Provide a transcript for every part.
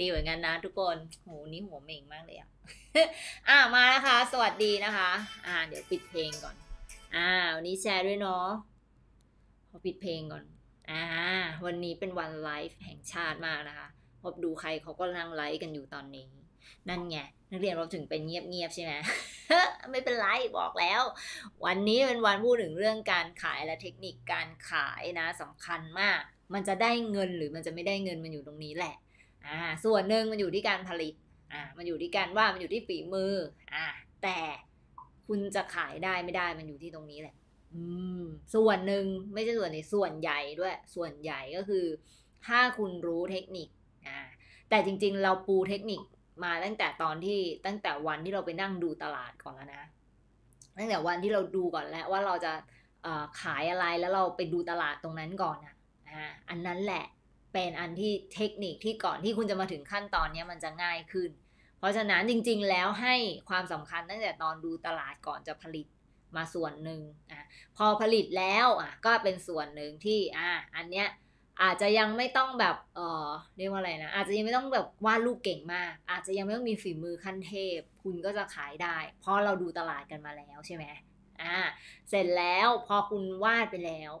ดีเหมือนกันนะ ทุกคนโหนี่หัวเม่งมากเลยอ่ะอ่ามานะคะ สวัสดีนะคะ อ่า เดี๋ยวปิดเพลงก่อน อ่าวันนี้แชร์ด้วยเนาะพอปิดเพลงก่อนอ่าวันนี้เป็นวันไลฟ์แห่งชาติมากนะคะ พบดูใครเขาก็กำลังไลฟ์กันอยู่ตอนนี้ นั่นไง นักเรียนเราถึงเป็นเงียบๆใช่ไหมไม่เป็นไรบอกแล้ว วันนี้เป็นวันพูดถึงเรื่องการขาย และเทคนิคการขายนะสำคัญมาก มันจะได้เงินหรือมันจะไม่ได้เงินมันอยู่ตรงนี้แหละอ่าส่วนหนึ่งมันอยู่ที่การผลิตอ่ามันอยู่ที่การว่ามันอยู่ที่ฝีมืออ่าแต่คุณจะขายได้ไม่ได้มันอยู่ที่ตรงนี้แหละอืม ส่วนหนึ่งไม่ใช่ส่วนในส่วนใหญ่ด้วย ส่วนใหญ่ก็คือถ้าคุณรู้เทคนิคอ่าแต่จริงๆเราปูเทคนิคมาตั้งแต่ตอนที่ตั้งแต่วันที่เราไปนั่งดูตลาดก่อนแล้วนะตั้งแต่วันที่เราดูก่อนแล้วว่าเราจะขายอะไรแล้วเราไปดูตลาดตรงนั้นก่อนอ่ะอันนั้นแหละเป็นอันที่เทคนิคที่ก่อนที่คุณจะมาถึงขั้นตอนนี้มันจะง่ายขึ้น เพราะฉะนั้นจริงๆแล้วให้ความสำคัญตั้งแต่ตอนดูตลาดก่อนจะผลิตมาส่วนหนึ่งอ่ะพอผลิตแล้วอ่ะก็เป็นส่วนหนึ่งที่อ่ะอันเนี้ยอาจจะยังไม่ต้องแบบเออเรียกว่าอะไรนะอาจจะยังไม่ต้องแบบวาดลูกเก่งมาก อาจจะยังไม่ต้องมีฝีมือขั้นเทพ คุณก็จะขายได้เพราะเราดูตลาดกันมาแล้วใช่ไหมอ่ะเสร็จแล้วพอคุณวาดไปแล้ว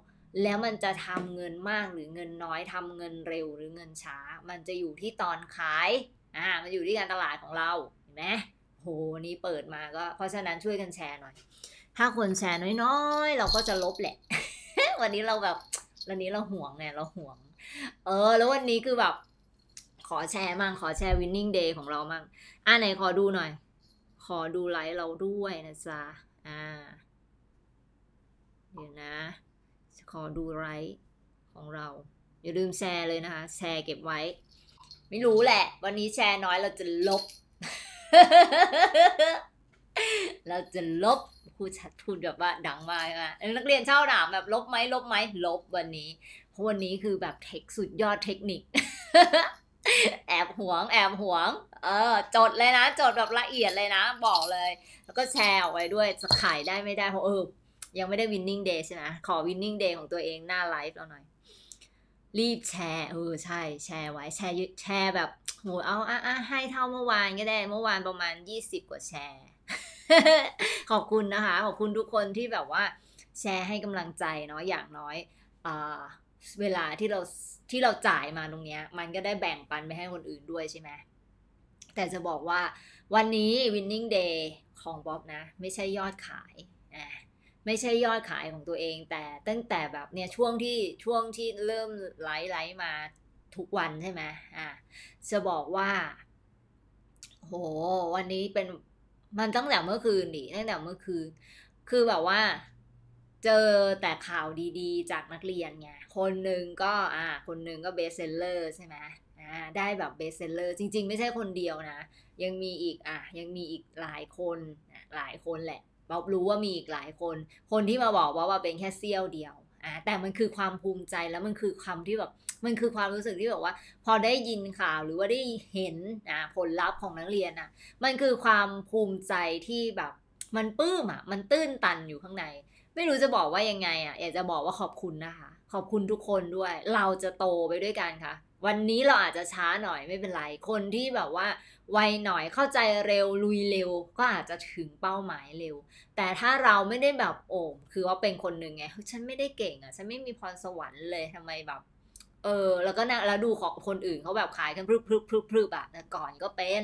แล้วมันจะทำเงินมากหรือเงินน้อยทำเงินเร็วหรือเงินช้า มันจะอยู่ที่ตอนขายอ่ามันอยู่ที่การตลาดของเราเห็นไหมโหนี้เปิดมาก็เพราะฉะนั้นช่วยกันแชร์หน่อย ถ้าคนแชร์น้อยๆเราก็จะลบแหละวันนี้เราแบบวันนี้เราห่วงไงเราห่วง เออ แล้ววันนี้คือแบบขอแชร์มั่งขอแชร์วินนิ่งเดย์ของเรามั่งอ่าไหนขอดูหน่อย ขอดูไลฟ์เราด้วยนะจ๊ะอ่าเดี๋ยวนะขอดูไรของเราอย่าลืมแชร์เลยนะคะแชร์เก็บไว้ ไม่รู้แหละ วันนี้แชร์น้อยเราจะลบ เราจะลบคููชัดพูดแบบว่า ดังมากนะนักเรียนเช่าหนามแบบลบไหมลบไหมลบวันนี้เพราะวันนี้คือแบบเทคสุดยอดเทคนิค แอบหวงแอบหวงเออจดเลยนะจดแบบละเอียดเลยนะ บอกเลย แล้วก็แชร์ออกไปด้วยจะขายได้ไม่ได้เพราะเออยังไม่ได้ winning day ใช่ไหม ขอ winning day ของตัวเองหน้าไลฟ์เราหน่อย รีบแชร์ เออใช่แชร์ไว้แชร์แชร์แบบโหเอาอ่ะอ่ะให้เท่าเมื่อวานก็ได้ เมื่อวานประมาณยี่สิบกว่าแชร์ ขอบคุณนะคะ ขอบคุณทุกคนที่แบบว่า แชร์ให้กำลังใจเนาะอย่างน้อยอ่าเวลาที่เราที่เราจ่ายมาตรงเนี้ยมันก็ได้แบ่งปันไปให้คนอื่นด้วยใช่ไหม แต่จะบอกว่า วันนี้ winning day ของบ๊อบนะไม่ใช่ยอดขายไม่ใช่ยอดขายของตัวเอง แต่ตั้งแต่แบบเนี่ยช่วงที่ช่วงที่เริ่มไลฟ์ไลฟ์มาทุกวันใช่ไหมอ่ะจะบอกว่า โห วันนี้เป็นมันตั้งแต่เมื่อคืนดิตั้งแต่เมื่อคืน คือแบบว่า เจอแต่ข่าวดีๆจากนักเรียนไงคนหนึ่งก็ อ่าคนหนึ่งก็เบสเซลเลอร์ใช่ไหมอ่าได้แบบเบสเซลเลอร์ จริงๆ ไม่ใช่คนเดียวนะยังมีอีกอ่ะ ยังมีอีกหลายคน หลายคนแหละบ๊อบรู้ว่ามีอีกหลายคน คนที่มาบอกว่าว่าเป็นแค่เซี่ยวเดียวอ่าแต่มันคือความภูมิใจแล้วมันคือคำที่แบบ มันคือความรู้สึกที่แบบว่า พอได้ยินข่าวหรือว่าได้เห็นอ่าผลลัพธ์ของนักเรียนอ่ะ มันคือความภูมิใจที่แบบ มันปื้มอ่ะ มันตื้นตันอยู่ข้างใน ไม่รู้จะบอกว่ายังไงอ่ะ อยากจะบอกว่าขอบคุณนะคะ ขอบคุณทุกคนด้วย เราจะโตไปด้วยกันค่ะ วันนี้เราอาจจะช้าหน่อยไม่เป็นไร คนที่แบบว่าไวหน่อยเข้าใจเร็ว ลุยเร็ว ก็อาจจะถึงเป้าหมายเร็ว แต่ถ้าเราไม่ได้แบบโอมคือว่าเป็นคนหนึ่งไงฉันไม่ได้เก่งอะ่ะ ฉันไม่มีพรสวรรค์เลยทำไมแบบเออแล้วก็นะแล้วดูของคนอื่นเขาแบบขายกันพรึบพรึบพรึบพรึบอะแต่ก่อนก็เป็น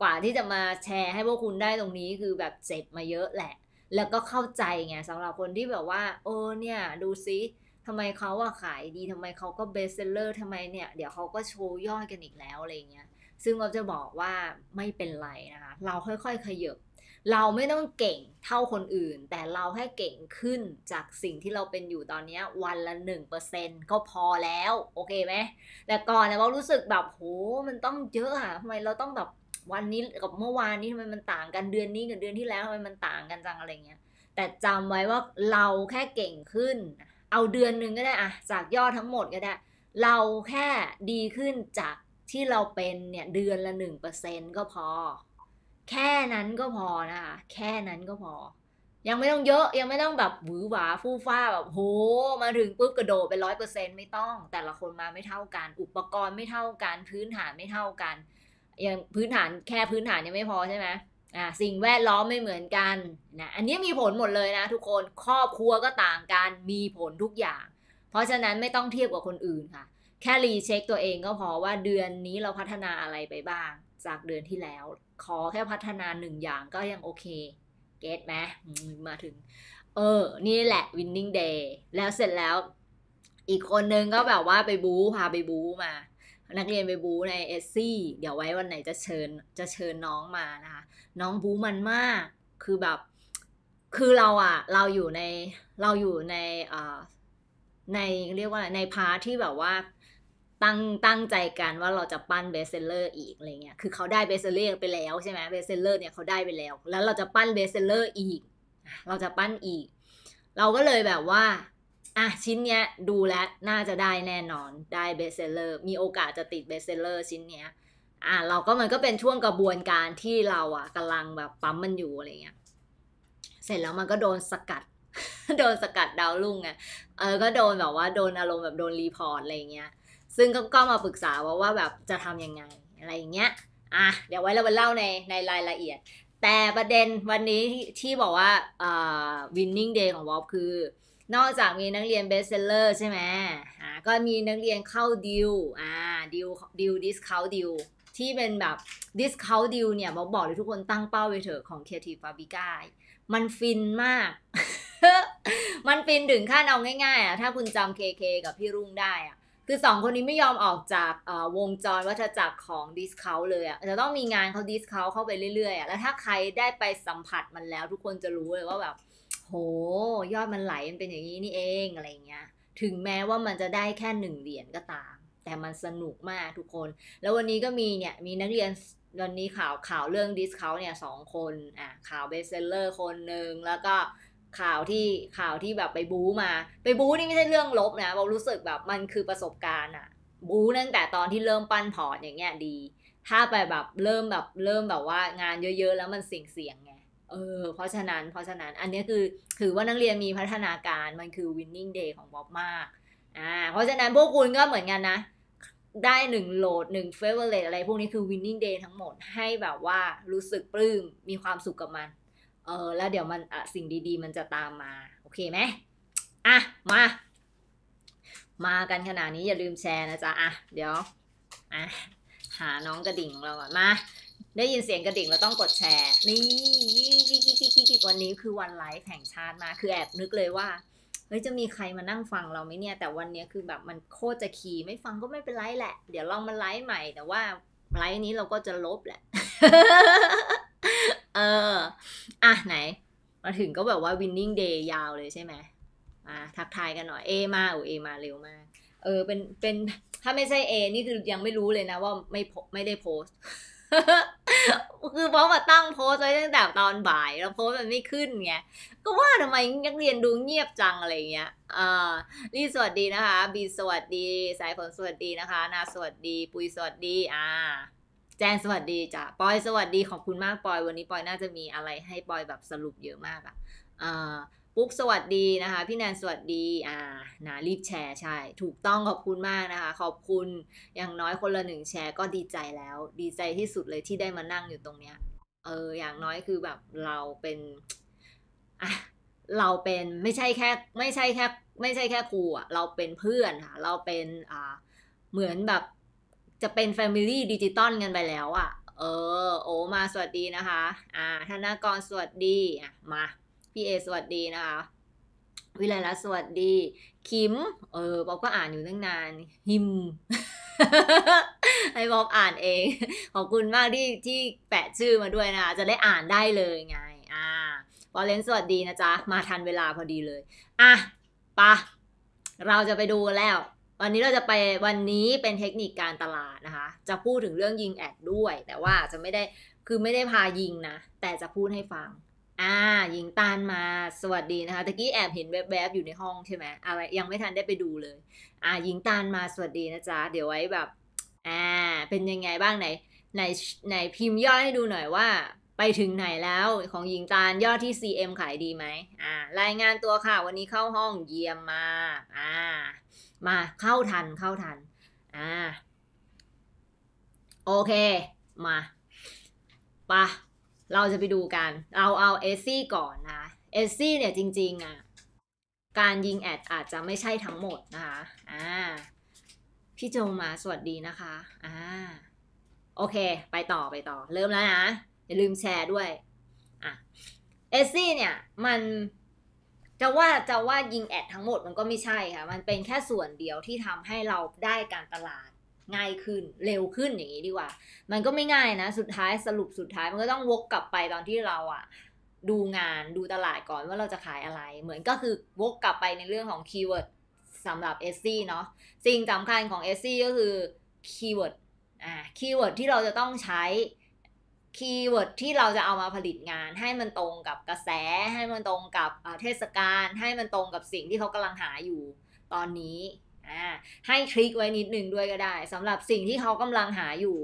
กว่าที่จะมาแชร์ให้พวกคุณได้ตรงนี้คือแบบเจ็บมาเยอะแหละ แล้วก็เข้าใจไงสำหรับคนที่แบบว่าโอ้เนี่ยดูซิทำไมเขาอะขายดีทำไมเขาก็เบสเซลเลอร์ทำไมเนี่ยเดี๋ยวเขาก็โชว์ยอดกันอีกแล้วอะไรเงี้ยซึ่งเราจะบอกว่าไม่เป็นไรนะคะเราค่อยๆขยับเราไม่ต้องเก่งเท่าคนอื่น แต่เราให้เก่งขึ้นจากสิ่งที่เราเป็นอยู่ตอนนี้ วันละ 1%ก็พอแล้วโอเคไหมแต่ก่อนเนี่ยเรารู้สึกแบบโหมันต้องเยอะอะทำไมเราต้องแบบวันนี้กับเมื่อวานนี้ทำไมมันต่างกันเดือนนี้กับเดือนที่แล้วทำไมมันต่างกันจังอะไรเงี้ยแต่จำไว้ว่าเราแค่เก่งขึ้นเอาเดือนหนึ่งก็ได้อะจากยอดทั้งหมดก็ได้เราแค่ดีขึ้นจากที่เราเป็นเนี่ยเดือนละหนึ่งเเปอร์ซ็นก็พอ แค่นั้นก็พอนะคะแค่นั้นก็พอ ยังไม่ต้องเยอะยังไม่ต้องแบบหวือหวาฟู่ฟ้าแบบโห มาถึงปุ๊บกระโดดไปร้อยเปอร์เซ็นต์ไม่ต้อง แต่ละคนมาไม่เท่ากันอุปกรณ์ไม่เท่ากัน พื้นฐานไม่เท่ากัน ยังพื้นฐานแค่พื้นฐานยังไม่พอใช่ไหมอ่าสิ่งแวดล้อมไม่เหมือนกันนะอันนี้มีผลหมดเลยนะ ทุกคนครอบครัวก็ต่างกันมีผลทุกอย่าง เพราะฉะนั้นไม่ต้องเทียบกับคนอื่นค่ะแค่รีเช็คตัวเองก็พอว่าเดือนนี้เราพัฒนาอะไรไปบ้าง จากเดือนที่แล้ว ขอแค่พัฒนาหนึ่งอย่างก็ยังโอเค เก็ตไหมมาถึง เออ นี่แหละ winning day แล้วเสร็จแล้ว อีกคนนึงก็แบบว่าไปบู๊พาไปบู๊มา นักเรียนไปบู๊ในเอสซี่เดี๋ยวไว้วันไหนจะเชิญจะเชิญน้องมานะคะ น้องบู๊มันมากคือแบบ คือเราอะเราอยู่ในเราอยู่ในอ่ในเรียกว่าในพาร์ทที่แบบว่าตั้งตั้งใจกันว่าเราจะปั้นเบสเซลเลอร์อีกอะไรเงี้ย คือเขาได้เบสเซลเลอร์ไปแล้วใช่ไหมเบสเซลเลอร์เนี่ยเขาได้ไปแล้ว แล้วเราจะปั้นเบสเซลเลอร์อีก เราจะปั้นอีก เราก็เลยแบบว่า อ่ะชิ้นเนี้ยดูแล้วน่าจะได้แน่นอน ได้เบสเซลเลอร์ มีโอกาสจะติดเบสเซลเลอร์ชิ้นเนี้ย อ่ะเราก็มันก็เป็นช่วงกระบวนการที่เราอ่ะกำลังแบบปั๊มมันอยู่อะไรเงี้ย เสร็จแล้วมันก็โดนสกัด โดนสกัดดาวรุ่งไงเออ ก็โดนแบบว่าโดนอารมณ์แบบโดนรีพอร์ตอะไรเงี้ยซึ่งก็มาปรึกษาว่าว่าแบบจะทํำยังไง อะไรอย่างเงี้ย อ่ะ เดี๋ยวไว้เราไปเล่าในในรายละเอียด แต่ประเด็นวันนี้ที่บอกว่าอ่า winning day ของวอลคือ นอกจากมีนักเรียนเบสเซลเลอร์ใช่ไหมอ่าก็มีนักเรียนเข้าดิว อ่าดิวดิวดิสคาวดิวที่เป็นแบบดิสคาวดิวเนี่ยบอกบอกเลยทุกคนตั้งเป้าไว้เถอะของ Creative Fabrica มันฟินมาก มันฟินถึงขั้นเอาง่ายๆอ่ะ ถ้าคุณจำเคเคกับพี่รุ่งได้อ่ะคือสองคนนี้ไม่ยอมออกจากวงจรวัฏจักรของดิสเขาเลยอะจะต้องมีงานเขาดิสเขาเข้าไปเรื่อยๆอะแล้วถ้าใครได้ไปสัมผัสมันแล้ว ทุกคนจะรู้เลยว่าแบบโห ยอดมันไหลมันเป็นอย่างนี้นี่เองอะไรเงี้ยถึงแม้ว่ามันจะได้แค่หนึ่งเหรียญก็ตาม แต่มันสนุกมากทุกคน แล้ววันนี้ก็มีเนี่ยมีนักเรียนวันนี้ข่าวข่าวเรื่องดิสเขาเนี่ยสองคนอ่ะข่าวเบสเซลเลอร์คนหนึ่งแล้วก็ข่าวที่ข่าวที่แบบไปบู๊มาไปบู๊นี่ไม่ใช่เรื่องลบนะเรารู้สึกแบบมันคือประสบการณ์อะบู๊ตั้งแต่ตอนที่เริ่มปั้นพอร์ตอย่างเงี้ยดี ถ้าไปแบบเริ่มแบบเริ่มแบบว่างานเยอะๆแล้วมันเสี่ยงๆไงเออเพราะฉะนั้นเพราะฉะนั้นอันนี้คือถือว่านักเรียนมีพัฒนาการมันคือ winning day ของบ๊อบมากอ่าเพราะฉะนั้นพวกคุณก็เหมือนกันนะ ได้หนึ่งโหลดหนึ่งเฟเวอร์เลตอะไรพวกนี้คือ winning day ทั้งหมดให้แบบว่ารู้สึกปลื้มมีความสุขกับมันเออแล้วเดี๋ยวมันสิ่งดีๆมันจะตามมาโอเคไหมอ่ะมา มากันขนาดนี้อย่าลืมแชร์นะจ๊ะอ่ะ เดี๋ยวอ่ะหาน้องกระดิ่งเราก่อนมาได้ยินเสียงกระดิ่งเราต้องกดแชร์นี่กกกกกวันนี้คือวันไลฟ์แห่งชาติมาคือแอบนึกเลยว่าเฮ้ยจะมีใครมานั่งฟังเราไหมเนี่ย แต่วันนี้คือแบบมันโคตรจะขี่ไม่ฟังก็ไม่เป็นไรแหละ เดี๋ยวลองมาไลฟ์ใหม่ แต่ว่าไลฟ์นี้เราก็จะลบแหละเอออ่ะ ไหน มาถึงก็แบบว่า winning day ยาวเลยใช่ไหมมาทักทายกันหน่อยเอมาโอเอมาเร็วมาก เออเป็นเป็นถ้าไม่ใช่เอนี่คือยังไม่รู้เลยนะว่าไม่ไม่ได้โพสคือเพราะว่าตั้งโพสไว้ตั้งแต่ตอนบ่าย แล้วโพสมันไม่ขึ้นไง ก็ว่าทำไมนักเรียนดูเงียบจังอะไรเงี้ยอ่าลี่สวัสดีนะคะ บีสวัสดี สายฝนสวัสดีนะคะ นาสวัสดีปุยสวัสดีอ่าแจนสวัสดีจ้ะปอยสวัสดีขอบคุณมากปอย วันนี้ปอยน่าจะมีอะไรให้ปอยแบบสรุปเยอะมากอะ่ะปุ๊กสวัสดีนะคะพี่แนนสวัสดีอ่านะรีบแชร์ใช่ ถูกต้องขอบคุณมากนะคะขอบคุณอย่างน้อยคนละหนึ่งแชร์ก็ดีใจแล้ว ดีใจที่สุดเลยที่ได้มานั่งอยู่ตรงเนี้ยเอออย่างน้อยคือแบบเราเป็นอ่ะเราเป็นไม่ใช่แค่ไม่ใช่แค่ไม่ใช่แค่ครูอ่ะเราเป็นเพื่อนค่ะเราเป็นอ่าเหมือนแบบจะเป็น Family ดิจิตอลกันไปแล้วอะ่ะ เออ โอมาสวัสดีนะคะ อ่าธนากรสวัสดี อ่ะ มาพี่เอสวัสดีนะคะ วิไลระสวัสดีคิม เออบอกก็อ่านอยู่ตั้งนานฮิมให้บอกอ่านเอง ขอบคุณมากที่ ที่แปะชื่อมาด้วยนะคะจะได้อ่านได้เลยไง อ่าบอลเลนสวัสดีนะจ๊ะ มาทันเวลาพอดีเลย อ่ะปะเราจะไปดูแล้ววันนี้เราจะไปวันนี้เป็นเทคนิคการตลาดนะคะ จะพูดถึงเรื่องยิงแอดด้วย แต่ว่าจะไม่ได้คือไม่ได้พายิงนะ แต่จะพูดให้ฟัง อ่า ยิงตานมาสวัสดีนะคะตะกี้แอบเห็นแวบๆอยู่ในห้องใช่ไหมอะไรยังไม่ทันได้ไปดูเลย อ่ายิงตานมาสวัสดีนะจ๊ะเดี๋ยวไว้แบบอ่าเป็นยังไงบ้างไหนไหนไหนพิมพ์ย่อยให้ดูหน่อยว่าไปถึงไหนแล้วของหญิงตาลยอดที่ CM ขายดีไหมอ่ารายงานตัวค่ะ วันนี้เข้าห้องเยี่ยมมา อ่า มาเข้าทันเข้าทันอ่าโอเคมาปะเราจะไปดูกันเราเอาเอซี่ก่อนนะ เอซี่เนี่ยจริงๆอ่ะการยิงแอดอาจจะไม่ใช่ทั้งหมดนะคะ อ่า พี่โจมาสวัสดีนะคะอ่าโอเค ไปต่อไปต่อ เริ่มแล้วนะอย่าลืมแชร์ด้วยอ่ะเอซี่เนี่ย มัน จะว่าจะว่ายิงแอดทั้งหมดมันก็ไม่ใช่ค่ะ มันเป็นแค่ส่วนเดียวที่ทำให้เราได้การตลาดง่ายขึ้นเร็วขึ้นอย่างนี้ดีกว่า มันก็ไม่ง่ายนะ สุดท้ายสรุปสุดท้าย มันก็ต้องวกกลับไปตอนที่เราอะดูงานดูตลาดก่อนว่าเราจะขายอะไร เหมือนก็คือวกกลับไปในเรื่องของคีย์เวิร์ดสำหรับ s อซเนาะสิ่งสำคัญของ s อซก็คือคีย์เวิร์ดอ่าคีย์เวิร์ดที่เราจะต้องใช้คีย์เวิร์ดที่เราจะเอามาผลิตงาน ให้มันตรงกับกระแส ให้มันตรงกับเทศกาล ให้มันตรงกับสิ่งที่เขากำลังหาอยู่ ตอนนี้ให้ทริคไว้นิดนึงด้วยก็ได้สำหรับสิ่งที่เขากำลังหาอยู่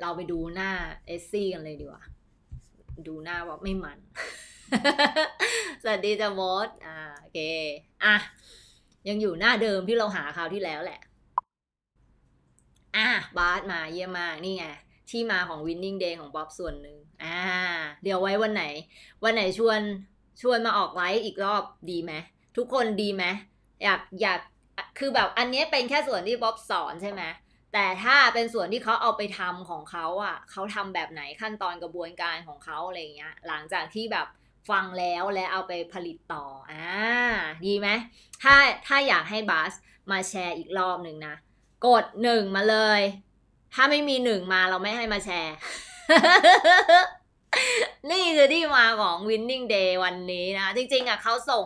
เราไปดูหน้าเอซี่กันเลยดีกว่าดูหน้าว่าไม่มันสวัสดีจ้ามดอ่าโอเคอ่ะยังอยู่หน้าเดิมที่เราหาคราวที่แล้วแหละอ่ะบาสมาเยี่ยมมากนี่ไงที่มาของ Winning Day ของบ๊อบส่วนหนึ่งอ่า เดี๋ยวไว้วันไหน วันไหนชวนชวนมาออกไลฟ์อีกรอบดีไหม ทุกคนดีไหม อยากอยากคือแบบอันนี้เป็นแค่ส่วนที่บ๊อบสอนใช่ไหมแต่ถ้าเป็นส่วนที่เขาเอาไปทำของเขาอะ่ะเขาทำแบบไหนขั้นตอนกระบวนการของเขาอะไรเงี้ยหลังจากที่แบบฟังแล้วและเอาไปผลิตต่ออ่าดีไหมถ้าถ้าอยากให้บัส มาแชร์อีกรอบหนึ่งนะกดหนึ่งมาเลยถ้าไม่มีหนึ่งมาเราไม่ให้มาแชร์ นี่คือที่มาของ Winning Day วันนี้นะ จริงๆ อ่ะเขาส่ง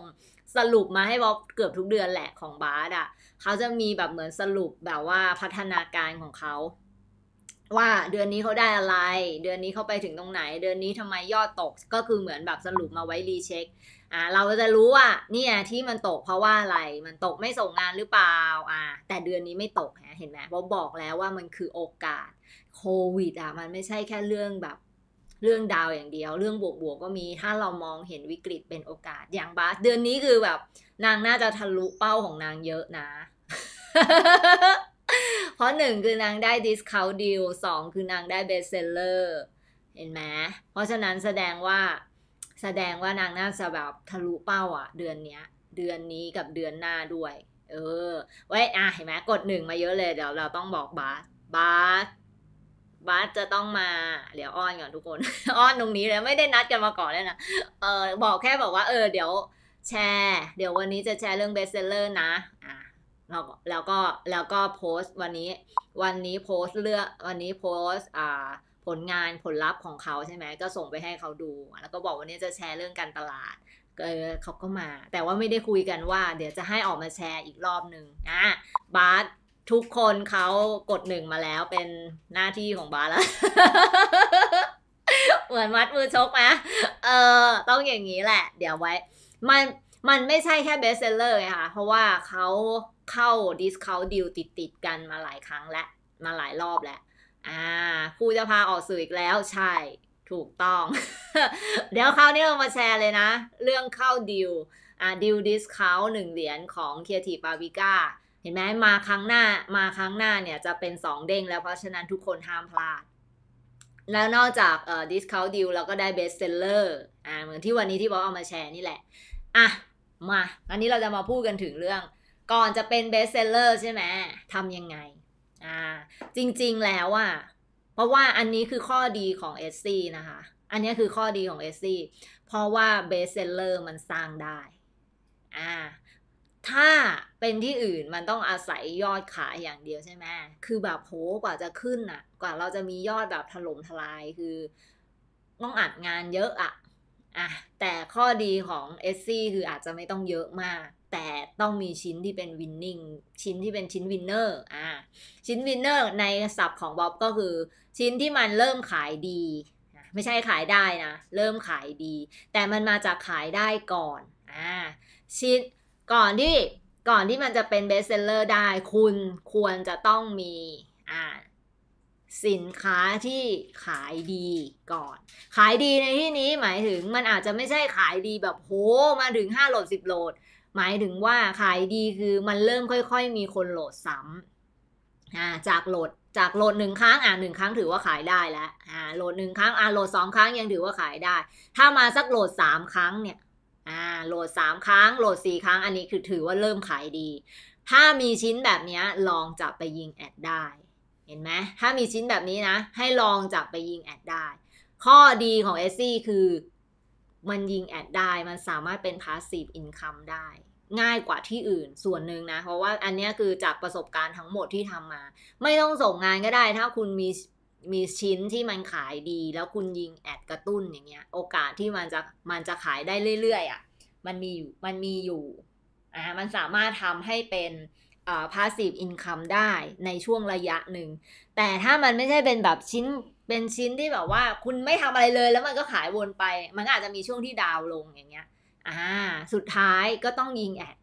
สรุปมาให้บอบเกือบทุกเดือนแหละของบาร์ดอ่ะ เขาจะมีแบบเหมือนสรุปแบบว่าพัฒนาการของเขา ว่าเดือนนี้เขาได้อะไร เดือนนี้เขาไปถึงตรงไหน เดือนนี้ทำไมยอดตกก็คือเหมือนแบบสรุปมาไว้รีเช็คอ่าเราจะรู้ว่าเนี่ยที่มันตกเพราะว่าอะไร มันตกไม่ส่งงานหรือเปล่าอ่า แต่เดือนนี้ไม่ตกเห็นไหมผมบอกแล้วว่ามันคือโอกาส โควิดอ่ะ มันไม่ใช่แค่เรื่องแบบ เรื่องดาวอย่างเดียว เรื่องบวกบวกก็มีถ้าเรามองเห็นวิกฤตเป็นโอกาสอย่างบาสเดือนนี้คือแบบ นางน่าจะทะลุเป้าของนางเยอะนะเพราะหนึ่งคือนางได้ดิสคาวดิลสองคือนางได้เบสเซลเลอร์เห็นไหมเพราะฉะนั้นแสดงว่าแสดงว่านางน่าจะแบบทะลุเป้าอะเดือนเนี้ยเดือนนี้กับเดือนหน้าด้วย เออ ไว้อ่ะเห็นไหมกดหนึ่งมาเยอะเลยเดี๋ยวเราต้องบอกบาสบาสบาสจะต้องมา เดี๋ยวอ้อนก่อนทุกคนอ้อนตรงนี้เลยไม่ได้นัดกันมาก่อนเลยนะเออบอกแค่บอกว่าเออเดี๋ยว แชร์เดี๋ยววันนี้จะแชร์เรื่องเบสเซอร์นะอ่ะแล้วก็แล้วก็แล้วก็โพสต์วันนี้ วันนี้โพสต์เลือกวันนี้โพสต์ อ่าผลงานผลลัพธ์ของเขาใช่ไหม ก็ส่งไปให้เขาดู แล้วก็บอกวันนี้จะแชร์เรื่องการตลาดเออเขาก็มา แต่ว่าไม่ได้คุยกันว่าเดี๋ยวจะให้ออกมาแชร์อีกรอบหนึ่งอ่ะบาสทุกคนเขากดหนึ่งมาแล้วเป็นหน้าที่ของบาสแล้ว เหมือนมัดมือชกนะเออต้องอย่างนี้แหละ เดี๋ยวไว้ มันมันไม่ใช่แค่เบสเซลเลอร์ไงค่ะ เพราะว่าเขาเข้าดิสคาวดิวติดติดกันมาหลายครั้งและมาหลายรอบแล้วอ่าครูจะพาออกสื่ออีกแล้วใช่ถูกต้อง เดี๋ยวคราวนี้เรามาแชร์เลยนะ เรื่องเข้าดิวอ่าดิวดิสคาวหนึ่งเหรียญของเคียทีปาวิก้า เห็นไหมมาครั้งหน้ามาครั้งหน้าเนี่ยจะเป็นสองเด้งแล้วเพราะฉะนั้นทุกคนห้ามพลาด แล้วนอกจากเอ่อดิสคาวดิวเราก็ได้เบสเซลเลอร์อ่าเหมือนที่วันนี้ที่บอกเอามาแชร์นี่แหละ อ่ะ มาอันนี้เราจะมาพูดกันถึงเรื่อง ก่อนจะเป็นเบสเซลเลอร์ใช่ไหมทำยังไงอ่าจริงๆแล้วอ่ะเพราะว่าอันนี้คือข้อดีของ s ซนะคะ อันนี้คือข้อดีของ s ซเพราะว่าเบสเซลเลอร์มันสร้างได้อ่าถ้าเป็นที่อื่นมันต้องอาศัยยอดขายอย่างเดียวใช่ไหมคือแบบโหกว่าจะขึ้นอ่ะ กว่าเราจะมียอดแบบถล่มทลายคือ ต้องอัดงานเยอะอ่ะอ่ะแต่ข้อดีของ s ซคืออาจจะไม่ต้องเยอะมากแต่ต้องมีชิ้นที่เป็นวินนิ่งชิ้นที่เป็นชิ้นวินเนอร์อ่าชิ้นวินเนอร์ในศัพท์ของบ๊อบก็คือ ชิ้นที่มันเริ่มขายดี ไม่ใช่ขายได้นะ เริ่มขายดี แต่มันมาจากขายได้ก่อนอ่าชิ้นก่อนที่ก่อนที่มันจะเป็นเบสเซลเลอร์ได้คุณควรจะต้องมีอ่าสินค้าที่ขายดีก่อน ขายดีในที่นี้หมายถึงมันอาจจะไม่ใช่ขายดีแบบโหมาถึง5โหลด10โหลดหมายถึงว่าขายดีคือมันเริ่มค่อย ๆมีคนโหลดซ้ำจากโหลดจากโหลดหนึ่งครั้งอ่าหนึ่งครั้งถือว่าขายได้แล้วอ่าโหลดหนึ่งครั้งอ่าโหลดสองครั้งยังถือว่าขายได้ ถ้ามาสักโหลดสามครั้งเนี่ยอ่าโหลดสามครั้งโหลดสี่ครั้งอันนี้คือถือว่าเริ่มขายดี ถ้ามีชิ้นแบบนี้ลองจับไปยิงแอดได้ เห็นไหมถ้ามีชิ้นแบบนี้นะให้ลองจับไปยิงแอดได้ข้อดีของเอซี่คือมันยิงแอดได้ มันสามารถเป็น passive income ได้ ง่ายกว่าที่อื่นส่วนหนึ่งนะ เพราะว่าอันนี้คือจากประสบการณ์ทั้งหมดที่ทำมา ไม่ต้องส่งงานก็ได้ ถ้าคุณมีมีชิ้นที่มันขายดีแล้วคุณยิงแอดกระตุ้นอย่างเงี้ย โอกาสที่มันจะมันจะขายได้เรื่อยๆอะ่ะ มันมีอยู่ มันมีอยู่ อ่ามันสามารถทำให้เป็นอ่า passive income ได้ในช่วงระยะหนึ่ง แต่ถ้ามันไม่ใช่เป็นแบบชิ้นเป็นชิ้นที่แบบว่าคุณไม่ทำอะไรเลยแล้วมันก็ขายวนไป มันอาจจะมีช่วงที่ดาวลงอย่างเงี้ยอ่าสุดท้ายก็ต้องยิงแอด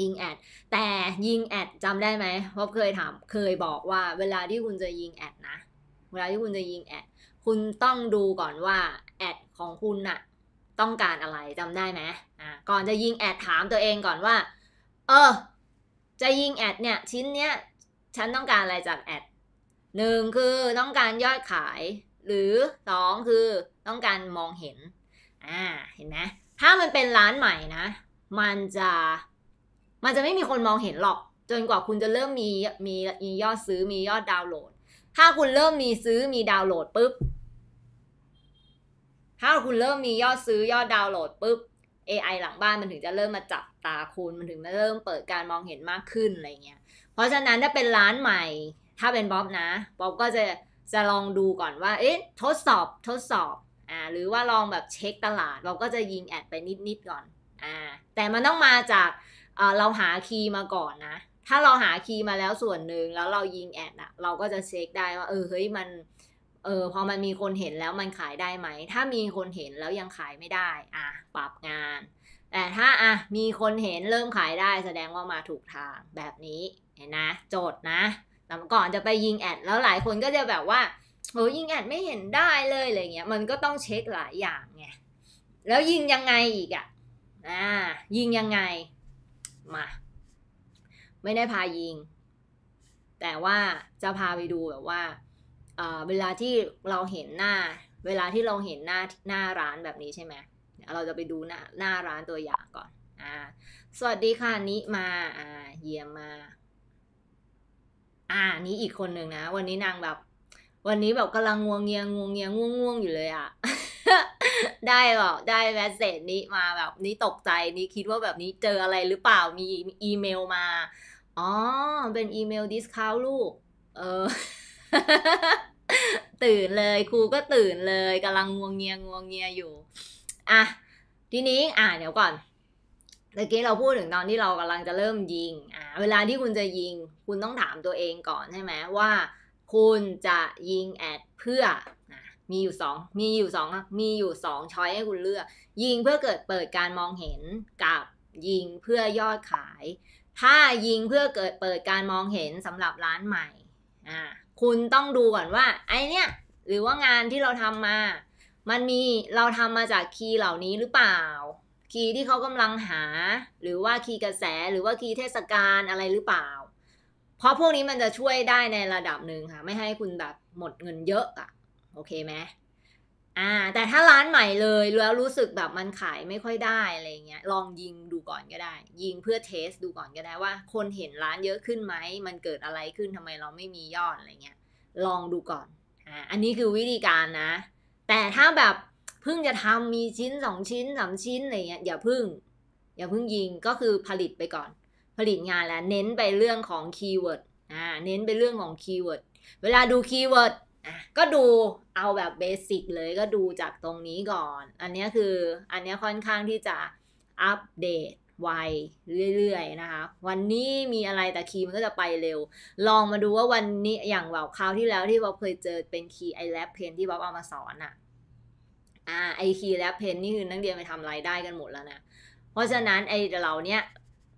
ยิงแอดแต่ยิงแอดจำได้ไหมเพราะเคยถามเคยบอกว่าเวลาที่คุณจะยิงแอดนะเวลาที่คุณจะยิงแอดคุณต้องดูก่อนว่าแอดของคุณน่ะต้องการอะไรจำได้ไหมอ่าก่อนจะยิงแอดถามตัวเองก่อนว่าเออจะยิงแอดเนี่ยชิ้นเนี้ยฉันต้องการอะไรจากแอดหนึ่งคือต้องการยอดขาย หรือสองคือต้องการมองเห็น อ่าเห็นไหมถ้ามันเป็นร้านใหม่นะ มันจะ มันจะไม่มีคนมองเห็นหรอก จนกว่าคุณจะเริ่มมีมีมียอดซื้อมียอดดาวน์โหลด ถ้าคุณเริ่มมีซื้อมีดาวน์โหลดปุ๊บถ้าคุณเริ่มมียอดซื้อยอดดาวน์โหลดปุ๊บ AI หลังบ้านมันถึงจะเริ่มมาจับตาคุณมันถึงจะเริ่มเปิดการมองเห็นมากขึ้นอะไรเงี้ย เพราะฉะนั้นถ้าเป็นร้านใหม่ถ้าเป็นบ๊อบนะบ๊อบก็จะจะลองดูก่อนว่าเอ๊ะทดสอบทดสอบอ่าหรือว่าลองแบบเช็คตลาดบ๊อบก็จะยิงแอดไปนิดนิดก่อนอ่าแต่มันต้องมาจากเเราหาคีย์มาก่อนนะ ถ้าเราหาคีย์มาแล้วส่วนหนึ่งแล้วเรายิงแอดอะเราก็จะเช็คได้ว่าเออเฮ้ยมันเออพอมันมีคนเห็นแล้วมันขายได้ไหมถ้ามีคนเห็นแล้วยังขายไม่ได้ อ่ะปรับงาน แต่ถ้าอ่ะมีคนเห็นเริ่มขายได้แสดงว่ามาถูกทางแบบนี้ เห็นนะโจทย์นะก่อนจะไปยิงแอด แล้วหลายคนก็จะแบบว่าโอ้ยิงแอดไม่เห็นได้เลยอะไรเงี้ยมันก็ต้องเช็คหลายอย่างไงแล้วยิงยังไงอีกอะ่ะอ่ายิงยังไงมาไม่ได้พายิง แต่ว่าจะพาไปดูแบบว่าเเวลาที่เราเห็นหน้าเวลาที่เราเห็นหน้าหน้าร้านแบบนี้ใช่ไหมเราจะไปดูหน้าหน้าร้านตัวอย่างก่อนอ่าสวัสดีค่ะ นิมาอ่าเยี่ยมมาอ่านี้อีกคนหนึ่งนะวันนี้นางแบบ วันนี้แบบกำลังงวงเงียงวงเงียงง่วงง่วงอยู่เลยอะ่ะได้หรอได้แมสเซจนี้มาแบบนี้ตกใจนี้คิดว่าแบบนี้เจออะไรหรือเปล่ามีอีเมลมาอ๋อเป็นอีเมลดิสคาวลูกเออตื่นเลยครูก็ตื่นเลยกำลังงวงเงียงวงเงียอยู่อ่ะทีนี้อ่าเดี๋ยวก่อนตะกี้เราพูดถึงตอนที่เรากำลังจะเริ่มยิงอ่าเวลาที่คุณจะยิง คุณต้องถามตัวเองก่อนใช่ไหมว่า คุณจะยิงแอดเพื่อมีอยู่สองมีอยู่สองมีอยู่สองช้อยให้คุณเลือก ยิงเพื่อเกิดเปิดการมองเห็นกับยิงเพื่อยอดขาย ถ้ายิงเพื่อเกิดเปิดการมองเห็นสำหรับร้านใหม่อ่าคุณต้องดูก่อนว่าไอเนี้ยหรือว่างานที่เราทำมา มันมีเราทำมาจากคีย์เหล่านี้หรือเปล่าคีย์ที่เขากำลังหาหรือว่าคีย์กระแสหรือว่าคีย์เทศกาลอะไรหรือเปล่า เพราะพวกนี้มันจะช่วยได้ในระดับหนึ่งค่ะไม่ให้คุณแบบหมดเงินเยอะอะโอเคไหมอ่าแต่ถ้าร้านใหม่เลยแล้วรู้สึกแบบมันขายไม่ค่อยได้อะไรเงี้ยลองยิงดูก่อนก็ได้ ยิงเพื่อเทส ดูก่อนก็ได้ว่า คนเห็นร้านเยอะขึ้นไหมมันเกิดอะไรขึ้นทำไมเราไม่มียอดอะไรเงี้ยลองดูก่อนอ่าอันนี้คือวิธีการนะ แต่ถ้าแบบเพิ่งจะทำมีชิ้นสองชิ้นสามชิ้นอะไรเงี้ยอย่าพึ่ง อย่าพึ่งยิงก็คือผลิตไปก่อนผลิตงานแล้วเน้นไปเรื่องของคีย์เวิร์ดอ่าเน้นไปเรื่องของคีย์เวิร์ดเวลาดูคีย์เวิร์ดอ่ะก็ดูเอาแบบเบสิกเลยก็ดูจากตรงนี้ก่อน อันนี้คืออันนี้ค่อนข้างที่จะอัปเดตไวเรื่อยๆนะคะวันนี้มีอะไรแต่คีย์มันก็จะไปเร็วลองมาดูว่าวันนี้อย่าง แบบคราวที่แล้วที่บ๊อบเคยเจอเป็นคีย์ไอแลบเพนที่บ๊อบเอามาสอนอ่ะ่าไอคีและเพนนี่คือนักเรียนไปทำรายได้กันหมดแล้วนะ เพราะฉะนั้นไอเราเนี้ย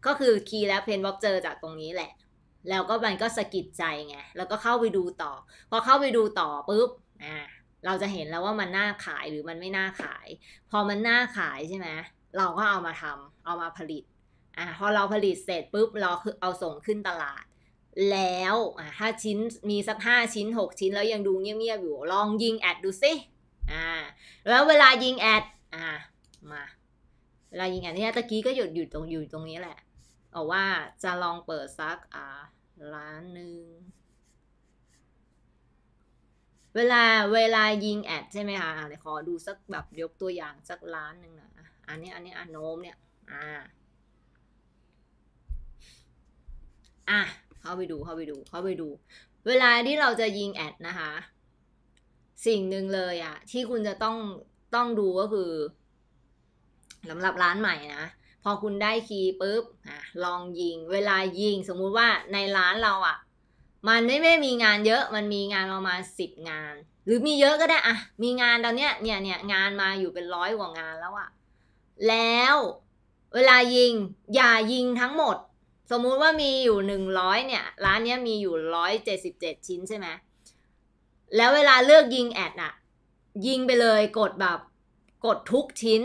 ก็คือคีและเพนบ็อกเจอจากตรงนี้แหละ แล้วก็มันก็สะกิดใจไง แล้วก็เข้าไปดูต่อ พอเข้าไปดูต่อปุ๊บอ่าเราจะเห็นแล้วว่ามันน่าขายหรือมันไม่น่าขาย พอมันน่าขายใช่ไหมเราก็เอามาทำ เอามาผลิตอ่าพอเราผลิตเสร็จปุ๊บ เราคือเอาส่งขึ้นตลาด แล้วอ่าถ้าชิ้นมีสักห้าชิ้นหกชิ้นแล้วยังดูเงียบๆอยู่ ลองยิงแอดดูสิ่าแล้วเวลายิงแอดอ่ามาเวลายิงแอดเนี่ยตะกี้ก็หยุดอยู่ตรงอยู่ตรงนี้แหละเอาว่าจะลองเปิดซักอ่าร้านหนึ่งเวลาเวลายิงแอดใช่ไหมคะอ่าขอดูสักแบบยกตัวอย่างสักร้านหนึ่งนะอันนี้อันนี้อันโน้มเนี่ยอ่าอ่ะเข้าไปดูเข้าไปดูเข้าไปดู เวลาที่เราจะยิงแอดนะคะสิ่งหนึ่งเลยอะที่คุณจะต้องต้องดูก็คือสำหรับร้านใหม่นะ พอคุณได้คีย์ปุ๊บอ่ะลองยิง เวลายิงสมมุติว่าในร้านเราอะมันไม่ไม่มีงานเยอะมันมีงานประมาณสิบงาน หรือมีเยอะก็ได้อ่ะมีงานตอนเนี้ยเนี่ยเนี่ยงานมาอยู่เป็นร้อยกว่างานแล้วอะะแล้วเวลายิงอย่ายิงทั้งหมด สมมุติว่ามีอยู่หนึ่งร้อยเนี่ย ร้านเนี้ยมีอยู่ร้อยเจ็ดสิบเจ็ดชิ้นใช่ไหมแล้วเวลาเลือกยิงแอดอะยิงไปเลยกดแบบ กดทุกชิ้น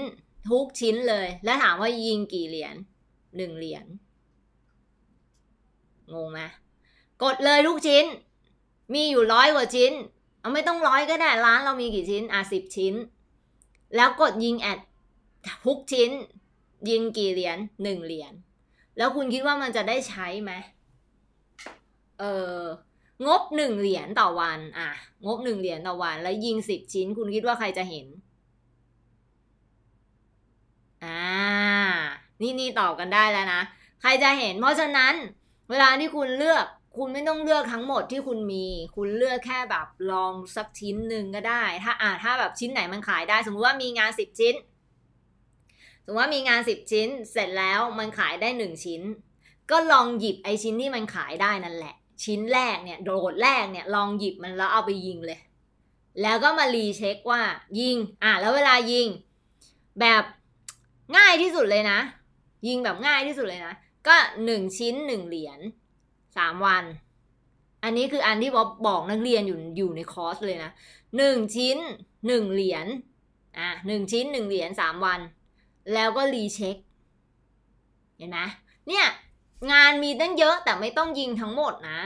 ทุกชิ้นเลย แล้วถามว่ายิงกี่เหรียญหนึ่งเหรียญงงไหมกดเลยทุกชิ้น มีอยู่ร้อยกว่าชิ้น เอาไม่ต้องร้อยก็ได้ร้านเรามีกี่ชิ้นอ่ะสิบชิ้นแล้วกดยิงแอดทุกชิ้น ยิงกี่เหรียญหนึ่งเหรียญแล้วคุณคิดว่ามันจะได้ใช้ไหมเอองบหนึ่งเหรียญต่อวันอ่ะ งบหนึ่งเหรียญต่อวัน แล้วยิงสิบชิ้นคุณคิดว่าใครจะเห็นอ่า นี่นี่ตอบกันได้แล้วนะ ใครจะเห็น เพราะฉะนั้น เวลาที่คุณเลือก คุณไม่ต้องเลือกทั้งหมดที่คุณมี คุณเลือกแค่แบบลองสักชิ้นหนึ่งก็ได้ ถ้าอ่าถ้าแบบชิ้นไหนมันขายได้ สมมติว่ามีงานสิบชิ้น สมมติว่ามีงานสิบชิ้น เสร็จแล้วมันขายได้หนึ่งชิ้น ก็ลองหยิบไอชิ้นที่มันขายได้นั่นแหละชิ้นแรกเนี่ยโดดแรกเนี่ยลองหยิบมันแล้วเอาไปยิงเลย แล้วก็มารีเช็คว่ายิงอ่ะแล้วเวลายิงแบบง่ายที่สุดเลยนะ ยิงแบบง่ายที่สุดเลยนะ ก็หนึ่งชิ้นหนึ่งเหรียญสามวัน อันนี้คืออันที่บอบบอกนักเรียนอยู่อยู่ในคอร์สเลยนะหนึ่งชิ้นหนึ่งเหรียญอ่ะหนึ่งชิ้นหนึ่งเหรียญสามวัน แล้วก็รีเช็คเห็นไหมเนี่ยงานมีตั้งเยอะแต่ไม่ต้องยิงทั้งหมดนะ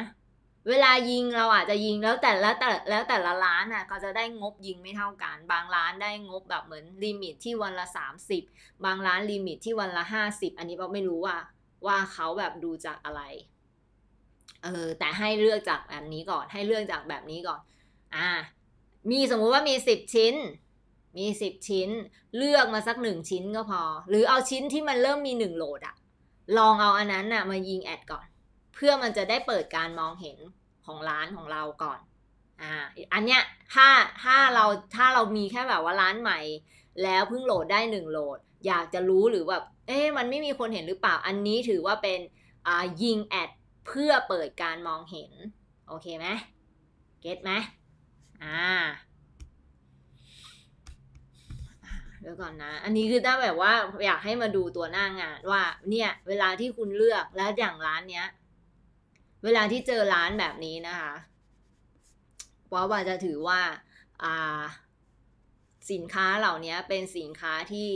เวลายิงเราอาจจะยิงแล้วแต่ละแต่แล้วแต่ละร้านน่ะก็จะได้งบยิงไม่เท่ากันบางร้านได้งบแบบเหมือนลิมิตที่วันละ30บางร้านลิมิตที่วันละ50อันนี้เราไม่รู้ว่า ว่าเขาแบบดูจากอะไร เออแต่ให้เลือกจากแบบนี้ก่อน ให้เลือกจากแบบนี้ก่อน อ่า มีสมมุติว่ามี10ชิ้น มี10ชิ้น เลือกมาสักหนึ่งชิ้นก็พอ หรือเอาชิ้นที่มันเริ่มมี1โหลดอะลองเอาอันนั้นนะมายิงแอดก่อน เพื่อมันจะได้เปิดการมองเห็นของร้านของเราก่อนอ่าอันเนี้ยถ้าถ้าเราถ้าเรามีแค่แบบว่าร้านใหม่แล้วเพิ่งโหลดได้หนึ่งโหลดอยากจะรู้หรือแบบเอ๊ะมันไม่มีคนเห็นหรือเปล่าอันนี้ถือว่าเป็นอ่ายิงแอดเพื่อเปิดการมองเห็นโอเคไหมเก็ตไหมอ่าเดี๋ยวก่อนนะ อันนี้คือถ้าแบบว่าอยากให้มาดูตัวหน้างานว่าเนี่ย เวลาที่คุณเลือกแล้วอย่างร้านเนี้ย เวลาที่เจอร้านแบบนี้นะคะว่าว่าจะถือว่าอ่า สินค้าเหล่านี้เป็นสินค้าที่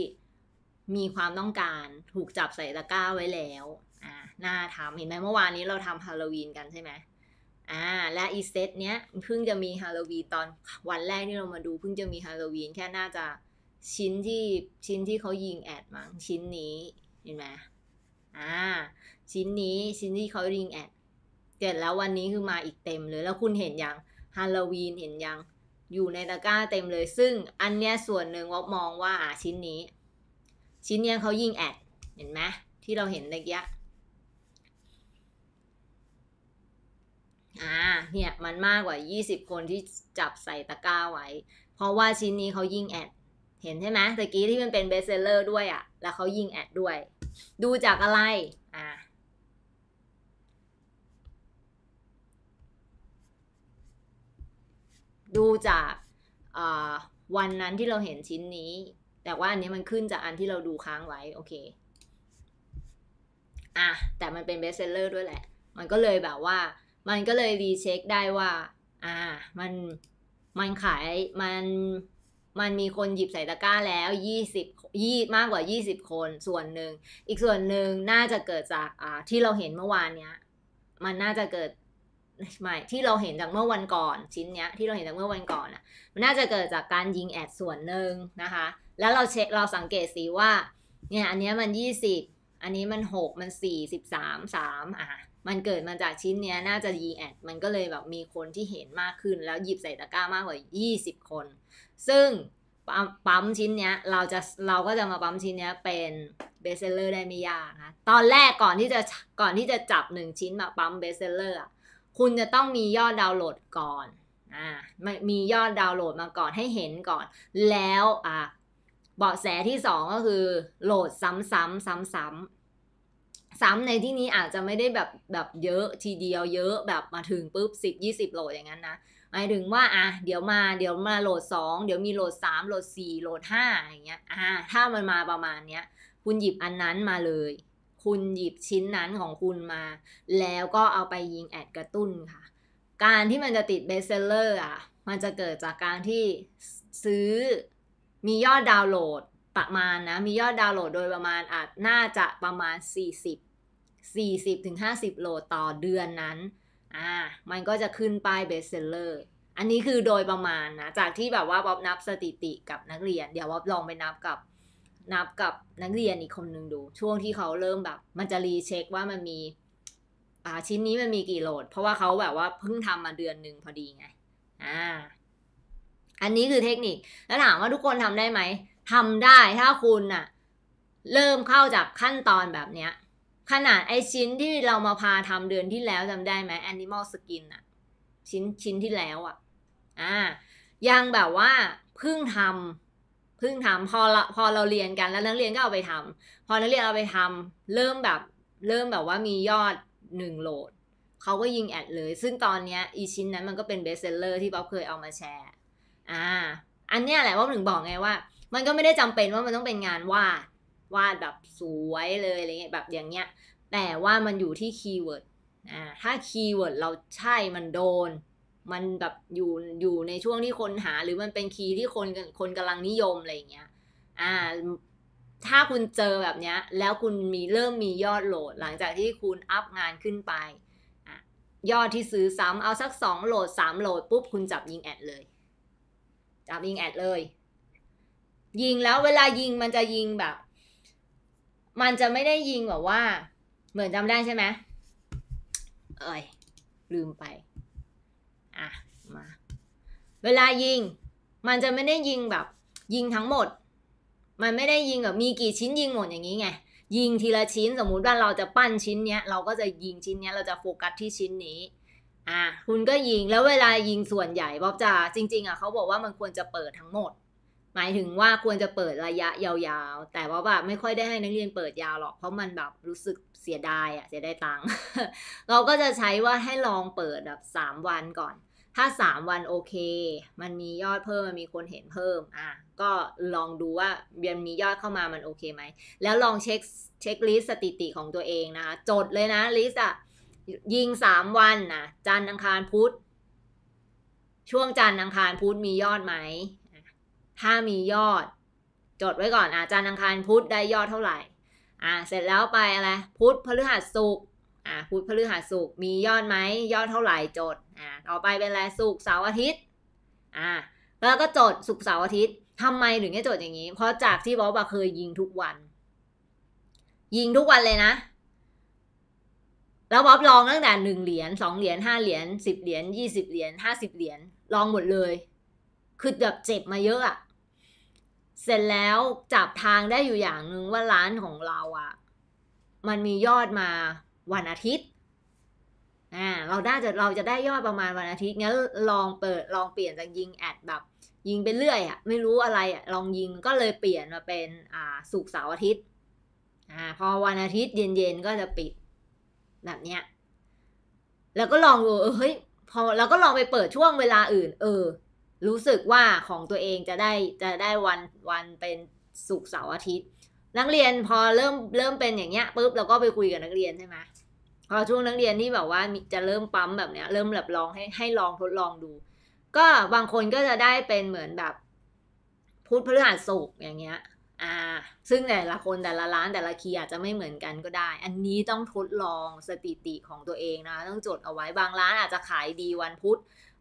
มีความต้องการถูกจับใส่ตะกร้าไว้แล้ว อ่าหน้าทำเห็นไหมเมื่อวานนี้เราทำฮาโลวีนกันใช่ไหมอ่าและอีเซตเนี้ยเพิ่งจะมีฮาโลวีนตอนวันแรกที่เรามาดูเพิ่งจะมีฮาโลวีนแค่น่าจะชิ้นที่ชิ้นที่เขายิงแอดมั้งชิ้นนี้เห็นไหมอ่า ชิ้นนี้ชิ้นที่เขายิงแอดเสร็จแล้ววันนี้คือมาอีกเต็มเลยแล้วคุณเห็นยังฮาโลวีนเห็นยัง อยู่ในตะกร้าเต็มเลย ซึ่งอันเนี้ยส่วนหนึ่งวอกมองว่าอ่าชิ้นนี้ ชิ้นเนี้ยเขายิงแอด เห็นไหมที่เราเห็นตะกี้อ่าเนี่ยมันมากกว่า 20 คนที่จับใส่ตะกร้าไว้ เพราะว่าชิ้นนี้เขายิงแอดเห็นใช่ไหมตะกี้ที่มันเป็นเบสเซลเลอร์ด้วยอ่ะแล้วเขายิงแอดด้วย ดูจากอะไรอ่ะดูจากวันนั้นที่เราเห็นชิ้นนี้ แต่ว่าอันนี้มันขึ้นจากอันที่เราดูค้างไว้โอเคอ่ะแต่มันเป็นเบสเซลเลอร์ด้วยแหละ มันก็เลยแบบว่ามันก็เลยรีเช็คได้ว่า อ่า มัน มันขายมันมันมีคนหยิบใส่ตะกร้าแล้ว20ยี่ มากกว่า20คน ส่วนหนึ่ง อีกส่วนหนึ่งน่าจะเกิดจาก อ่า ที่เราเห็นเมื่อวานเนี้ย มันน่าจะเกิดไม่ที่เราเห็นจากเมื่อวันก่อนชิ้นเนี้ย ที่เราเห็นจากเมื่อวันก่อนอ่ะ มันน่าจะเกิดจากการยิงแอดส่วนหนึ่งนะคะ แล้วเราเช็ค เราสังเกตสีว่า เนี่ย อันเนี้ยมัน20อันนี้มัน6มัน4 13 3อ่ะมันเกิดมาจากชิ้นเนี้ย น่าจะยิงแอดมันก็เลยแบบมีคนที่เห็นมากขึ้น แล้วหยิบใส่ตะกร้ามากกว่า20คนซึ่งปั๊มชิ้นเนี้ยเราจะเราก็จะมาปั๊มชิ้นเนี้ยเป็นเบสเซลเลอร์ได้ไม่ยากนะตอนแรกก่อนที่จะก่อนที่จะจับหนึ่งชิ้นมาปั๊มเบสเซลเลอร์คุณจะต้องมียอดดาวน์โหลดก่อนอ่ามียอดดาวน์โหลดมาก่อนให้เห็นก่อน แล้ว อ่าเบาะแสที่สองก็คือโหลดซ้ำๆซ้ำๆซ้ำในที่นี้อาจจะไม่ได้แบบแบบเยอะทีเดียวเยอะแบบมาถึงปุ๊บสิบยี่สิบโหลดอย่างนั้นนะหมายถึงว่าอ่ะเดี๋ยวมาเดี๋ยวมาโหลด 2 เดี๋ยวมีโหลด3โหลด 4 โหลด5อย่างเงี้ยอ่าถ้ามันมาประมาณเนี้ยคุณหยิบอันนั้นมาเลย คุณหยิบชิ้นนั้นของคุณมา แล้วก็เอาไปยิงแอดกระตุ้นค่ะการที่มันจะติดเบสเซลเลอร์อ่ะมันจะเกิดจากการที่ซื้อมียอดดาวน์โหลดประมาณนะ มียอดดาวน์โหลดโดยประมาณอาจน่าจะประมาณ 40 40-50 โหลดต่อเดือนนั้น่ามันก็จะขึ้นป้ายเบสเซลเลอร์ อันนี้คือโดยประมาณนะ จากที่แบบว่าบ๊อบนับสถิติกับนักเรียน เดี๋ยวบ๊อบลองไปนับกับนับกับนักเรียนอีกคนนึงดู ช่วงที่เขาเริ่มแบบ มันจะรีเช็คว่ามันมีอ่าชิ้นนี้มันมีกี่โหลด เพราะว่าเขาแบบว่าเพิ่งทำมาเดือนหนึ่งพอดีไงอ่าอันนี้คือเทคนิค แล้วถามว่าทุกคนทำได้ไหมทำได้ถ้าคุณอะเริ่มเข้าจากขั้นตอนแบบเนี้ยขนาดไอชิ้นที่เรามาพาทำเดือนที่แล้วจำได้ไหมแอนิมอลสกินอะชิ้นชิ้นที่แล้วอะอ่า ยังแบบว่าเพิ่งทำเพิ่งทำพอละพอเราเรียนกันแล้วนักเรียนก็เอาไปทำพอนักเรียนเอาไปทำเริ่มแบบ เริ่มแบบว่ามียอดหนึ่งโหลดเขาก็ยิงแอดเลย ซึ่งตอนเนี้ยอีชิ้นนั้นมันก็เป็นเบสเซลเลอร์ที่ป๊อปเคยเอามาแชร์ อ่า อันเนี้ยแหละว่านึ่งบอกไงว่า มันก็ไม่ได้จำเป็นว่ามันต้องเป็นงานวาดวาดแบบสวยเลยอะไรเงี้ยแบบอย่างเงี้ย แต่ว่ามันอยู่ที่คีย์เวิร์ดอ่าถ้าคีย์เวิร์ดเราใช่มันโดน มันแบบอยู่อยู่ในช่วงที่คนหา หรือมันเป็นคีย์ที่คนคนกำลังนิยมอะไรเงี้ยอ่าถ้าคุณเจอแบบเนี้ยแล้วคุณมีเริ่มมียอดโหลด หลังจากที่คุณอัพงานขึ้นไปยอดที่ซื้อซ้ำเอาสัก2โหลด 3 โหลดปุ๊บคุณจับยิงแอดเลย จับยิงแอดเลย ยิงแล้วเวลายิงมันจะยิงแบบมันจะไม่ได้ยิงแบบว่าเหมือนจำได้ใช่ไหมเอ้ยลืมไป อ่ะมา เวลายิง มันจะไม่ได้ยิงแบบ ยิงทั้งหมด มันไม่ได้ยิงแบบมีกี่ชิ้นยิงหมดอย่างนี้ไง ยิงทีละชิ้นสมมุติว่าเราจะปั้นชิ้นเนี้ยเราก็จะยิงชิ้นเนี้ยเราจะโฟกัสที่ชิ้นนี้อ่ะคุณก็ยิงแล้วเวลายิงส่วนใหญ่บ๊อบจะจริงๆ อ่ะเขาบอกว่ามันควรจะเปิดทั้งหมดหมายถึงว่าควรจะเปิดระยะยาว ๆ แต่ว่าแบบไม่ค่อยได้ให้นักเรียนเปิดยาวหรอก เพราะมันแบบรู้สึกเสียดายอะ เสียดายตังค์ เราก็จะใช้ว่าให้ลองเปิดแบบ3วันก่อน ถ้า3วันโอเค มันมียอดเพิ่มมันมีคนเห็นเพิ่ม อ่ะ ก็ลองดูว่าเรียนมียอดเข้ามามันโอเคไหม แล้วลองเช็คเช็คลิสต์สถิติของตัวเองนะคะจดเลยนะลิสต์อะยิง3วันนะ จันทร์อังคารพุธช่วงจันทร์อังคารพุธมียอดไหมถ้ามียอด จดไว้ก่อนอาจารย์อังคารพุธได้ยอดเท่าไหร่อ่าเสร็จแล้วไปอะไรพุธพฤหัสศุกร์อ่าพุธพฤหัสศุกร์มียอดไหมยอดเท่าไหร่ จดอ่าต่อไปเป็นอะไรศุกร์เสาร์อาทิตย์อ่าแล้วก็จดศุกร์เสาร์อาทิตย์ทำไมถึงได้จดอย่างนี้ เพราะจากที่บอสเคยยิงทุกวันยิงทุกวันเลยนะ แล้วบอสลองตั้งแต่หนึ่งเหรียญสองเหรียญห้าเหรียญสิบเหรียญยี่สิบเหรียญห้าสิบเหรียญลองหมดเลย คือแบบเจ็บมาเยอะอะเสร็จแล้วจับทางได้อยู่อย่างหนึ่งว่าร้านของเราอะ่ะ มันมียอดมาวันอาทิตย์อ่าเราได้จะเราจะได้ยอดประมาณวันอาทิตย์งั้นลองเปิดลองเปลี่ยนจากยิงแอดแบบยิงไปเรื่อยอะ่ะไม่รู้อะไรอะ่ะลองยิงก็เลยเปลี่ยนมาเป็นอ่าสุกเสาร์อาทิตย์อ่าพอวันอาทิตย์เย็นๆก็จะปิดแบบเนี้ยแล้วก็ลองดูเอฮ้ยพอเราก็ลองไปเปิดช่วงเวลาอื่น เออรู้สึกว่าของตัวเองจะได้จะได้วันวันเป็นสุกเสาร์อาทิตย์นักเรียนพอเริ่มเริ่มเป็นอย่างเงี้ยปุ๊บเราก็ไปคุยกับนักเรียนใช่ไหมพอช่วงนักเรียนที่แบบว่าจะเริ่มปั๊มแบบเนี้ยเริ่มแบบลองให้ให้ลองทดลองดู ก็บางคนก็จะได้เป็นเหมือนแบบพุธพฤหัสศุกร์อย่างเงี้ยอ่า ซึ่งแต่ละคนแต่ละร้านแต่ละคีย์อาจจะไม่เหมือนกันก็ได้ อันนี้ต้องทดลองสถิติของตัวเองนะต้องจดเอาไว้บางร้านอาจจะขายดีวันพุธ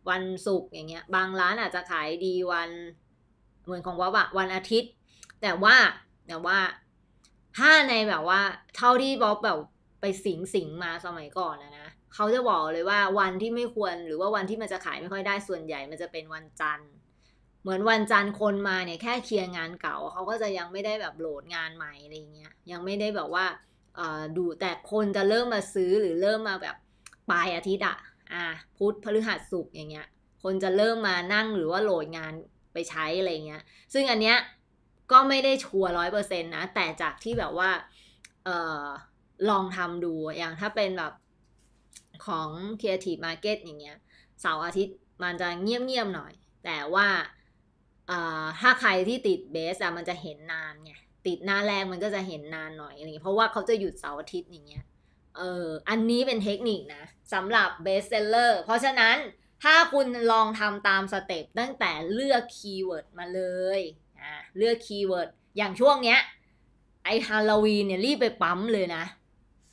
วันศุกร์อย่างเงี้ย บางร้านอาจจะขายดีวันเหมือนของวาวะวันอาทิตย์ แต่ว่าแต่ว่าถ้าในแบบว่าเท่าที่บอกแบบไปสิงสิงมาสมัยก่อนนะนะเขาจะบอกเลยว่าวันที่ไม่ควรหรือว่าวันที่มันจะขายไม่ค่อยได้ส่วนใหญ่ มันจะเป็นวันจันทร์ เหมือนวันจันทร์คนมาเนี่ยแค่เคลียร์งานเก่า เขาก็จะยังไม่ได้แบบโหลดงานใหม่อะไรเงี้ยยังไม่ได้แบบว่าดูแต่คนจะเริ่มมาซื้อหรือเริ่มมาแบบปลายอาทิตย์อะอ่ะพุธพฤหัสศุกร์อย่างเงี้ยคนจะเริ่มมานั่งหรือว่าโหลดงานไปใช้อะไรเงี้ยซึ่งอันเนี้ยก็ไม่ได้ชัวร์ร้อยเปอร์เซ็นต์นะแต่จากที่แบบว่าเออลองทำดูอย่างถ้าเป็นแบบของ Creative Market อย่างเงี้ยเสาร์อาทิตย์มันจะเงียบๆหน่อย แต่ว่าถ้าใครที่ติดเบสอะมันจะเห็นนานไงติดหน้าแรกมันก็จะเห็นนานหน่อยอะไรเงี้ยเพราะว่าเขาจะหยุดเสาร์อาทิตย์อย่างเงี้ยเออ อันนี้เป็นเทคนิคนะสำหรับเบสเซลเลอร์ เพราะฉะนั้นถ้าคุณลองทำตามสเต็ปตั้งแต่เลือกคีย์เวิร์ดมาเลยอ่ะเลือกคีย์เวิร์ดอย่างช่วงเนี้ย ไอฮาโลวีนเนี่ย รีบไปปั๊มเลยนะ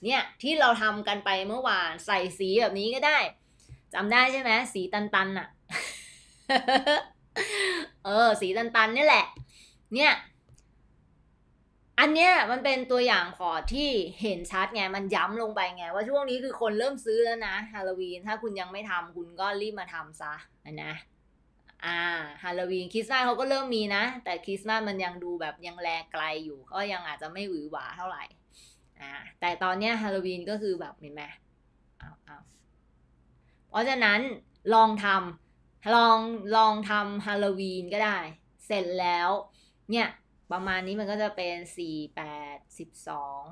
เนี่ย ที่เราทำกันไปเมื่อวานใส่สีแบบนี้ก็ได้จำได้ใช่ไหมสีตันๆอะ่ะ เออ สีตัน ๆ นี่แหละ เนี่ยอันเนี้ยมันเป็นตัวอย่างพอที่เห็นชัดไง มันย้ำลงไปไง ว่าช่วงนี้คือคนเริ่มซื้อแล้วนะฮาโลวีนถ้าคุณยังไม่ทำคุณก็รีบมาทำซะนะอ่าฮาโลวีนคริสต์มาสเขาก็เริ่มมีนะ แต่คริสต์มาสมันยังดูแบบ ยังแลไกลอยู่ ก็ยังอาจจะไม่หวือหวาเท่าไหร่อ่าแต่ตอนเนี้ยฮาโลวีนก็คือแบบเห็นไหมเอาเอาเพราะฉะนั้นลองทำลองลองทำฮาโลวีนก็ได้เสร็จแล้วเนี่ยประมาณนี้มันก็จะเป็นสี่แปดสิบสอง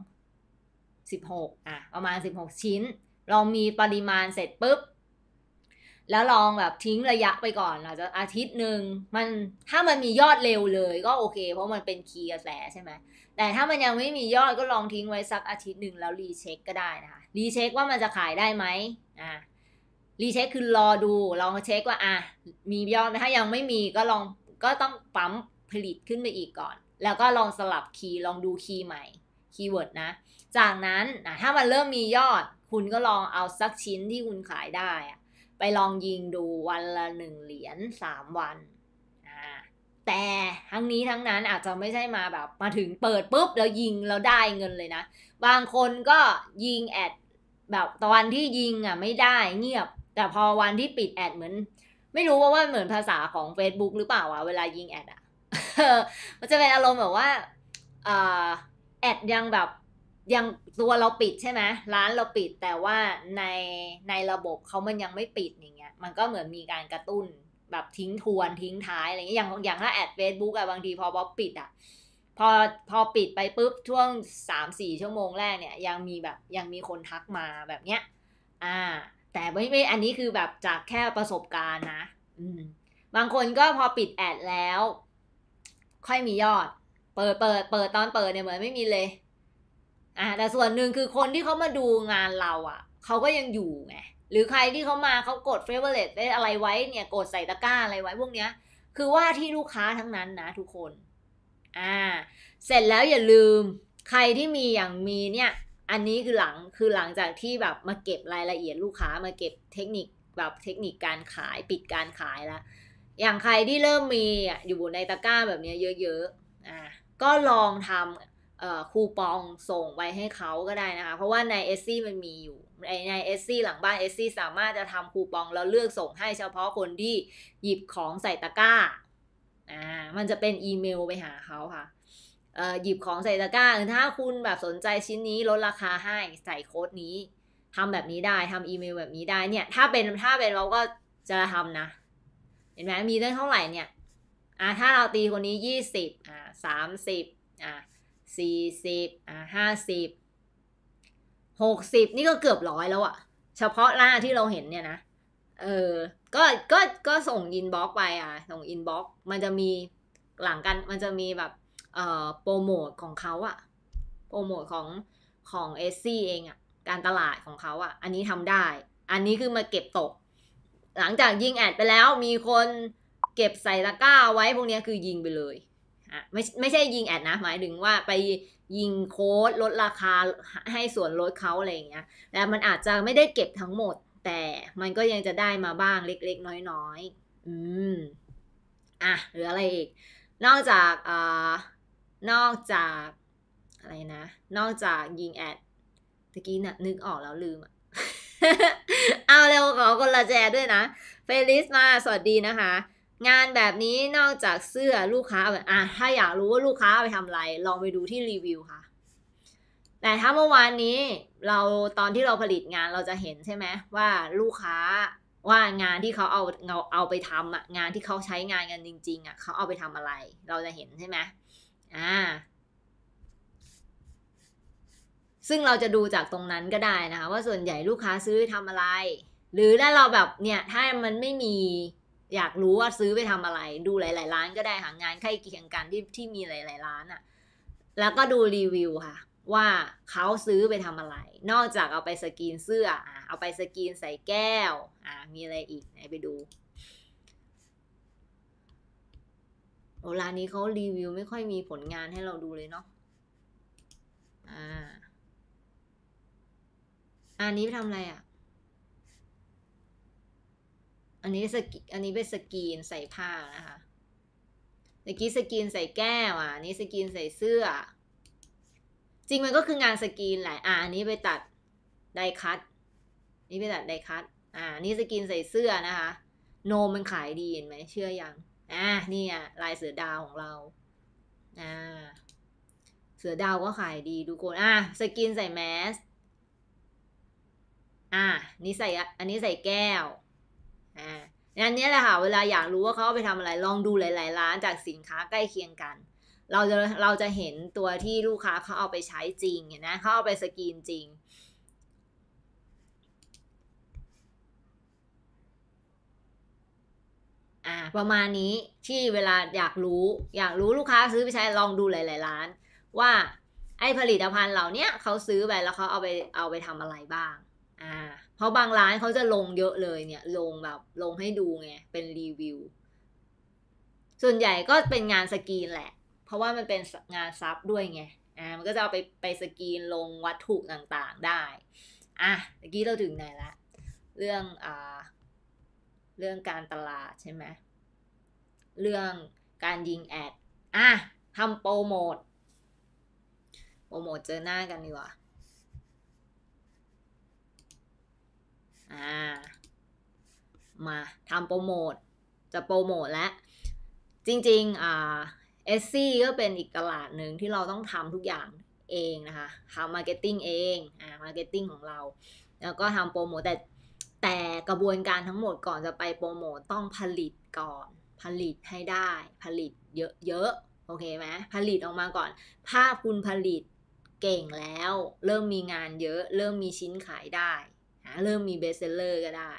สิบหกอ่ะประมาณสิบหกชิ้นลองมีปริมาณเสร็จปุ๊บแล้วลองแบบทิ้งระยะไปก่อนอาจจะอาทิตย์หนึ่งมันถ้ามันมียอดเร็วเลยก็โอเคเพราะมันเป็นคีย์กระแสใช่ไหมแต่ถ้ามันยังไม่มียอดก็ลองทิ้งไว้สักอาทิตย์หนึ่งแล้วรีเช็คก็ได้นะคะรีเช็คว่ามันจะขายได้ไหมอ่ะรีเช็คคือรอดูลองเช็คว่าอ่ะมียอดไหมถ้ายังไม่มีก็ลองก็ต้องปั๊มผลิตขึ้นไปอีกก่อนแล้วก็ลองสลับคีย์ลองดูคีย์ใหม่คีย์เวิร์ดนะจากนั้นถ้ามันเริ่มมียอดคุณก็ลองเอาสักชิ้นที่คุณขายได้ ไปลองยิงดูวันละหนึ่งเหรียญสามวัน แต่ทั้งนี้ทั้งนั้นอาจจะไม่ใช่มาแบบมาถึงเปิดปุ๊บแล้วยิงแล้วได้เงินเลยนะบางคนก็ยิงแอดแบบตอนที่ยิงอ่ะไม่ได้เงียบ แต่พอวันที่ปิดแอดเหมือนไม่รู้ว่าว่าเหมือนภาษาของ Facebook หรือเปล่าวะเวลายิงแอดอ่ะมันจะเป็นอารมณ์แบบว่าแอด ยังแบบยังตัวเราปิดใช่ไหมร้านเราปิดแต่ว่าในในระบบเขามันยังไม่ปิดอย่างเงี้ยมันก็เหมือนมีการกระตุ้นแบบทิ้งทวนทิ้งท้ายอะไรเงี้ยอย่างอย่างถ้าแอดเฟซบุ๊กอะบางที พอบอปิดอะพอพอปิดไปปุ๊บช่วงสามสี่ชั่วโมงแรกเนี่ยยังมีแบบยังมีคนทักมาแบบเนี้ยอ่า แต่ไม่ไม่อันนี้คือแบบจากแค่ประสบการณ์นะอืมบางคนก็พอปิดแอดแล้วค่อยมียอด เปิดเปิด เปิด ตอนเปิดเนี่ยเหมือนไม่มีเลย อ่า แต่ส่วนหนึ่งคือคนที่เขามาดูงานเราอะ่ะ เขาก็ยังอยู่ไง หรือใครที่เขามาเขากดเฟเวอร์เลตได้อะไรไว้เนี่ย กดใส่ตะกร้าอะไรไว้พวกเนี้ย คือว่าที่ลูกค้าทั้งนั้นนะ ทุกคน อ่า เสร็จแล้วอย่าลืม ใครที่มีอย่างมีเนี่ย อันนี้คือหลัง คือหลังจากที่แบบมาเก็บรายละเอียดลูกค้า มาเก็บเทคนิคแบบเทคนิคการขายปิดการขายแล้วอย่างใครที่เริ่มมีอยู่ในตะกร้าแบบนี้เยอะๆอ่ะก็ลองทำคูปองส่งไปให้เขาก็ได้นะคะ เพราะว่าในเอซี่มันมีอยู่ในในเอซี่หลังบ้านเอซี่สามารถจะทำคูปองแล้วเลือกส่งให้เฉพาะคนที่หยิบของใส่ตะกร้าอ่า มันจะเป็นอีเมลไปหาเขาค่ะหยิบของใส่ตะกร้าถ้าคุณแบบสนใจชิ้นนี้ลดราคาให้ใส่โค้ดนี้ทำแบบนี้ได้ทำอีเมล แบบนี้ได้เนี่ย ถ้าเป็นถ้าเป็นเราก็จะทำนะเห็นไหมมีได้เท่าไหร่เนี่ย อ่า ถ้าเราตีคนนี้ยี่สิบอ่าสามสิบอ่าสี่สิบอ่าห้าสิบหกสิบนี่ก็เกือบร้อยแล้วอะเฉพาะล่าที่เราเห็นเนี่ยนะ เออก็ก็ก็ส่งอินบ็อกไปอ่ะส่งอินบ็อกมันจะมีหลังกัน มันจะมีแบบเอ่อโปรโมทของเขาอะโปรโมทของของเอซี่เองอะ การตลาดของเขาอะอันนี้ทำได้ อันนี้คือมาเก็บตกหลังจากยิงแอดไปแล้วมีคนเก็บใส่ตะกร้าไว้พวกนี้คือยิงไปเลยอ่ะไม่ไม่ใช่ยิงแอดนะ หมายถึงว่าไปยิงโค้ดลดราคาให้ส่วนลดเขาอะไรอย่างเงี้ยแต่มันอาจจะไม่ได้เก็บทั้งหมดแต่มันก็ยังจะได้มาบ้างเล็กๆ น้อยๆอืมอ่ะหรืออะไรอีกนอกจากอ่านอกจากอะไรนะ นอกจากยิงแอดตะกี้นะ่ะนึกออกแล้วลืมอะเอาเร็วขอคนละแจด้วยนะเฟลิสมาสวัสดีนะคะงานแบบนี้นอกจากเสื้อลูกค้าแบบอ่ะถ้าอยากรู้ว่าลูกค้าไปทำอะไร ลองไปดูที่รีวิวค่ะ แต่ถ้าเมื่อวานนี้ เราตอนที่เราผลิตงานเราจะเห็นใช่ไหมว่าลูกค้าว่างานที่เขาเอาเอาเอาไปทำอ่ะงานที่เขาใช้งานกันจริง ๆอ่ะเขาเอาไปทำอะไร เราจะเห็นใช่ไหมอ่าซึ่งเราจะดูจากตรงนั้นก็ได้นะคะ ว่าส่วนใหญ่ลูกค้าซื้อทำอะไร หรือถ้าเราแบบเนี่ย ถ้ามันไม่มีอยากรู้ว่าซื้อไปทำอะไรดู หลาย ๆ ร้านก็ได้หางานใกล้เคียงกันที่ที่มีหลาย ๆ ร้านอะ่ะ แล้วก็ดูรีวิวค่ะ ว่าเขาซื้อไปทำอะไรนอกจากเอาไปสกรีนเสื้อเอาไปสกรีนใส่แก้วมีอะไรอีกไหนไปดูโอร้านนี้เขารีวิวไม่ค่อยมีผลงานให้เราดูเลยเนาะอ่าอันนี้ไปทำอะไรอะ่ะอันนี้สกอันนี้เป็นสกีนใส่ผ้านะคะเมื่อกี้สกีนใส่แก้วอ่ะอันนี้สกีนใส่เสื้อ จริงมันก็คืองานสกีนแหละอ่ะอันนี้ไปตัดไดคัตนี่ไปตัดไดคัตอ่านี่สกีนใส่เสื้อนะคะ โนมันขายดีเห็นไหมเชื่อยัง อ่านี่อ่ะลายเสือดาวของเราอ่าเสือดาวก็ขายดีดูโกนอ่ะสกีนใส่แมสอ่านี่ใส่ อันนี้ใส่แก้ว อ่าอันนี้แหละค่ะ เวลาอยากรู้ว่าเขาไปทำอะไรลองดูหลาย ๆ ร้านจากสินค้าใกล้เคียงกัน เราจะเราจะเห็นตัวที่ลูกค้าเขาเอาไปใช้จริงเห็นหะเขาเอาไปสกรีนจริงอ่าประมาณนี้ที่เวลาอยากรู้อยากรู้ลูกค้าซื้อไปใช้ลองดูหลายๆร้าน ว่าไอผลิตภัณฑ์เหล่านี้เขาซื้อไปแล้วเขาเอาไปเอาไปทำอะไรบ้าง่าเพราะบางร้านเขาจะลงเยอะเลยเนี่ยลงแบบลงให้ดูไงเป็นรีวิว ส่วนใหญ่ก็เป็นงานสกรีนแหละ เพราะว่ามันเป็นงานซับด้วยไงอ่ามันก็จะเอาไปไปสกรีนลงวัตถุต่างๆได้อ่ะเมื่อกี้เราถึงไหนละเรื่องอ่าเรื่องการตลาดใช่ไหมเรื่องการยิงแอดอ่ะทำโปรโมทโปรโมทเจอหน้ากันดีกว่า่ามาทำโปรโมทจะโปรโมทแล้วจริงๆอ่าเอสซี่ก็เป็นอีกตลาดหนึ่งที่เราต้องทำทุกอย่างเองนะคะทำมาร์เก็ตติ้งเองอ่ามาร์เก็ตติ้งของเราแล้วก็ทำโปรโมทแต่แต่กระบวนการทั้งหมดก่อนจะไปโปรโมทต้องผลิตก่อนผลิตให้ได้ผลิตเยอะๆโอเคไหมผลิตออกมาก่อนถ้าคุณผลิตเก่งแล้ว เริ่มมีงานเยอะเริ่มมีชิ้นขายได้ะเริ่มมีเบสเซลเลอร์ก็ได้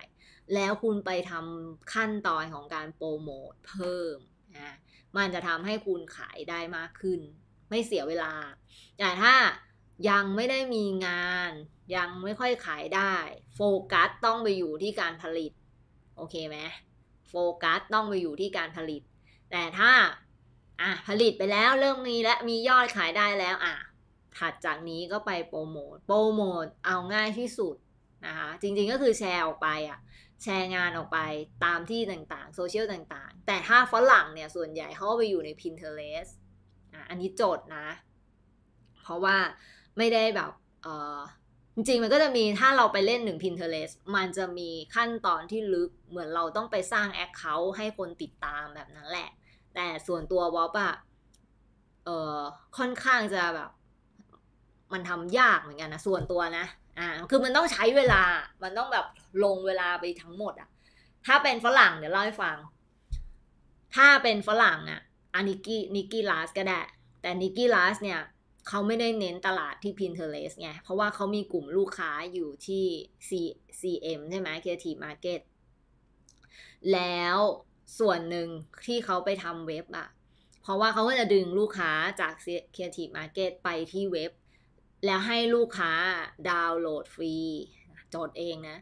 แล้วคุณไปทำขั้น ตอนของการโปรโมทเพิ่มนะ มันจะทำให้คุณ ขาย ได้มากขึ้น ไม่เสียเวลา แต่ถ้ายังไม่ได้มีงาน ยังไม่ค่อย ขาย ได้ โฟกัสต้องไปอยู่ที่การผลิต โอเคไหมโฟกัสต้องไปอยู่ที่การผลิต แต่ถ้า อ่ะ ผลิตไปแล้วเริ่มมีและมียอดขายได้แล้วอ่ะถัดจากนี้ก็ไปโปรโมท โปรโมทเอาง่ายที่สุดนะคะจริงๆก็คือแชร์ออกไปอะแชร์งานออกไปตามที่ต่างๆ โซเชียลต่างๆ แต่ถ้าฝรั่งเนี่ย ส่วนใหญ่เขาไปอยู่ใน Pinterest อันนี้โจทย์นะ เพราะว่าไม่ได้แบบจริงๆมันก็จะมีถ้าเราไปเล่นหนึ่ง Pinterest มันจะมีขั้นตอนที่ลึกเหมือนเราต้องไปสร้าง Account ให้คนติดตามแบบนั้นแหละ แต่ส่วนตัววอป่ะค่อนข้างจะแบบ มันทำยากเหมือนกันนะส่วนตัวนะอ่า คือมันต้องใช้เวลา มันต้องแบบลงเวลาไปทั้งหมดอ่ะ ถ้าเป็นฝรั่งเดี๋ยวเล่าให้ฟัง ถ้าเป็นฝรั่งอ่ะอนิกี้ นิกี้ ลาสก็ได้ แต่นิกี้ ลาสเนี่ย เขาไม่ได้เน้นตลาดที่ Pinterest ไงเพราะว่าเขามีกลุ่มลูกค้าอยู่ที่ C CM ใช่ไหม Creative Market แล้วส่วนหนึ่งที่เขาไปทำเว็บอ่ะ เพราะว่าเขาก็จะดึงลูกค้าจาก Creative Market ไปที่เว็บแล้วให้ลูกค้าดาวน์โหลดฟรีโจดเองนะ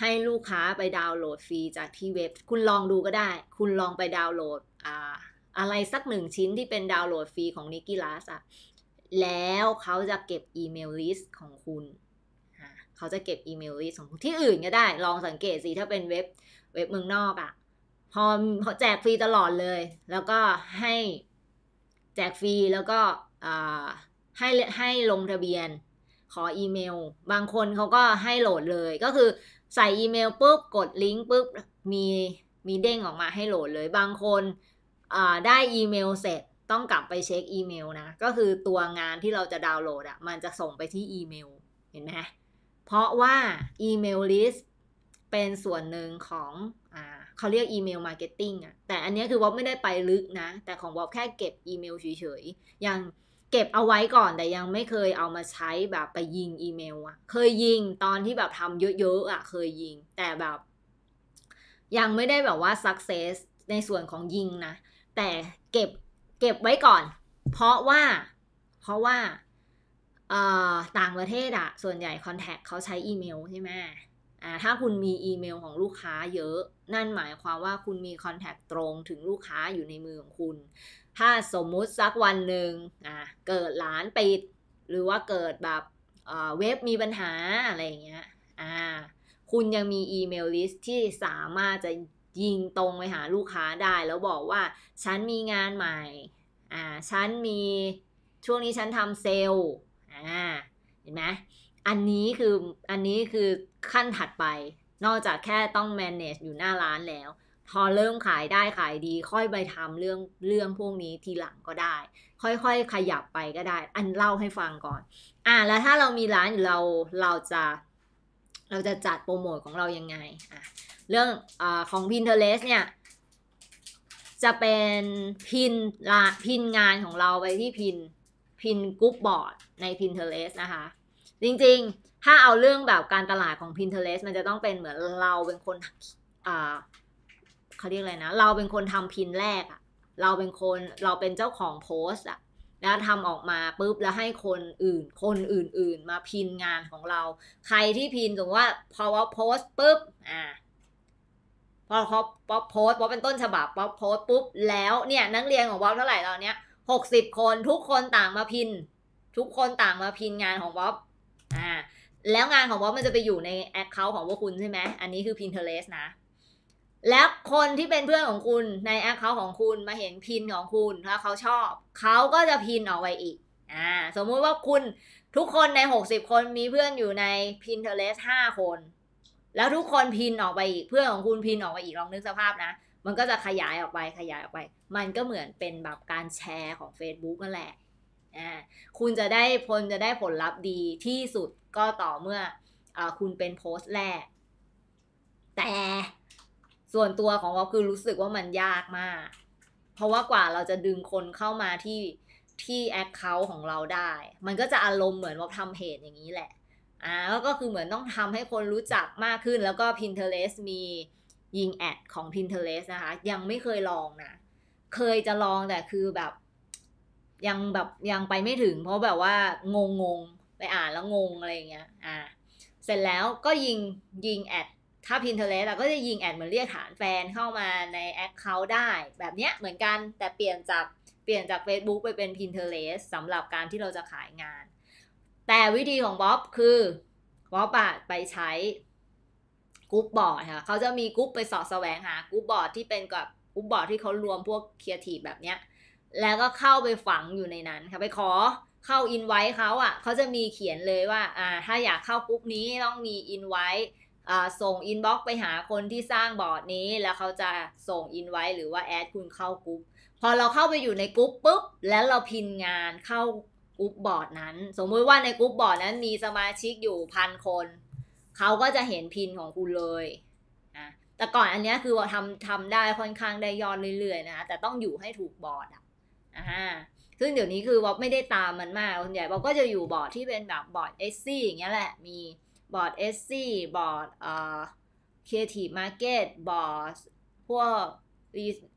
ให้ลูกค้าไปดาวน์โหลดฟรีจากที่เว็บ คุณลองดูก็ได้ คุณลองไปดาวน์โหลดอ่าอะไรสักหนึ่งชิ้นที่เป็นดาวน์โหลดฟรีของ n i k i l a s อะแล้วเขาจะเก็บอีเมลลิสต์ของคุณเขาจะเก็บอีเมลลิสต์ของคุณ ที่อื่นก็ได้ ลองสังเกตสิ ถ้าเป็นเว็บเว็บเมืองนอกอะพอพอแจกฟรีตลอดเลย แล้วก็ให้แจกฟรีแล้วก็ให้ให้ลงทะเบียนขออีเมล บางคนเขาก็ให้โหลดเลยก็คือใส่อีเมลปุ๊บกดลิงก์ปุ๊บมีมีเด้งออกมาให้โหลดเลยบางคนได้อีเมลเสร็จต้องกลับไปเช็คอีเมลนะก็คือตัวงานที่เราจะดาวน์โหลดอะ่ะมันจะส่งไปที่อีเมลเห็นไหมเพราะว่าอีเมลลิสต์เป็นส่วนหนึ่งของอ่าเขาเรียกอีเมลมาร์เก็ตติ้งอ่ะแต่อันนี้คือว่าไม่ได้ไปลึกนะแต่ของวอาแค่เก็บอีเมลเฉยๆอย่างเก็บเอาไว้ก่อนแต่ยังไม่เคยเอามาใช้แบบไปยิงอีเมลอะเคยยิงตอนที่แบบทำเยอะๆอะเคยยิง แต่แบบยังไม่ได้แบบว่า success ในส่วนของยิงนะ แต่เก็บเก็บไว้ก่อน เพราะว่าเพราะว่าต่างประเทศอะส่วนใหญ่คอนแทคเขาใช้อีเมลใช่ไหมอ่าถ้าคุณมีอีเมลของลูกค้าเยอะ นั่นหมายความว่าคุณมีคอนแทคตรงถึงลูกค้าอยู่ในมือของคุณถ้าสมมุติสักวันหนึ่งะเกิดหลานปิด หรือว่าเกิดแบบเว็บมีปัญหา อะไรอย่างเงี้ยอ่าคุณยังมีอีเมลลิสต์ที่สามารถจะยิงตรงไปหาลูกค้าได้แล้วบอกว่าฉันมีงานใหม่อ่าฉันมีช่วงนี้ฉันทำเซลล์อ่าเห็นไหมอันนี้คืออันนี้คือขั้นถัดไป นอกจากแค่ต้อง manage อยู่หน้าร้านแล้วพอเริ่มขายได้ขายดี ค่อยไปทำเรื่องเรื่องพวกนี้ทีหลังก็ได้ ค่อยๆขยับไปก็ได้ อันเล่าให้ฟังก่อนอ่าแล้วถ้าเรามีร้านอยู่เราเราจะเราจะจัดโปรโมทของเรายังไงอ่ะเรื่องอของ Pinterest เนี่ย จะเป็นพินลาพินงานของเราไปที่พินพินกรุ๊ปบอร์ดใน Pinterest นะคะ จริงๆถ้าเอาเรื่องแบบการตลาดของ Pinterest มันจะต้องเป็นเหมือนเราเป็นคนอ่าเขาเรียกอะไรนะ เราเป็นคนทำพินแรกอะเราเป็นคนเราเป็นเจ้าของโพสอ์อะแล้วทำออกมาปุ๊บ แล้วให้คนอื่นคนอื่นๆ มาพินงานของเรา ใครที่พินถึงว่าพอว่าโพสปุ๊บอ่าพอเขาป๊อโพสป๊อเป็นต้นฉบับป๊อโพสปุ๊บแล้วเนี่ยนักเรียนของป๊อปเท่าไหร่ตอนเนี้ยหกสิบคนทุกคนต่างมาพินทุกคนต่างมาพินงานของป๊อปอ่าแล้วงานของป๊อปมันจะไปอยู่ในแอคเคาท์ของพวกคุณใช่ไหมอันนี้คือ Pinterest นะแล้วคนที่เป็นเพื่อนของคุณในแอคเคาท์ของคุณมาเห็นพินของคุณแล้วเขาชอบ เขาก็จะพินออกไปอีก อ่า สมมุติว่าคุณทุกคนใน 60 คนมีเพื่อนอยู่ใน Pinterest 5 คน แล้วทุกคนพินออกไปอีกเพื่อนของคุณพินออกไปอีกลองนึกสภาพนะ มันก็จะขยายออกไปขยายออกไป มันก็เหมือนเป็นแบบการแชร์ของ Facebook นั่นแหละอ่าคุณจะได้ผลจะได้ผลลัพธ์ดีที่สุดก็ต่อเมื่ออคุณเป็นโพสต์แรก แต่ส่วนตัวของวอลคือรู้สึกว่ามันยากมาก เพราะว่ากว่าเราจะดึงคนเข้ามาที่ที่แอคเคาท์ของเราได้ มันก็จะอารมณ์เหมือนว่าทำเพจอย่างนี้แหละ อ่าก็คือเหมือนต้องทำให้คนรู้จักมากขึ้นแล้วก็ Pinterest มียิงแอดของ Pinterest นะคะ ยังไม่เคยลองนะ เคยจะลองแต่คือแบบยังแบบ ยังไปไม่ถึง เพราะแบบว่างงงไปอ่านแล้วงงอะไรเงี้ย อ่า เสร็จแล้วก็ยิงยิงแอดถ้า Pinterest เราก็จะยิงแอดเหมือนเรียกฐานแฟนเข้ามาใน Account ได้ แบบเนี้ยเหมือนกันแต่เปลี่ยนจากเปลี่ยนจาก Facebook ไปเป็น Pinterest สำหรับการที่เราจะขายงาน แต่วิธีของบ๊อบคือบ๊อบอะไปใช้กรุ๊ปบอร์ดค่ะเขาจะมีกรุ๊ปไปสอดแสวงหากรุ๊ปบอร์ดที่เป็นกับกรุ๊ปบอร์ดที่เขารวมพวกเคียร์ทีแบบเนี้ยแล้วก็เข้าไปฝังอยู่ในนั้นค่ะไปขอเข้าอินไว้เขาอะ่ะเขาจะมีเขียนเลยว่าอ่าถ้าอยากเข้ากรุ๊ปนี้ต้องมีอินไว้ส่งอินบ็อกไปหาคนที่สร้างบอร์ดนี้แล้วเขาจะส่งอินไว้หรือว่าแอดคุณเข้ากรุ๊ปพอเราเข้าไปอยู่ในกรุ๊ปปุ๊บแล้วเราพินงานเข้ากรุ๊ปบอร์ดนั้น สมมุติว่าในกรุ๊ปบอร์ดนั้นมีสมาชิกอยู่พันคน เขาก็จะเห็นพินของคุณเลยนะแต่ก่อนอันนี้คือว่าทำทำได้ค่อนข้างได้ยอดเรื่อยๆนะแต่ต้องอยู่ให้ถูกบอร์ดอ่ะอ่าซึ่งเดี๋ยวนี้คือว่าไม่ได้ตามมันมากส่วนใหญ่วอาก็จะอยู่บอร์ดที่เป็นแบบบอร์ดเอซี่อย่างเงี้ยแหละมีบอร์ดเอสซีบอร์ดเอ่อครีเอทีฟมาร์เก็ตบอร์ดพวก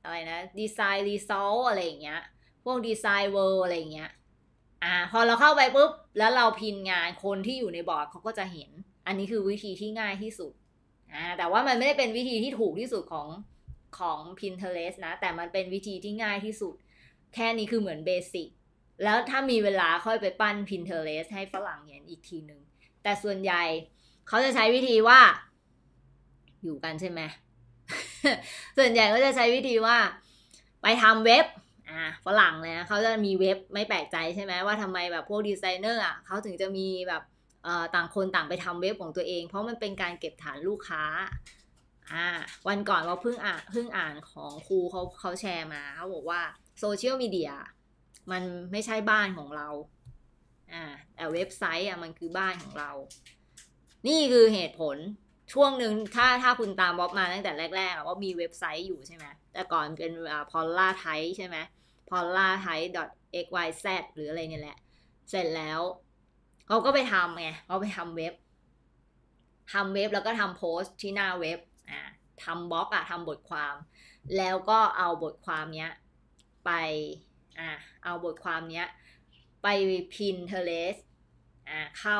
อะไรนะดีไซน์รีซอลอะไรอย่างเงี้ย พวกดีไซน์เวิร์อะไรอย่างเงี้ยอ่าพอเราเข้าไปปุ๊บแล้วเราพิมพ์งานคนที่อยู่ในบอร์ดเขาก็จะเห็นอันนี้คือวิธีที่ง่ายที่สุดอ่าแต่ว่ามันไม่ได้เป็นวิธีที่ถูกที่สุดของของ Pinterest นะแต่มันเป็นวิธีที่ง่ายที่สุด แค่นี้คือเหมือนเบสิกแล้วถ้ามีเวลาค่อยไปปั้น Pinterest ให้ฝรั่งเห็นอีกทีหนึ่งแต่ส่วนใหญ่เขาจะใช้วิธีว่า อยู่กันใช่ไหมส่วนใหญ่ก็จะใช้วิธีว่า ไปทำเว็บ อ่าฝรั่งเลยนะเขาจะมีเว็บไม่แปลกใจใช่ไหมว่าทำไมแบบพวกดีไซเนอร์อ่ะเขาถึงจะมีแบบเออ่ต่างคนต่างไปทำเว็บของตัวเอง เพราะมันเป็นการเก็บฐานลูกค้าอ่าวันก่อนเราเพิ่งอ่านเพิ่งอ่านของครูเขาเขาแชร์มา เขาบอกว่าโซเชียลมีเดียมันไม่ใช่บ้านของเราอ่าแต่เว็บไซต์อ่ะมันคือบ้านของเรา นี่คือเหตุผล ช่วงหนึ่งถ้าถ้าคุณตามบล็อกมาตั้งแต่แรกๆวก็มีเว็บไซต์อยู่ใช่ไหม แต่ก่อนเป็นพอลล่าไทใช่ไหมพอลล่าไท .xyz หรืออะไรเนี่ยแหละ เสร็จแล้วเขาก็ไปทำไงเขาไปทำเว็บ ทำเว็บแล้วก็ทำโพสต์ที่หน้าเว็บอ่าทำบล็อกอะทำบทความ แล้วก็เอาบทความเนี้ยไปอ่าเอาบทความเนี้ยไป Pinterest อ่าเข้า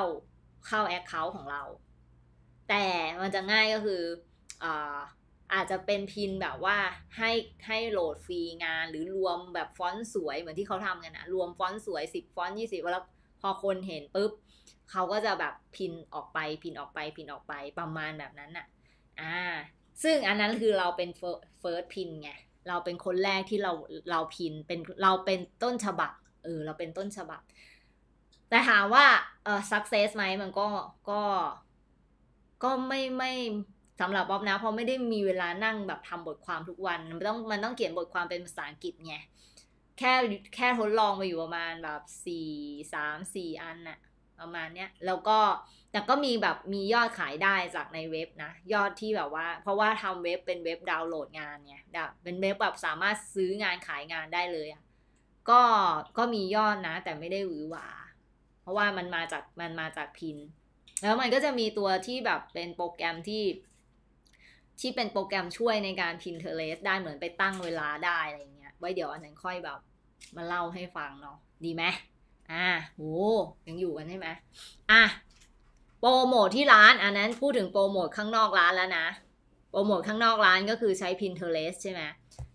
เข้า Account ของเรา แต่มันจะง่ายก็คืออ่าอาจจะเป็นพินแบบว่าให้ให้โหลดฟรีงานหรือรวมแบบฟอนต์สวยเหมือนที่เขาทำกันนะรวมฟอนต์สวย 10ฟอนต์20แล้วพอคนเห็นปุ๊บเขาก็จะแบบพินออกไปพินออกไปพินออกไปประมาณแบบนั้นน่ะ อ่า ซึ่งอันนั้นคือเราเป็นเฟิร์สพินไงเราเป็นคนแรกที่เราเราพินเป็นเราเป็นต้นฉบับเออเราเป็นต้นฉบับ แต่ถามว่าเออ success ไหมมันก็ก็ ก็ไม่ไม่สำหรับบ๊อบนะ เพราะไม่ได้มีเวลานั่งแบบทำบทความทุกวัน มันต้องมันต้องเขียนบทความเป็นภาษาอังกฤษไงแค่แค่ทดลองมาอยู่ประมาณแบบสี่สามสี่อันน่ะประมาณเนี้ยแล้วก็แต่ก็มีแบบมียอดขายได้จากในเว็บนะ ยอดที่แบบว่า เพราะว่าทำเว็บเป็นเว็บดาวน์โหลดงานไงแบบเป็นเว็บแบบสามารถซื้องานขายงานได้เลยอะก็ ก็มียอดนะ แต่ไม่ได้หวือหวา เพราะว่ามันมาจาก มันมาจากพิน แล้วมันก็จะมีตัวที่แบบเป็นโปรแกรมที่ ที่เป็นโปรแกรมช่วยในการพินเทเลสได้เหมือนไปตั้งเวลาได้อะไรเงี้ย ไว้เดี๋ยวอันนั้นค่อยแบบ มาเล่าให้ฟังเนาะ ดีไหมอ่าโหยังอยู่กันใช่ไหมอ่ะ โปรโมทที่ร้าน อันนั้น พูดถึงโปรโมทข้างนอกร้านแล้วนะ โปรโมทข้างนอกร้านก็คือใช้พินเทเลสใช่ไหม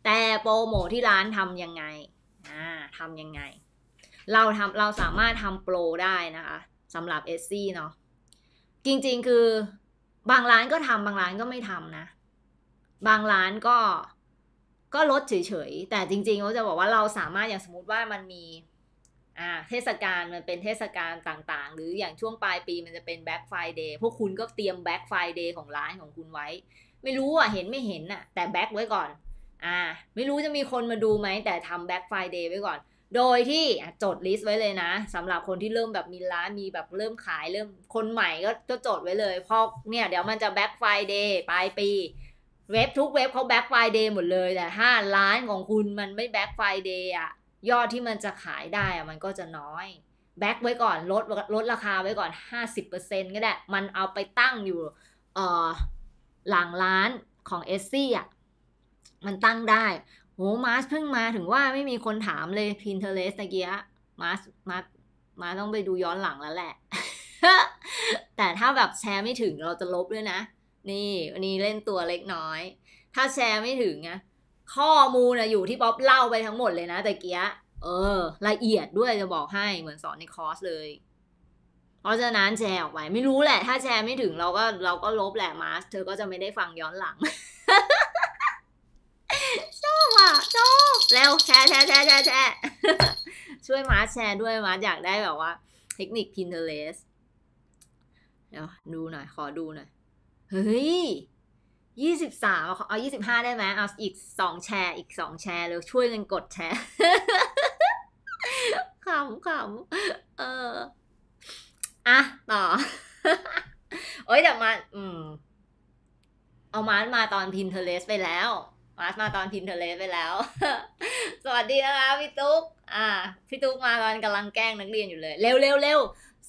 แต่โปรโมทที่ร้านทำยังไงอ่าทำยังไงเราทำเราสามารถทำโปรได้นะคะสำหรับเอซี่เนาะจริงๆคือบางร้านก็ทำบางร้านก็ไม่ทำนะ บางร้านก็ก็ลด เฉยๆ แต่จริงๆเราจะบอกว่าเราสามารถอย่างสมมติว่ามันมีอ่าเทศกาลมันเป็นเทศกาลต่างๆ หรืออย่างช่วงปลายปี มันจะเป็น Black Friday พวกคุณก็เตรียม Black Friday ของร้านของคุณไว้ ไม่รู้อ่ะเห็นไม่เห็นอ่ะ แต่แบ็กไว้ก่อนอ่าไม่รู้จะมีคนมาดูไหม แต่ทำ Black Friday ไว้ก่อน โดยที่จดลิสต์ไว้เลยนะสำหรับคนที่เริ่มแบบมีร้านมีแบบเริ่มขาย เริ่มคนใหม่ก็จะจดไว้เลยเพราะเนี่ยเดี๋ยวมันจะ Black Friday ปลายปี เว็บทุกเว็บเขา Black Friday หมดเลยแต่ถ้าร้านของคุณมันไม่ Black Friday อะยอดที่มันจะขายได้อะมันก็จะน้อยแบ็กไว้ก่อนลดลดราคาไว้ก่อน 50%ก็ได้มันเอาไปตั้งอยู่เออหลังร้านของเอสซี่อ่ะมันตั้งได้โหมาร์สเพิ่งมาถึงว่าไม่มีคนถามเลยพินเทเลสตะเกียมาร์สมาร์สมาต้องไปดูย้อนหลังแล้วแหละแต่ถ้าแบบแชร์ไม่ถึงเราจะลบด้วยนะนี่วันนี้เล่นตัวเล็กน้อย ถ้าแชร์ไม่ถึงนะข้อมูลนะอยู่ที่ป๊อปเล่าไปทั้งหมดเลยนะตะเกียเออ ละเอียดด้วยจะบอกให้เหมือนสอนในคอร์สเลยเพราะฉะนั้นแชร์ออกไปไม่รู้แหละ ถ้าแชร์ไม่ถึงเราก็เราก็ลบแหละมาสเธอก็จะไม่ได้ฟังย้อนหลังชอบอ่ะชอบแล้วแชร์แชร์แชร์แชร์แชร์ช่วยมารแชร์ด้วยมาร์อยากได้แบบว่าเทคนิค Pinterest เดี๋ยวดูหน่อย ขอดูหน่อย เฮ้ยยี่สิบสามเอายี่สิบห้าได้ไหมเอาอีกสองแชร์อีกสองแชร์เลยช่วยกันกดแชร์ขำขำเอออ่ะ ต่อโอ้ยแต่มาอืม เอามานมาตอนพินเทเลสไปแล้วมาสมาตอนทินเทเลสไปแล้ว สวัสดีนะคะพี่ตุ๊ก อ่าพี่ตุ๊กมาตอนกำลังแกล้งนักเรียนอยู่เลย เร็วเร็วเร็ว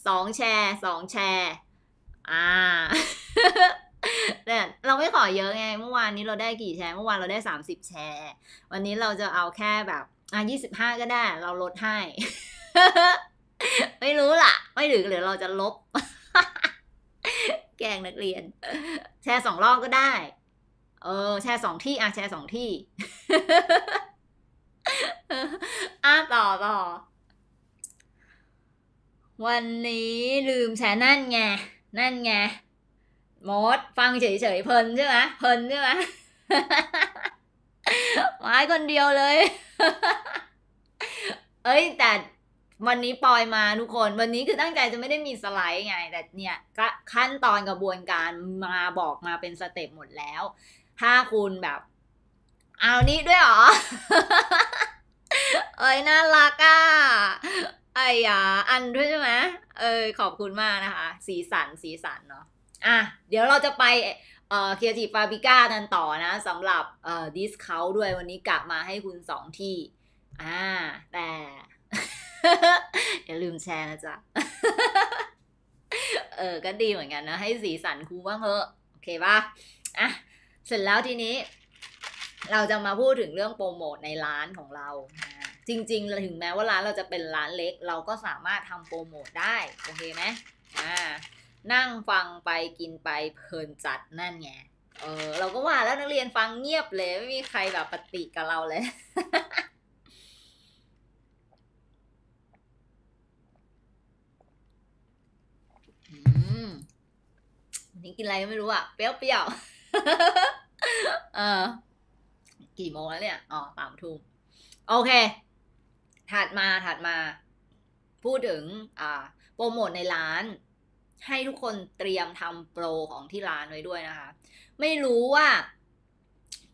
สองแชร์สองแชร์ อ่าเนี่เราไม่ขอเยอะไงเมื่อวานนี้เราได้กี่แชร์เมื่อวานเราได้สามสิบแชร์ วันนี้เราจะเอาแค่แบบ อ่ะยี่สิบห้าก็ได้ เราลดให้ ไม่รู้ล่ะ ไม่ถึงหรือเราจะลบ แกงนักเรียนแชร์สองรอบก็ได้เออ แชร์สองที่ อ่ะ แชร์สองที่อ่ะต่อต่อวันนี้ลืมแชร์นั่นไงนั่นไงมดฟังเฉยๆเพลินใช่ไหมเพลินใช่ไหมหมายคนเดียวเลย เอ้ย แต่วันนี้ปล่อยมา ทุกคน วันนี้คือตั้งใจจะไม่ได้มีสไลด์ไง แต่เนี่ยขั้นตอนกระบวนการมาบอกมาเป็นสเต็ปหมดแล้วถ้าคุณแบบ เอานี้ด้วยหรอเอ้ยน่ารักอ่ะไอ้ยาอันด้วยใช่ไหมเอยขอบคุณมากนะคะ สีสันสีสันเนาะ อ่ะ เดี๋ยวเราจะไป เอ่อเคียร์ทีฟาบิก้ากันต่อนะสำหรับเอ่อดิสเคาด้วยวันนี้กลับมาให้คุณสองที่ อ่าแต่ อย่าลืมแชร์นะจ๊ะ เออก็ดีเหมือนกันนะ ให้สีสันคู้บ้างเถอะโอเคปะอ่ะเสร็จแล้วทีนี้เราจะมาพูดถึงเรื่องโปรโมทในร้านของเรา จริง ๆ ถึงแม้ว่าร้านเราจะเป็นร้านเล็กเราก็สามารถทำโปรโมทได้โอเคไหมอ่านั่งฟังไปกินไปเพลินจัดนั่นไง เออเราก็ว่าแล้วนักเรียนฟังเงียบเลย ไม่มีใครแบบปฏิกับเราเลย อืมนี่กินอะไรไม่รู้อ่ะเปรี้ยวเปรี้ยวเออกี่โมงแล้วเนี่ยอ๋อสามทุ่มโอเค ถัดมาถัดมา พูดถึงอ่า โปรโมทในร้าน ให้ทุกคนเตรียมทำโปรของที่ร้านไว้ด้วยนะคะ ไม่รู้ว่า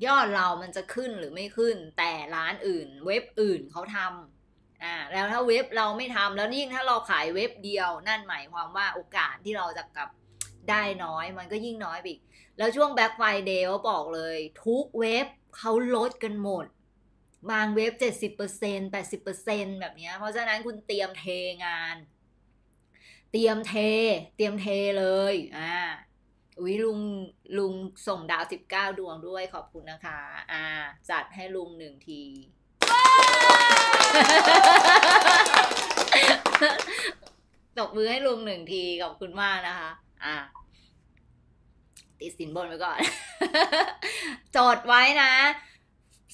ยอดเรามันจะขึ้นหรือไม่ขึ้น แต่ร้านอื่น เว็บอื่นเขาทำอ่า แล้วถ้าเว็บเราไม่ทำแล้วยิ่งถ้าเราขายเว็บเดียว นั่นหมายความว่าโอกาสที่เราจะกลับได้น้อยมันก็ยิ่งน้อยไปอีกแล้วช่วง Black Friday บอกเลย ทุกเว็บเขาลดกันหมด บางเว็บ 70% 80%แบบนี้ เพราะฉะนั้นคุณเตรียมเทงาน เตรียมเท เตรียมเทเลยอ่าอุ้ยลุงลุงส่งดาว 19 ดวงด้วยขอบคุณนะคะ อ่า จัดให้ลุงหนึ่งทีตบมือให้ลุงหนึ่งที ขอบคุณมากนะคะ อ่าติดสินบนไว้ก่อนจดไว้นะ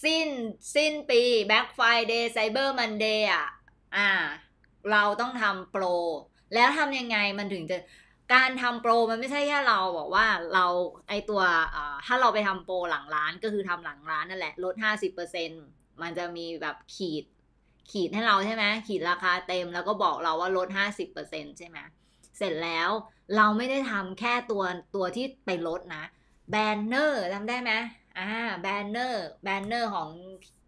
สิ้น สิ้นปี Black Friday Cyber Monday อ่ะอ่า เราต้องทำโปร แล้วทำยังไงมันถึงจะ การทำโปรมันไม่ใช่แค่เราบอกว่าเราไอตัว ถ้าเราไปทำโปรหลังร้านก็คือทำหลังร้านนั่นแหละ ลด 50%มันจะมีแบบขีด ขีดให้เราใช่ไหม ขีดราคาเต็มแล้วก็บอกเราว่าลด 50%ใช่ไหม เสร็จแล้วเราไม่ได้ทำแค่ตัวตัวที่ไปลดนะแบนเนอร์จำได้ไหมอ่าแบนเนอร์แบนเนอร์ของ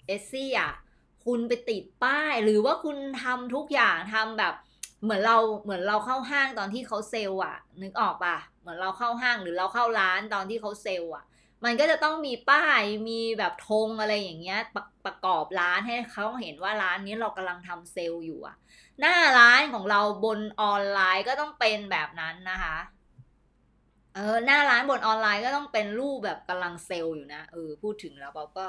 เอซี่อ่ะคุณไปติดป้าย หรือว่าคุณทำทุกอย่างทำแบบ เหมือนเราเหมือนเราเข้าห้างตอนที่เขาเซลอ่ะ นึกออกปะเหมือนเราเข้าห้างหรือเราเข้าร้านตอนที่เขาเซลอ่ะ มันก็จะต้องมีป้ายมีแบบธงอะไรอย่างเงี้ยประประกอบร้านให้เขาเห็นว่าร้านนี้เรากำลังทำเซลอยู่อ่ะหน้าร้านของเราบนออนไลน์ก็ต้องเป็นแบบนั้นนะคะ เออ หน้าร้านบนออนไลน์ก็ต้องเป็นรูปแบบกำลังเซลล์อยู่นะ เออ พูดถึงแล้วบ๊อบก็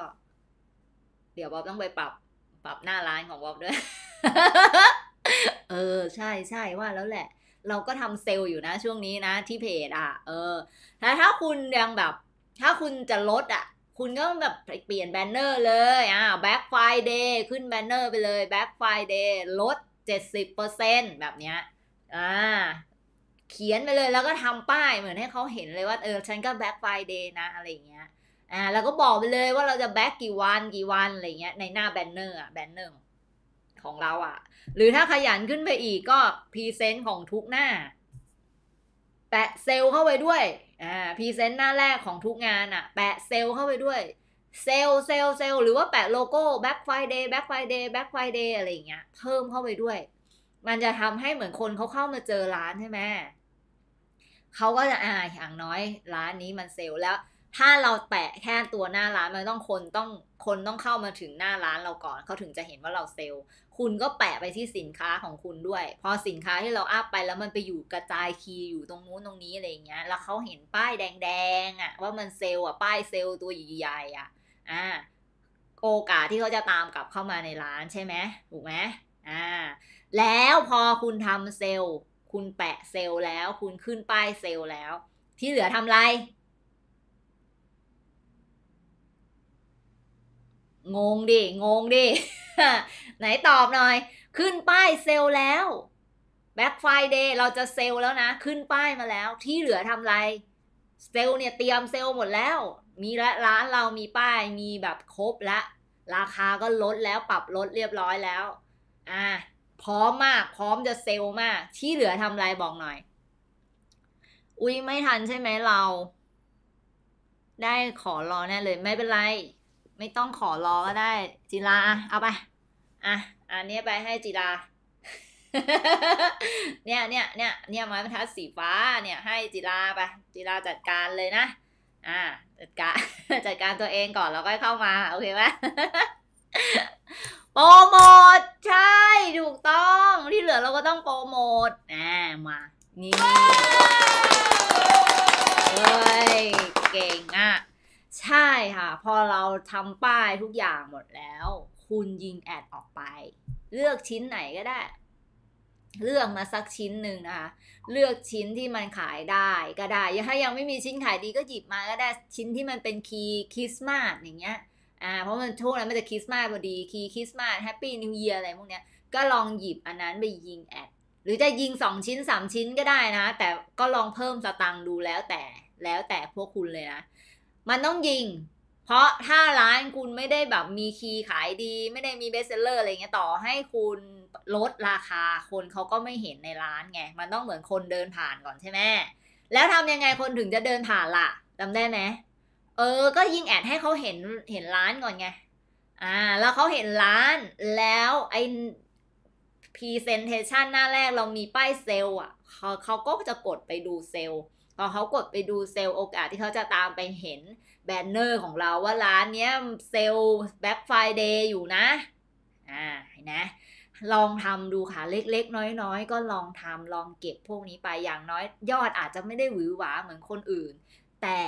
เดี๋ยวบ๊อบต้องไปปรับ ปรับหน้าร้านของบ๊อบด้วย เออ ใช่ใช่ว่าแล้วแหละ เราก็ทำเซลล์อยู่นะ ช่วงนี้นะ ที่เพจอ่ะ เออแต่ถ้าคุณยังแบบ ถ้าคุณจะลดอ่ะ คุณก็แบบเปลี่ยนแบนเนอร์ เลยอ่า Black Friday ขึ้นแบนเนอร์ไปเลย Black Friday ลด70%แบบเนี้ย อ่า เขียนไปเลยแล้วก็ทำป้ายเหมือนให้เขาเห็นเลยว่าเออฉันก็ b บ a c k Friday นะอะไรเงี้ย อ่าแล้วก็บอกไปเลยว่าเราจะแบ็คกี่วันกี่วันอะไรเงี้ยในหน้าแบนเนอร์อะแบนเนอร์ของเราอะหรือถ้าขยันขึ้นไปอีกก็พรีเซนต์ของทุกหน้า แปะเซลเข้าไปด้วย อ่าพรีเซนต์หน้าแรกของทุกงานอะแปะเซลเข้าไปด้วยเซลเซลเซลหรือว่าแปะโลโก้ Black Friday Black Friday Black Friday อะไรอย่างเงี้ย เพิ่มเข้าไปด้วย มันจะทำให้เหมือนคนเขาเข้ามาเจอร้านใช่ไหมเขาก็จะอ่าอย่างน้อยร้านนี้มันเซลแล้ว ถ้าเราแปะแค่ตัวหน้าร้าน มันต้องคนต้องคนต้องเข้ามาถึงหน้าร้านเราก่อน เขาถึงจะเห็นว่าเราเซลคุณก็แปะไปที่สินค้าของคุณด้วย พอสินค้าที่เราอัพไปแล้วมันไปอยู่กระจายคีย์อยู่ตรงนู้นตรงนี้อะไรอย่างเงี้ยแล้วเขาเห็นป้ายแดงๆอะ่ะ ว่ามันเซลอ่ะป้ายเซลตัวใหญ่ๆอ่ะ่าโอกาสที่เขาจะตามกลับเข้ามาในร้านใช่ไหมถูกไหมอ่า แล้วพอคุณทำเซลล์ คุณแปะเซลล์แล้ว คุณขึ้นป้ายเซลล์แล้ว ที่เหลือทำไร งงดิ งงดิไหนตอบหน่อย ขึ้นป้ายเซลล์แล้ว b บ a c k Friday เราจะเซลล์แล้วนะ ขึ้นป้ายมาแล้ว ที่เหลือทำไรเซลล์เนี่ยเตรียมเซลล์หมดแล้วมีและร้านเรามีป้ายมีแบบครบและราคาก็ลดแล้วปรับลดเรียบร้อยแล้ว อ่า พร้อมมาก พร้อมจะเซลมากที่เหลือทำไรบอกหน่อย อุ้ยไม่ทันใช่ไหมเรา ได้ขอรอแน่เลยไม่เป็นไร ไม่ต้องขอรอ ก็ได้ จิราเอาไปอ่ะอันนี้ไปให้จิราเนี่ยเนี่ยเนี่ยเนี่ยไม้บรรทัดสีฟ้าเนี่ย ให้จิราไปจิราจัดการเลยนะอ่าจัดการจัดการตัวเองก่อนแล้วก็เข้ามา โอเคไหมโปรโมท ใช่ถูกต้อง ที่เหลือเราก็ต้องโปรโมทอ่ามานี่เฮ้ยเก่งอ่ะ ใช่ค่ะ พอเราทำป้ายทุกอย่างหมดแล้ว คุณยิงแอดออกไป เลือกชิ้นไหนก็ได้เลือกมาสักชิ้นหนึ่งนะคะ เลือกชิ้นที่มันขายได้ก็ได้ถ้ายังไม่มีชิ้นขายดีก็หยิบมาก็ได้ชิ้นที่มันเป็นคีย์คริสต์มาสอย่างเงี้ยอ่าเพราะมันช่วงนั้นมันจะคริสต์มาสพอดีคีย์คริสต์มาสแฮปปี้นิวเอียร์อะไรพวกเนี้ยก็ลองหยิบอันนั้นไปยิงแอดหรือจะยิง 2 ชิ้น 3 ชิ้นก็ได้นะ แต่ก็ลองเพิ่มสตังค์ดูแล้วแต่แล้วแต่พวกคุณเลยนะมันต้องยิงเพราะถ้าร้านคุณไม่ได้แบบมีคีย์ขายดีไม่ได้มีเบสเซลเลอร์อะไรเงี้ยต่อให้คุณลดราคาคนเขาก็ไม่เห็นในร้านไงมันต้องเหมือนคนเดินผ่านก่อนใช่ไหมแล้วทำยังไงคนถึงจะเดินผ่านล่ะจาได้ไหมเออก็ยิงแอดให้เขาเห็นเห็นร้านก่อนไงอ่าแล้วเขาเห็นร้าน แล้วไอพรีเซนเทชันหน้าแรกเรามีป้ายเซลล์อ่ะเขาเขาก็จะกดไปดูเซลล์พอเขากดไปดูเซลล์โอกาสที่เขาจะตามไปเห็นแบนเนอร์ของเราว่าร้านเนี้ยเซลล์แบ็คไฟเดย์อยู่นะ อ่าเห็นะ ลองทำดูค่ะเล็กๆน้อยๆ ก็ลองทำลองเก็บพวกนี้ไปอย่างน้อยยอดอาจจะไม่ได้หวือหวาเหมือนคนอื่น แต่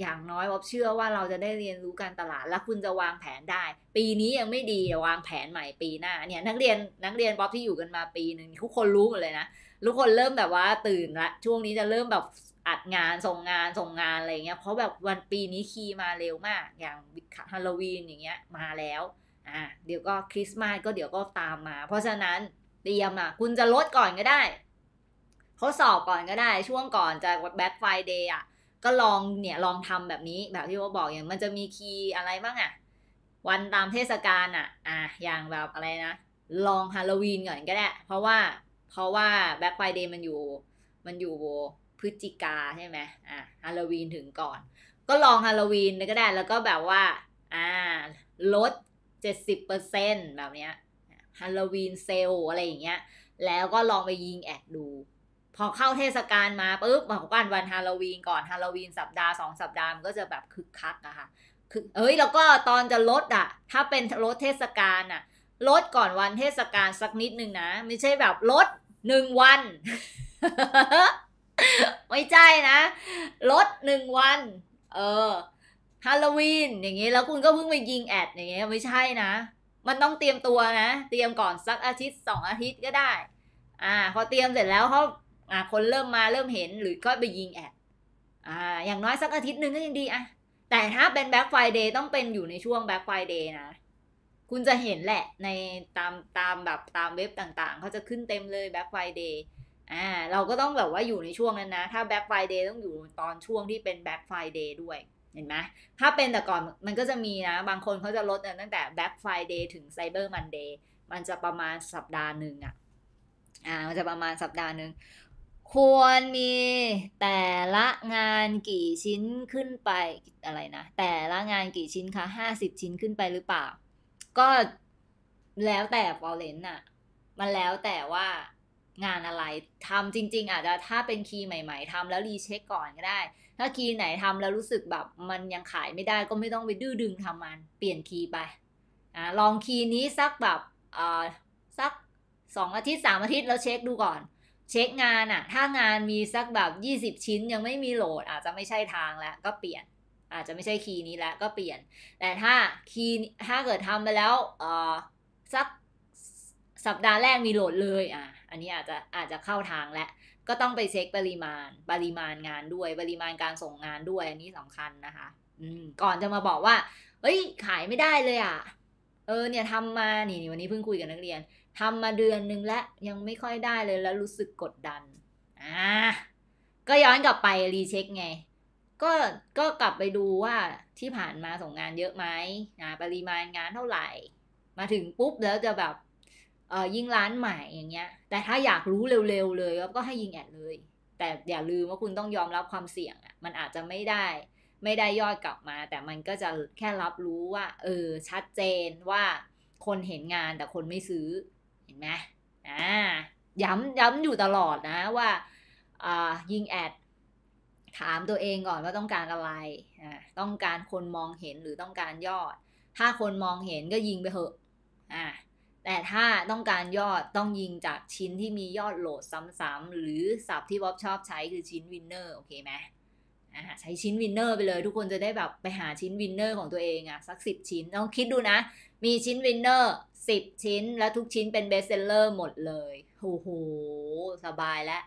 อย่างน้อยอบเชื่อว่าเราจะได้เรียนรู้การตลาดและคุณจะวางแผนได้ ปีนี้ยังไม่ดีแต่วางแผนใหม่ปีหน้าเนี่ยนักเรียนนักเรียนบ๊อบที่อยู่กันมาปีหนึ่งทุกคนรู้หมดเลยนะทุกคนเริ่มแบบว่าตื่นละช่วงนี้จะเริ่มแบบอัดงานส่งงานส่งงานอะไรเงี้ย เพราะแบบวันปีนี้คีมาเร็วมาก อย่างฮาโลวีนอย่างเงี้ยมาแล้วอ่ะเดี๋ยวก็คริสต์มาสก็เดี๋ยวก็ตามมา เพราะฉะนั้นเตรียมอ่ะ คุณจะลดก่อนก็ได้ทดสอบก่อนก็ได้ ช่วงก่อน จะแบ็คไฟเดย์อ่ะ ก็ลองเนี่ยลองทำแบบนี้แบบที่ว่าบอกอย่างมันจะมีคีย์อะไรบ้างอ่ะ วันตามเทศกาลอ่ะ อ่ะอย่างแบบอะไรนะ ลองฮาโลวีนก่อนก็ได้เพราะว่าเพราะว่าแบ็คไฟเดย์มันอยู่ มันอยู่พฤศจิกาใช่ไหมอ่ะฮาโลวีนถึงก่อน ก็ลองฮาโลวีนก็ได้แล้วก็แบบว่า อ่า ลด 70%แบบเนี้ยฮาโลวีนเซลอะไรอย่างเงี้ยแล้วก็ลองไปยิงแอดดู พอเข้าเทศกาลมาปุ๊บของกันวันฮาโลวีนก่อนฮาโลวีนสัปดาห์สองสัปดาห์มันก็จะแบบคึกคักอะค่ะคือเอ้ยแล้วก็ตอนจะลดอะถ้าเป็นลดเทศกาลอะลดก่อนวันเทศกาลสักนิดนึงนะ ไม่ใช่แบบลดหนึ่งวัน ไม่ใช่นะ ลดหนึ่งวันเออฮาโลวีนอย่างนี้ แล้วคุณก็เพิ่งไปยิงแอดอย่างเงี้ยไม่ใช่นะ มันต้องเตรียมตัวนะ เตรียมก่อนสักอาทิตย์สองอาทิตย์ก็ได้อ่าพอเตรียมเสร็จแล้วเขาอ่าคนเริ่มมาเริ่มเห็นหรือก็ไปยิงแอดอ่า อย่างน้อยสักอาทิตย์หนึ่งก็ยังดีอะแต่ถ้าเป็น b บ็คไฟเดย์ต้องเป็นอยู่ในช่วง b บ็คไฟเดย์นะคุณจะเห็นแหละในตามตามแบบตามเว็บต่างๆเขาจะขึ้นเต็มเลย Black Friday อ่า เราก็ต้องแบบว่าอยู่ในช่วงนั้นนะ ถ้า Black Friday ต้องอยู่ตอนช่วงที่เป็น Black Friday ด้วย เห็นไหมถ้าเป็นแต่ก่อนมันก็จะมีนะ บางคนเขาจะลดตั้งแต่ Black Friday ถึง Cyber Monday มันจะประมาณสัปดาห์หนึ่งอะอ่า มันจะประมาณสัปดาห์หนึ่ง ควรมีแต่ละงานกี่ชิ้นขึ้นไป อะไรนะ แต่ละงานกี่ชิ้นคะ50 ชิ้นขึ้นไปหรือเปล่าก็แล้วแต่ฟอลเลนอ่ะมันแล้วแต่ว่างานอะไรทำจริงๆอาจจะถ้าเป็นคีย์ใหม่ๆ ทำแล้วรีเช็คก่อนก็ได้ ถ้าคีย์ไหนทำแล้วรู้สึกแบบมันยังขายไม่ได้ก็ไม่ต้องไปดื้อดึงทำมัน เปลี่ยนคีย์ไปอ่าลองคีย์นี้สักแบบอ่าสักสองอาทิตย์สามอาทิตย์แล้วเช็คดูก่อน เช็คงานอะถ้างานมีสักแบบ20 ชิ้นยังไม่มีโหลดอาจจะไม่ใช่ทางแล้วก็เปลี่ยนอาจจะไม่ใช่คีย์นี้แล้วก็เปลี่ยน แต่ถ้าคีย์ถ้าเกิดทำไปแล้วเออสักสัปดาห์แรกมีโหลดเลยอ่ะอันนี้อาจจะอาจจะเข้าทางแล้วก็ต้องไปเช็คปริมาณปริมาณงานด้วยปริมาณการส่งงานด้วยอันนี้สำคัญนะคะอืมก่อนจะมาบอกว่า เฮ้ยขายไม่ได้เลยอ่ะ เออเนี่ยทำมา นี่วันนี้เพิ่งคุยกับนักเรียนทำมาเดือนนึงและยังไม่ค่อยได้เลยแล้วรู้สึกกดดันอ่าก็ย้อนกลับไปรีเช็คไงก็ก็กลับไปดูว่าที่ผ่านมาส่งงานเยอะไหมนะปริมาณงานเท่าไหร่ มาถึงปุ๊บแล้วจะแบบเออยิงร้านใหม่อย่างเงี้ยแต่ถ้าอยากรู้เร็วๆเลยก็ให้ยิงแอดเลย แต่อย่าลืมว่าคุณต้องยอมรับความเสี่ยงอ่ะมันอาจจะไม่ได้ไม่ได้ยอดกลับมา แต่มันก็จะแค่รับรู้ว่าเออชัดเจนว่าคนเห็นงานแต่คนไม่ซื้อเห็นไหมอ่าย้ำย้ำอยู่ตลอดนะว่าอ่ายิงแอดถามตัวเองก่อนว่าต้องการอะไร อ่า ต้องการคนมองเห็นหรือต้องการยอด ถ้าคนมองเห็นก็ยิงไปเถอะ อ่า แต่ถ้าต้องการยอดต้องยิงจากชิ้นที่มียอดโหลดซ้ำๆหรือสับที่บ๊อบชอบใช้คือชิ้นวินเนอร์โอเคไหมอ่าใช้ชิ้นวินเนอร์ไปเลย ทุกคนจะได้แบบไปหาชิ้นวินเนอร์ของตัวเองอะสักสิบชิ้นต้องคิดดูนะ มีชิ้นวินเนอร์สิบชิ้นแล้วทุกชิ้นเป็นเบสเซลเลอร์หมดเลยโอ้โหสบายแล้ว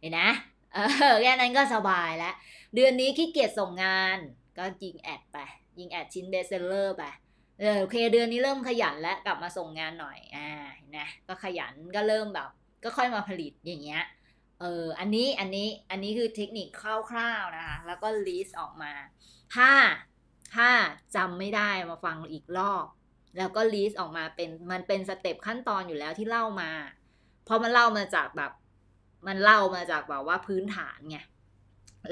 เห็นนะเออแค่นั้นก็สบายแล้วเดือนนี้ขี้เกียจส่งงาน ก็ยิงแอดไป ยิงแอดชิ้นเบสเซลอร์ไปเออโอเคเดือนนี้เริ่มขยันแล้วกลับมาส่งงานหน่อยอ่านะก็ขยันก็เริ่มแบบ ก็ค่อยมาผลิตอย่างเงี้ยเอออันนี้อันนี้อันนี้คือเทคนิคคร่าวๆนะคะแล้วก็ลิสต์ออกมาถ้าถ้าจำไม่ได้มาฟังอีกรอบ แล้วก็ลิสต์ออกมาเป็นมันเป็นสเต็ปขั้นตอนอยู่แล้วที่เล่ามาพอมันเล่ามาจากแบบมันเล่ามาจากแบบว่าพื้นฐานไง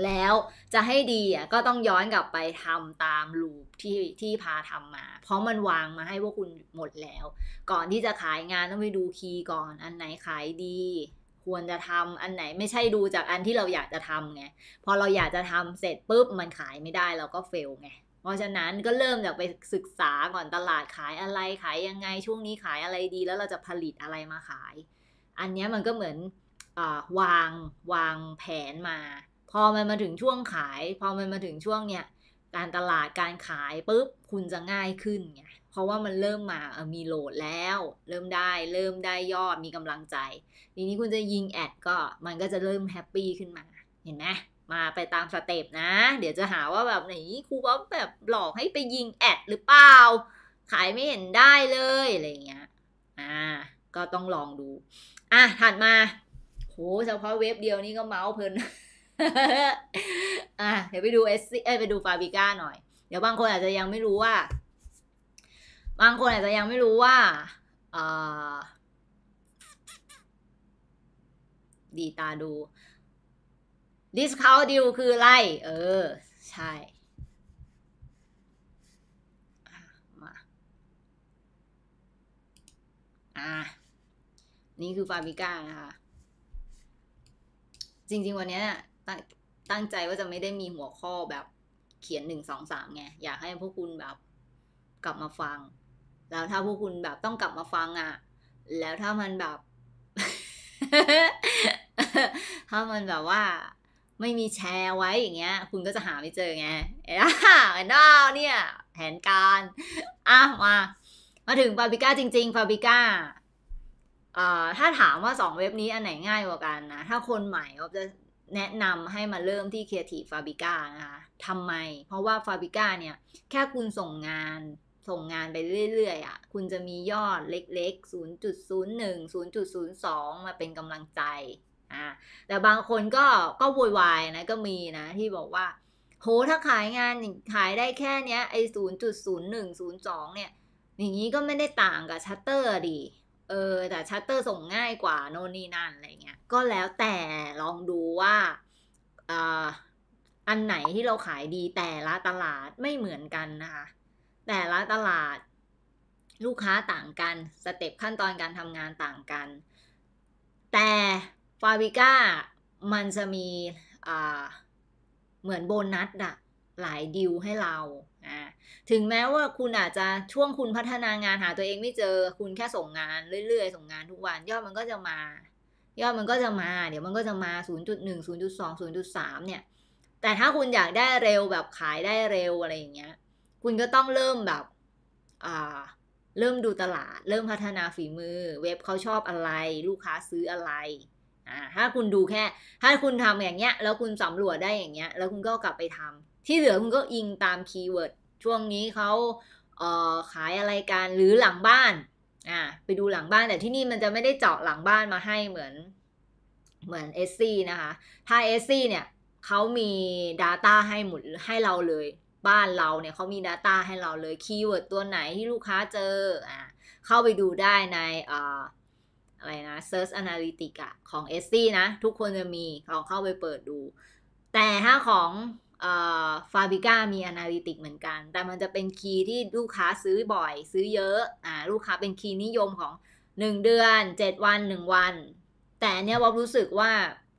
แล้วจะให้ดีอ่ะก็ต้องย้อนกลับไปทำตามลูปที่ที่พาทำมา เพราะมันวางมาให้พวกคุณหมดแล้ว ก่อนที่จะขายงานต้องไปดูคีย์ก่อน อันไหนขายดี ควรจะทำอันไหนไม่ใช่ดูจากอันที่เราอยากจะทำไงพอเราอยากจะทำเสร็จปุ๊บมันขายไม่ได้เราก็เฟลไง เพราะฉะนั้นก็เริ่มจากไปศึกษาก่อนตลาดขายอะไรขายยังไงช่วงนี้ขายอะไรดี แล้วเราจะผลิตอะไรมาขาย อันนี้มันก็เหมือนวางวางแผนมาพอมันมาถึงช่วงขายพอมันมาถึงช่วงเนี่ยการตลาดการขายปุ๊บคุณจะง่ายขึ้นไงเพราะว่ามันเริ่มมามีโหลดแล้ว เริ่มได้เริ่มได้ยอดมีกำลังใจ ทีนี้คุณจะยิงแอดก็มันก็จะเริ่มแฮปปี้ขึ้นมา เห็นไหมมาไปตามสเต็ปนะ เดี๋ยวจะหาว่าแบบไหนครูวอาแบบหลอกให้ไปยิงแอดหรือเปล่าขายไม่เห็นได้เลยอะไรเงี้ยอ่าก็ต้องลองดูอ่ะถัดมาโห เฉพาะเว็บเดียวนี่ก็เมาส์เพลินอ่ะเดี๋ยวไปดูเอสเอ้ไปดูฟาบิก้าหน่อย เดี๋ยวบางคนอาจจะยังไม่รู้ว่า บางคนอาจจะยังไม่รู้ว่าอ่าดีตาดู discount deal คืออะไร เออ ใช่อ่นี่คือฟาบิก้านะคะจริง ๆ วันนี้ตั้งใจว่าจะไม่ได้มีหัวข้อแบบเขียนหนึ่งสองสามไงอยากให้พวกคุณแบบกลับมาฟัง แล้วถ้าพวกคุณแบบต้องกลับมาฟังอะ่ะ แล้วถ้ามันแบบ ถ้ามันแบบว่าไม่มีแชร์ไว้อย่างเงี้ย คุณก็จะหาไม่เจอไงเอ้าเน้าเนี่ยแผนการอ่ะมามาถึงฟาบิก้าจริงๆฟาบิก้าถ้าถามว่า 2 เว็บนี้อันไหนง่ายกว่ากันนะ ถ้าคนใหม่ก็จะแนะนำให้มาเริ่มที่ Creative Fabrica นะคะทำไม เพราะว่า Fabrica เนี่ย แค่คุณส่งงานส่งงานไปเรื่อยๆอะ่ะคุณจะมียอดเล็กๆ 0.01 0.02 มาเป็นกำลังใจอ่าแต่บางคนก็ก็วุ่นวายนะก็มีนะที่บอกว่าโหถ้าขายงานขายได้แค่เนี้ยไอ้0.01 02เนี่ย อย่างนี้ก็ไม่ได้ต่างกับชัตเตอร์ดีเออแต่ชัตเตอร์ส่งง่ายกว่า โน่นนี่ นั่นอะไรเงี้ยก็แล้วแต่ลองดูว่าออันไหนที่เราขายดี แต่ละตลาดไม่เหมือนกันนะคะแต่ละตลาดลูกค้าต่างกันสเต็ปขั้นตอนการทำงานต่างกัน แต่ฟาบิก้ามันจะมีเหมือนโบนัสอะหลายดิวให้เรานะถึงแม้ว่าคุณอาจจะช่วงคุณพัฒนางานหา ตัวเองไม่เจอคุณแค่ส่งงานเรื่อยๆส่งงานทุกวันยอดมันก็จะมา ยอดมันก็จะมา เดี๋ยวมันก็จะมา 0.1 0.2 0.3 เนี่ยแต่ถ้าคุณอยากได้เร็วแบบขายได้เร็วอะไรอย่างเงี้ยคุณก็ต้องเริ่มแบบอ่าเริ่มดูตลาด เริ่มพัฒนาฝีมือ เว็บเขาชอบอะไร ลูกค้าซื้ออะไรอ่าถ้าคุณดูแค่ถ้าคุณทำอย่างเงี้ยแล้วคุณสำรวจได้อย่างเงี้ยแล้วคุณก็กลับไปทำที่เหลือมึงก็อิงตามคีย์เวิร์ดช่วงนี้เขาเออขายอะไรกันหรือหลังบ้านอ่าไปดูหลังบ้านแต่ที่นี่มันจะไม่ได้เจาะหลังบ้านมาให้เหมือนเหมือนเอสซี่นะคะถ้าเอสซี่เนี่ยเขามี Data ให้หมดให้เราเลยบ้านเราเนี่ยเขามี Data ให้เราเลยคีย์เวิร์ดตัวไหนที่ลูกค้าเจออ่าเข้าไปดูได้ในอ่าอะไรนะ Search a n a l y t i c ะของ SC นะ ทุกคนจะมีลองเข้าไปเปิดดู แต่ถ้าของฟาบิก้ามีอนาลิติกเหมือนกัน แต่มันจะเป็นคีย์ที่ลูกค้าซื้อบ่อย ซื้อเยอะ อ่า ลูกค้าเป็นคีย์นิยมของ 1 เดือน 7 วัน 1 วัน แต่เนี้ยบอบรู้สึกว่า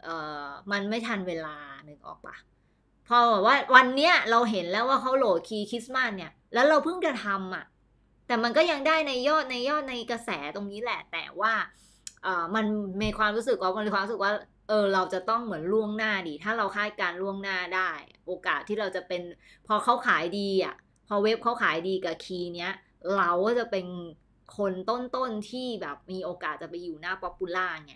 เออมันไม่ทันเวลาหนึ่งออกปะพอว่าวันเนี้ยเราเห็นแล้วว่าเขาโหลดคีย์คริสต์มาสเนี่ย แล้วเราเพิ่งจะทำอะ่ะ แต่มันก็ยังได้ในยอดในยอดในกระแสตรงนี้แหละ แต่ว่าเออมันมีความรู้สึกว่ามันมีความรู้สึกว่าเออเราจะต้องเหมือนล่วงหน้าดี ถ้าเราคาดการล่วงหน้าได้โอกาสที่เราจะเป็นพอเขาขายดีอ่ะพอ เว็บเขาขายดีกับคีย์เนี้ยเราก็จะเป็นคนต้นๆ ที่แบบมีโอกาสจะไปอยู่หน้าป๊อปปูล่าไง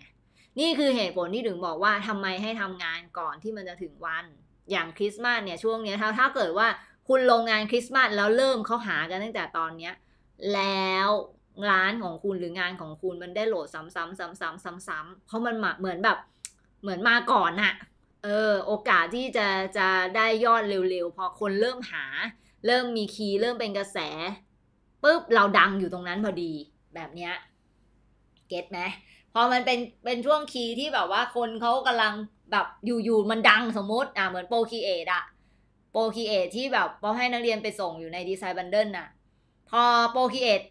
นี่คือเหตุผลที่ถึงบอกว่าทำไมให้ทำงานก่อนที่มันจะถึงวันอย่างคริสต์มาสเนี่ยช่วงเนี้ยถ้าถ้าเกิดว่าคุณลงงานคริสต์มาสแล้วเริ่มเขาหากันตั้งแต่ตอนเนี้ยแล้วร้านของคุณหรืองานของคุณมันได้โหลดซ้ำๆซ้ำๆซ้ำๆเพราะมันเหมือนแบบเหมือนมาก่อนอะเออโอกาสที่จะจะได้ยอดเร็วๆพอคนเริ่มหา เริ่มมีคีย์เริ่มเป็นกระแสปุ๊บเราดังอยู่ตรงนั้นพอดีแบบเนี้ยเก็ตไหมพอมันเป็นเป็นช่วงคีย์ที่แบบว่าคนเขากำลังแบบอยู่ๆมันดังสมมติอ่ะเหมือนโปรคีเอทอะโปรคีเอทที่แบบพอให้นักเรียนไปส่งอยู่ในดีไซน์บันเดิลน่ะ พอโปรคีเอท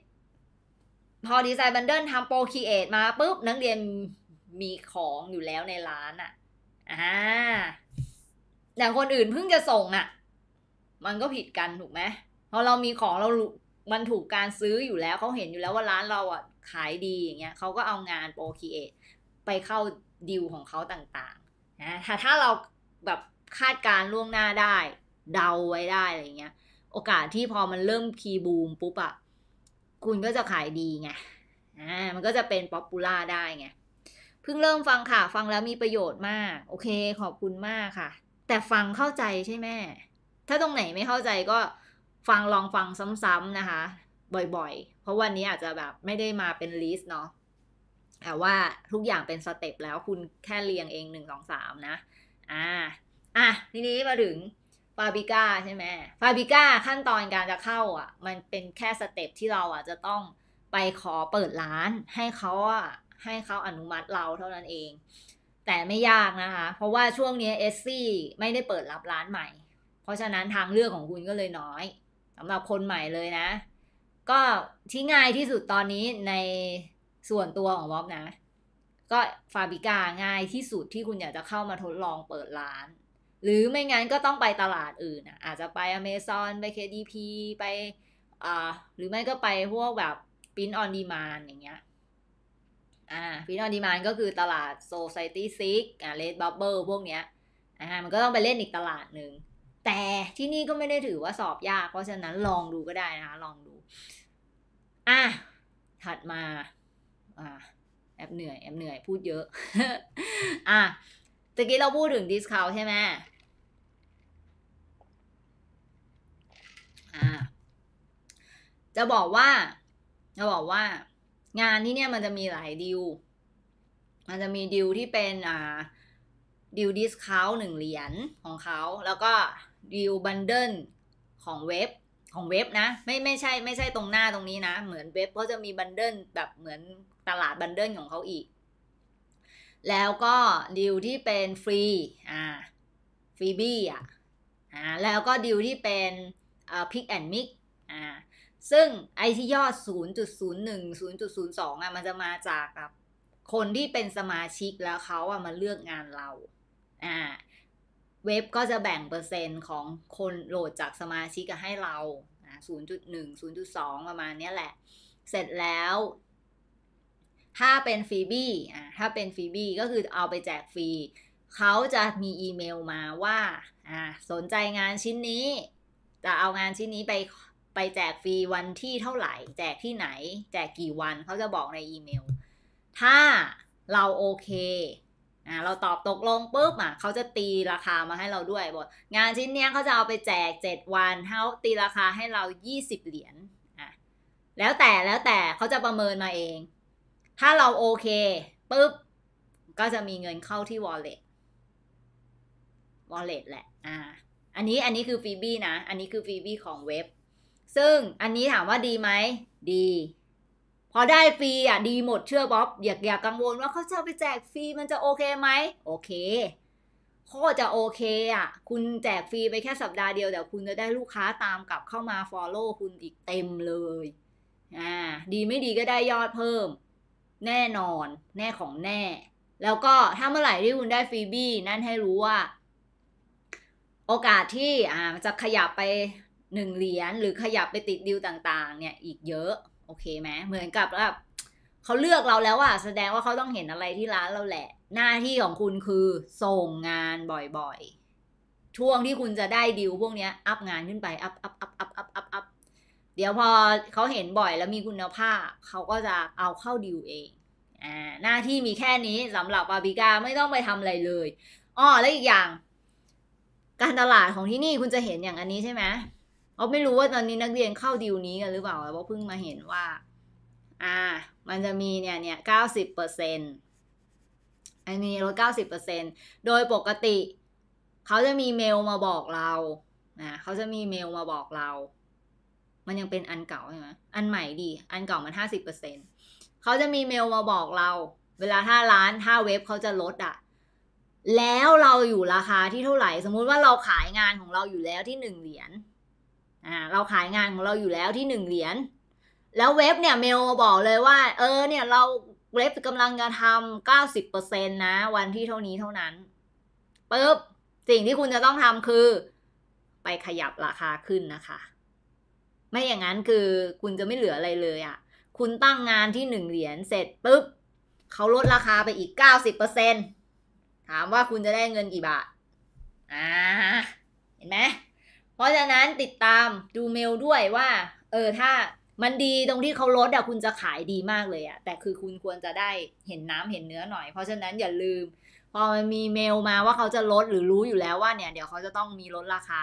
พอดีไซน์บันเดิลทำโปรคีเอทมาปุ๊บนักเรียนมีของอยู่แล้วในร้านอะอ่าอย่างคนอื่นเพิ่งจะส่งอะ่ะ มันก็ผิดกันถูกไหมพอเรามีของเรามันถูกการซื้ออยู่แล้ว เขาเห็นอยู่แล้วว่าร้านเราอ่ะขายดีอย่างเงี้ยเขาก็เอางานโปรคีเอทไปเข้าดิวของเขาต่างๆนะถ้าถ้าเราแบบคาดการล่วงหน้าได้เดาไว้ได้อะไรเงี้ยโอกาสที่พอมันเริ่มคีย์บูมปุ๊บอะคุณก็จะขายดีไงอ่ามันก็จะเป็นป๊อปปูล่าได้ไงพิ่งเริ่มฟังค่ะ ฟังแล้วมีประโยชน์มาก โอเคขอบคุณมากค่ะ แต่ฟังเข้าใจใช่ไหมถ้าตรงไหนไม่เข้าใจก็ ฟังลองฟังซ้ำๆนะคะ บ่อยๆ เพราะวันนี้อาจจะแบบไม่ได้มาเป็นลิสต์เนาะแต่ว่าทุกอย่างเป็นสเต็ปแล้วคุณแค่เรียงเองหนึ่งสองสามนะ อ่า อ่ะทีนี้มาถึงฟาบิก้าใช่ไหมฟาบิก้าขั้นตอนการจะเข้า อ่ะ มันเป็นแค่สเต็ปที่เราอ่ะจะต้องไปขอเปิดร้านให้เขาอ่ะให้เขาอนุมัติเราเท่านั้นเอง แต่ไม่ยากนะคะ เพราะว่าช่วงนี้เอสซี่ไม่ได้เปิดรับร้านใหม่ เพราะฉะนั้นทางเลือกของคุณก็เลยน้อยสำหรับคนใหม่เลยนะ ก็ที่ง่ายที่สุดตอนนี้ในส่วนตัวของ๊อบนะ ก็ฟาบิกาง่ายที่สุดที่คุณอยากจะเข้ามาทดลองเปิดร้าน หรือไม่งั้นก็ต้องไปตลาดอื่นนะอาจจะไปอเมซอนไป KDP ไปอ่าหรือไม่ก็ไปพวกแบบปิ้นออนดีมานอย่างเงี้ยอ่า พีนอนดีมานก็คือตลาดโซซตี้ซิกอ่าเลดบับเบิลพวกเนี้ยอ่ามันก็ต้องไปเล่นอีกตลาดหนึ่ง แต่ที่นี่ก็ไม่ได้ถือว่าสอบยาก เพราะฉะนั้นลองดูก็ได้นะคะ ลองดูอ่ะถัดมา อ่า แอบเหนื่อย แอบเหนื่อยพูดเยอะ อ่ะตะกี้เราพูดถึงดิสคาวใช่ไหมอ่าจะบอกว่า จะบอกว่างานที่เนี่ยมันจะมีหลายดิวมันจะมีดิวที่เป็นอ่าดิวดิสคาวหนึ่งเหรียญของเขาแล้วก็ดิวบันเดิลของเว็บของเว็บนะไม่ไม่ใช่ไม่ใช่ตรงหน้าตรงนี้นะ เหมือนเว็บเขาจะมีบันเดิลแบบเหมือนตลาดบันเดิลของเขาอีก แล้วก็ดิวที่เป็นฟรีอ่าฟรีบี้อ่ะอ่าแล้วก็ดิวที่เป็นอ่าพิกแอนด์มิกอ่าซึ่งไอที่ยอด 0.01 0.02 อ่ะ มันจะมาจากแบบคนที่เป็นสมาชิกแล้วเขาอ่ะมาเลือกงานเรา อ่า เว็บก็จะแบ่งเปอร์เซ็นต์ของคนโหลดจากสมาชิกให้เรา0.1 0.2 ประมาณนี้แหละ เสร็จแล้ว ถ้าเป็นฟีบี้ อ่ถ้าเป็นฟีบี้ก็คือเอาไปแจกฟรีเขาจะมีอีเมลมาว่า อ่า สนใจงานชิ้นนี้ จะเอางานชิ้นนี้ไปไปแจกฟรีวันที่เท่าไหร่ แจกที่ไหน แจกกี่วัน เขาจะบอกในอีเมล ถ้าเราโอเคอ่าเราตอบตกลงปุ๊บอ่ะเขาจะตีราคามาให้เราด้วยบทงานชิ้นเนี้ยเขาจะเอาไปแจกเจ็ดวันเขาตีราคาให้เรายี่สิบเหรียญอ่ะแล้วแต่ แล้วแต่เขาจะประเมินมาเอง ถ้าเราโอเคปุ๊บ ก็จะมีเงินเข้าที่ wallet wallet แหละอ่าอันนี้ อันนี้คือฟีบี้นะ อันนี้คือฟีบี้ของเว็บซึ่งอันนี้ถามว่าดีไหม ดี พอได้ฟรีอ่ะดีหมดเชื่อบ๊อบอย่าอย่ากังวลว่าเขาจะไปแจกฟรีมันจะโอเคไหมโอเคโคจะโอเคอ่ะ คุณแจกฟรีไปแค่สัปดาห์เดียวแต่คุณจะได้ลูกค้าตามกลับเข้ามา Follow คุณอีกเต็มเลย อ่าดีไม่ดีก็ได้ยอดเพิ่ม แน่นอน แน่ของแน่ แล้วก็ถ้าเมื่อไหร่ที่คุณได้ฟรีบี้นั่นให้รู้ว่า โอกาสที่อ่าจะขยับไปหนึ่งเหรียญหรือขยับไปติดดิวต่างๆเนี่ยอีกเยอะโอเคไหมเหมือนกับแบบเขาเลือกเราแล้วอะแสดงว่าเขาต้องเห็นอะไรที่ร้านเราแหละ หน้าที่ของคุณคือส่งงานบ่อยๆช่วงที่คุณจะได้ดิวพวกเนี้ยอัพงานขึ้นไปอัพอัพอัพอัพอัพอัพอัพเดี๋ยวพอเขาเห็นบ่อยแล้วมีคุณภาพเขาก็จะเอาเข้าดิวเองอ่าหน้าที่มีแค่นี้สำหรับบาบิก้าไม่ต้องไปทำอะไรเลยอ้อแล้วอีกอย่าง การตลาดของที่นี่คุณจะเห็นอย่างอันนี้ใช่ไหมเราไม่รู้ว่าตอนนี้นักเรียนเข้าดิวนี้กันหรือเปล่า เพราะเพิ่งมาเห็นว่า อ่า มันจะมีเนี่ยเนี่ยเก้าสิบเปอร์เซ็นต์อันนี้ลดเก้าสิบเปอร์เซ็นต์โดยปกติเขาจะมีเมลมาบอกเรา นะเขาจะมีเมลมาบอกเรา มันยังเป็นอันเก่าใช่ไหมอันใหม่ดี อันเก่ามันห้าสิบเปอร์เซ็นต์เขาจะมีเมลมาบอกเรา เวลาถ้าร้านถ้าเว็บเขาจะลดอะ่ะ แล้วเราอยู่ราคาที่เท่าไหร่ สมมุติว่าเราขายงานของเราอยู่แล้วที่หนึ่งเหรียญ่าเราขายงานของเราอยู่แล้วที่หนึ่งเหรียญ แล้วเว็บเนี่ยเมลบอกเลยว่า เออ เนี่ยเราเว็บกำลังจะทำเก้าสิบเปอร์เซ็นต์นะ วันที่เท่านี้เท่านั้นปุ๊บสิ่งที่คุณจะต้องทำคือ ไปขยับราคาขึ้นนะคะ ไม่อย่างนั้นคือคุณจะไม่เหลืออะไรเลยอะ่ะ คุณตั้งงานที่หนึ่งเหรียญเสร็จปุ๊บเขาลดราคาไปอีกเก้าสิบเปอร์เซ็นถามว่าคุณจะได้เงินกี่บาทอ่าเห็นไหมเพราะฉะนั้นติดตามดูเมลด้วยว่า เออถ้ามันดีตรงที่เขาลดอะคุณจะขายดีมากเลยอะแต่คือคุณควรจะได้เห็นน้ำเห็นเนื้อหน่อยเพราะฉะนั้นอย่าลืม พอมันมีเมลมาว่าเขาจะลดหรือรู้อยู่แล้วว่าเนี่ย เดี๋ยวเขาจะต้องมีลดราคา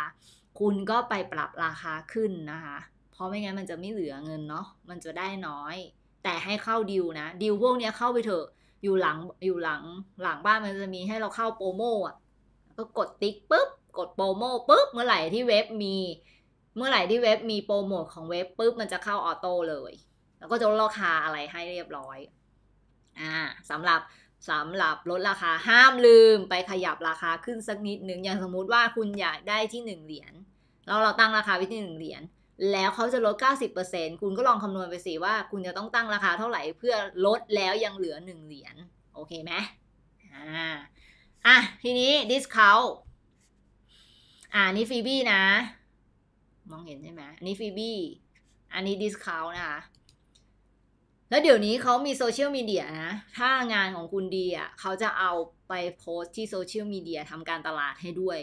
คุณก็ไปปรับราคาขึ้นนะคะ เพราะไม่งั้นมันจะไม่เหลือเงินเนาะมันจะได้น้อย แต่ให้เข้าดิวนะดิวพวกเนี้ยเข้าไปเถอะอยู่หลังอยู่หลังหลังบ้านมันจะมีให้เราเข้าโปรโมอ่ะก็กดติ๊กปุ๊บกดโปรโมปุ๊บ เมื่อไหร่ที่เว็บมีเมื่อไหร่ที่เว็บมีโปรโมทของเว็บปุ๊บมันจะเข้าออโต้เลย แล้วก็จะลดราคาอะไรให้เรียบร้อยอ่าสำหรับสำหรับลดราคาห้ามลืมไปขยับราคาขึ้นสักนิดหนึ่ง อย่างสมมุติว่าคุณอยากได้ที่ 1 เหรียญแล้วเราตั้งราคาไว้ที่ 1 เหรียญแล้วเขาจะลด90%คุณก็ลองคำนวณไปสิว่าคุณจะต้องตั้งราคาเท่าไหร่เพื่อลดแล้วยังเหลือ 1 เหรียญโอเคไหมอ่าอ่ะทีนี้ discount อ่านี่ฟีบี้นะ มองเห็นใช่ไหมอันนี้ฟีบี้อันนี้ดิสคาวนะคะ แล้วเดี๋ยวนี้เขามีโซเชียลมีเดียนะถ้างานของคุณดีอ่ะเขาจะเอาไปโพสที่โซเชียลมีเดียทำการตลาดให้ด้วย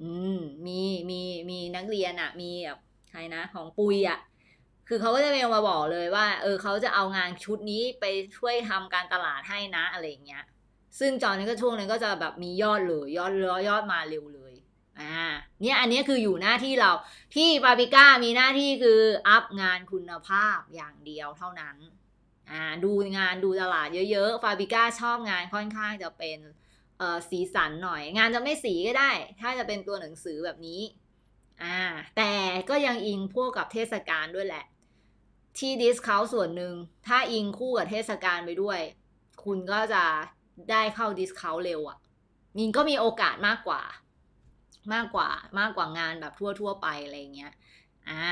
อืมมีมีมีนักเรียนอ่ะมีแบบใครนะ ของปุยอ่ะคือเขาก็จะเป็มาบอกเลยว่าเออเขาจะเอางานชุดนี้ไปช่วยทำการตลาดให้นะ อะไรอย่างเงี้ยซึ่งจอนี้ก็ช่วงนั้นก็จะแบบมียอดเลยยอดเรยยอดมาเร็วเลอ่าเนี่ยอันนี้คืออยู่หน้าที่เราที่ปาปิก้ามีหน้าที่คือ อัพงานคุณภาพอย่างเดียวเท่านั้นอ่าดูงานดูตลาดเยอะๆฟาบิก้าชอบงาน ค่อนข้างจะเป็นเอ่อสีสันหน่อย งานจะไม่สีก็ได้ ถ้าจะเป็นตัวหนังสือแบบนี้อ่าแต่ก็ยังอิงพวกกับเทศกาลด้วยแหละ ที่ดิสเขาส่วนหนึ่ง ถ้าอิงคู่กับเทศกาลไปด้วย คุณก็จะได้เข้าดิสเขาเร็วอะ่ะมีนก็มีโอกาสมากกว่ามากกว่ามากกว่างานแบบทั่ว ๆ ไปอะไรเงี้ย อ่า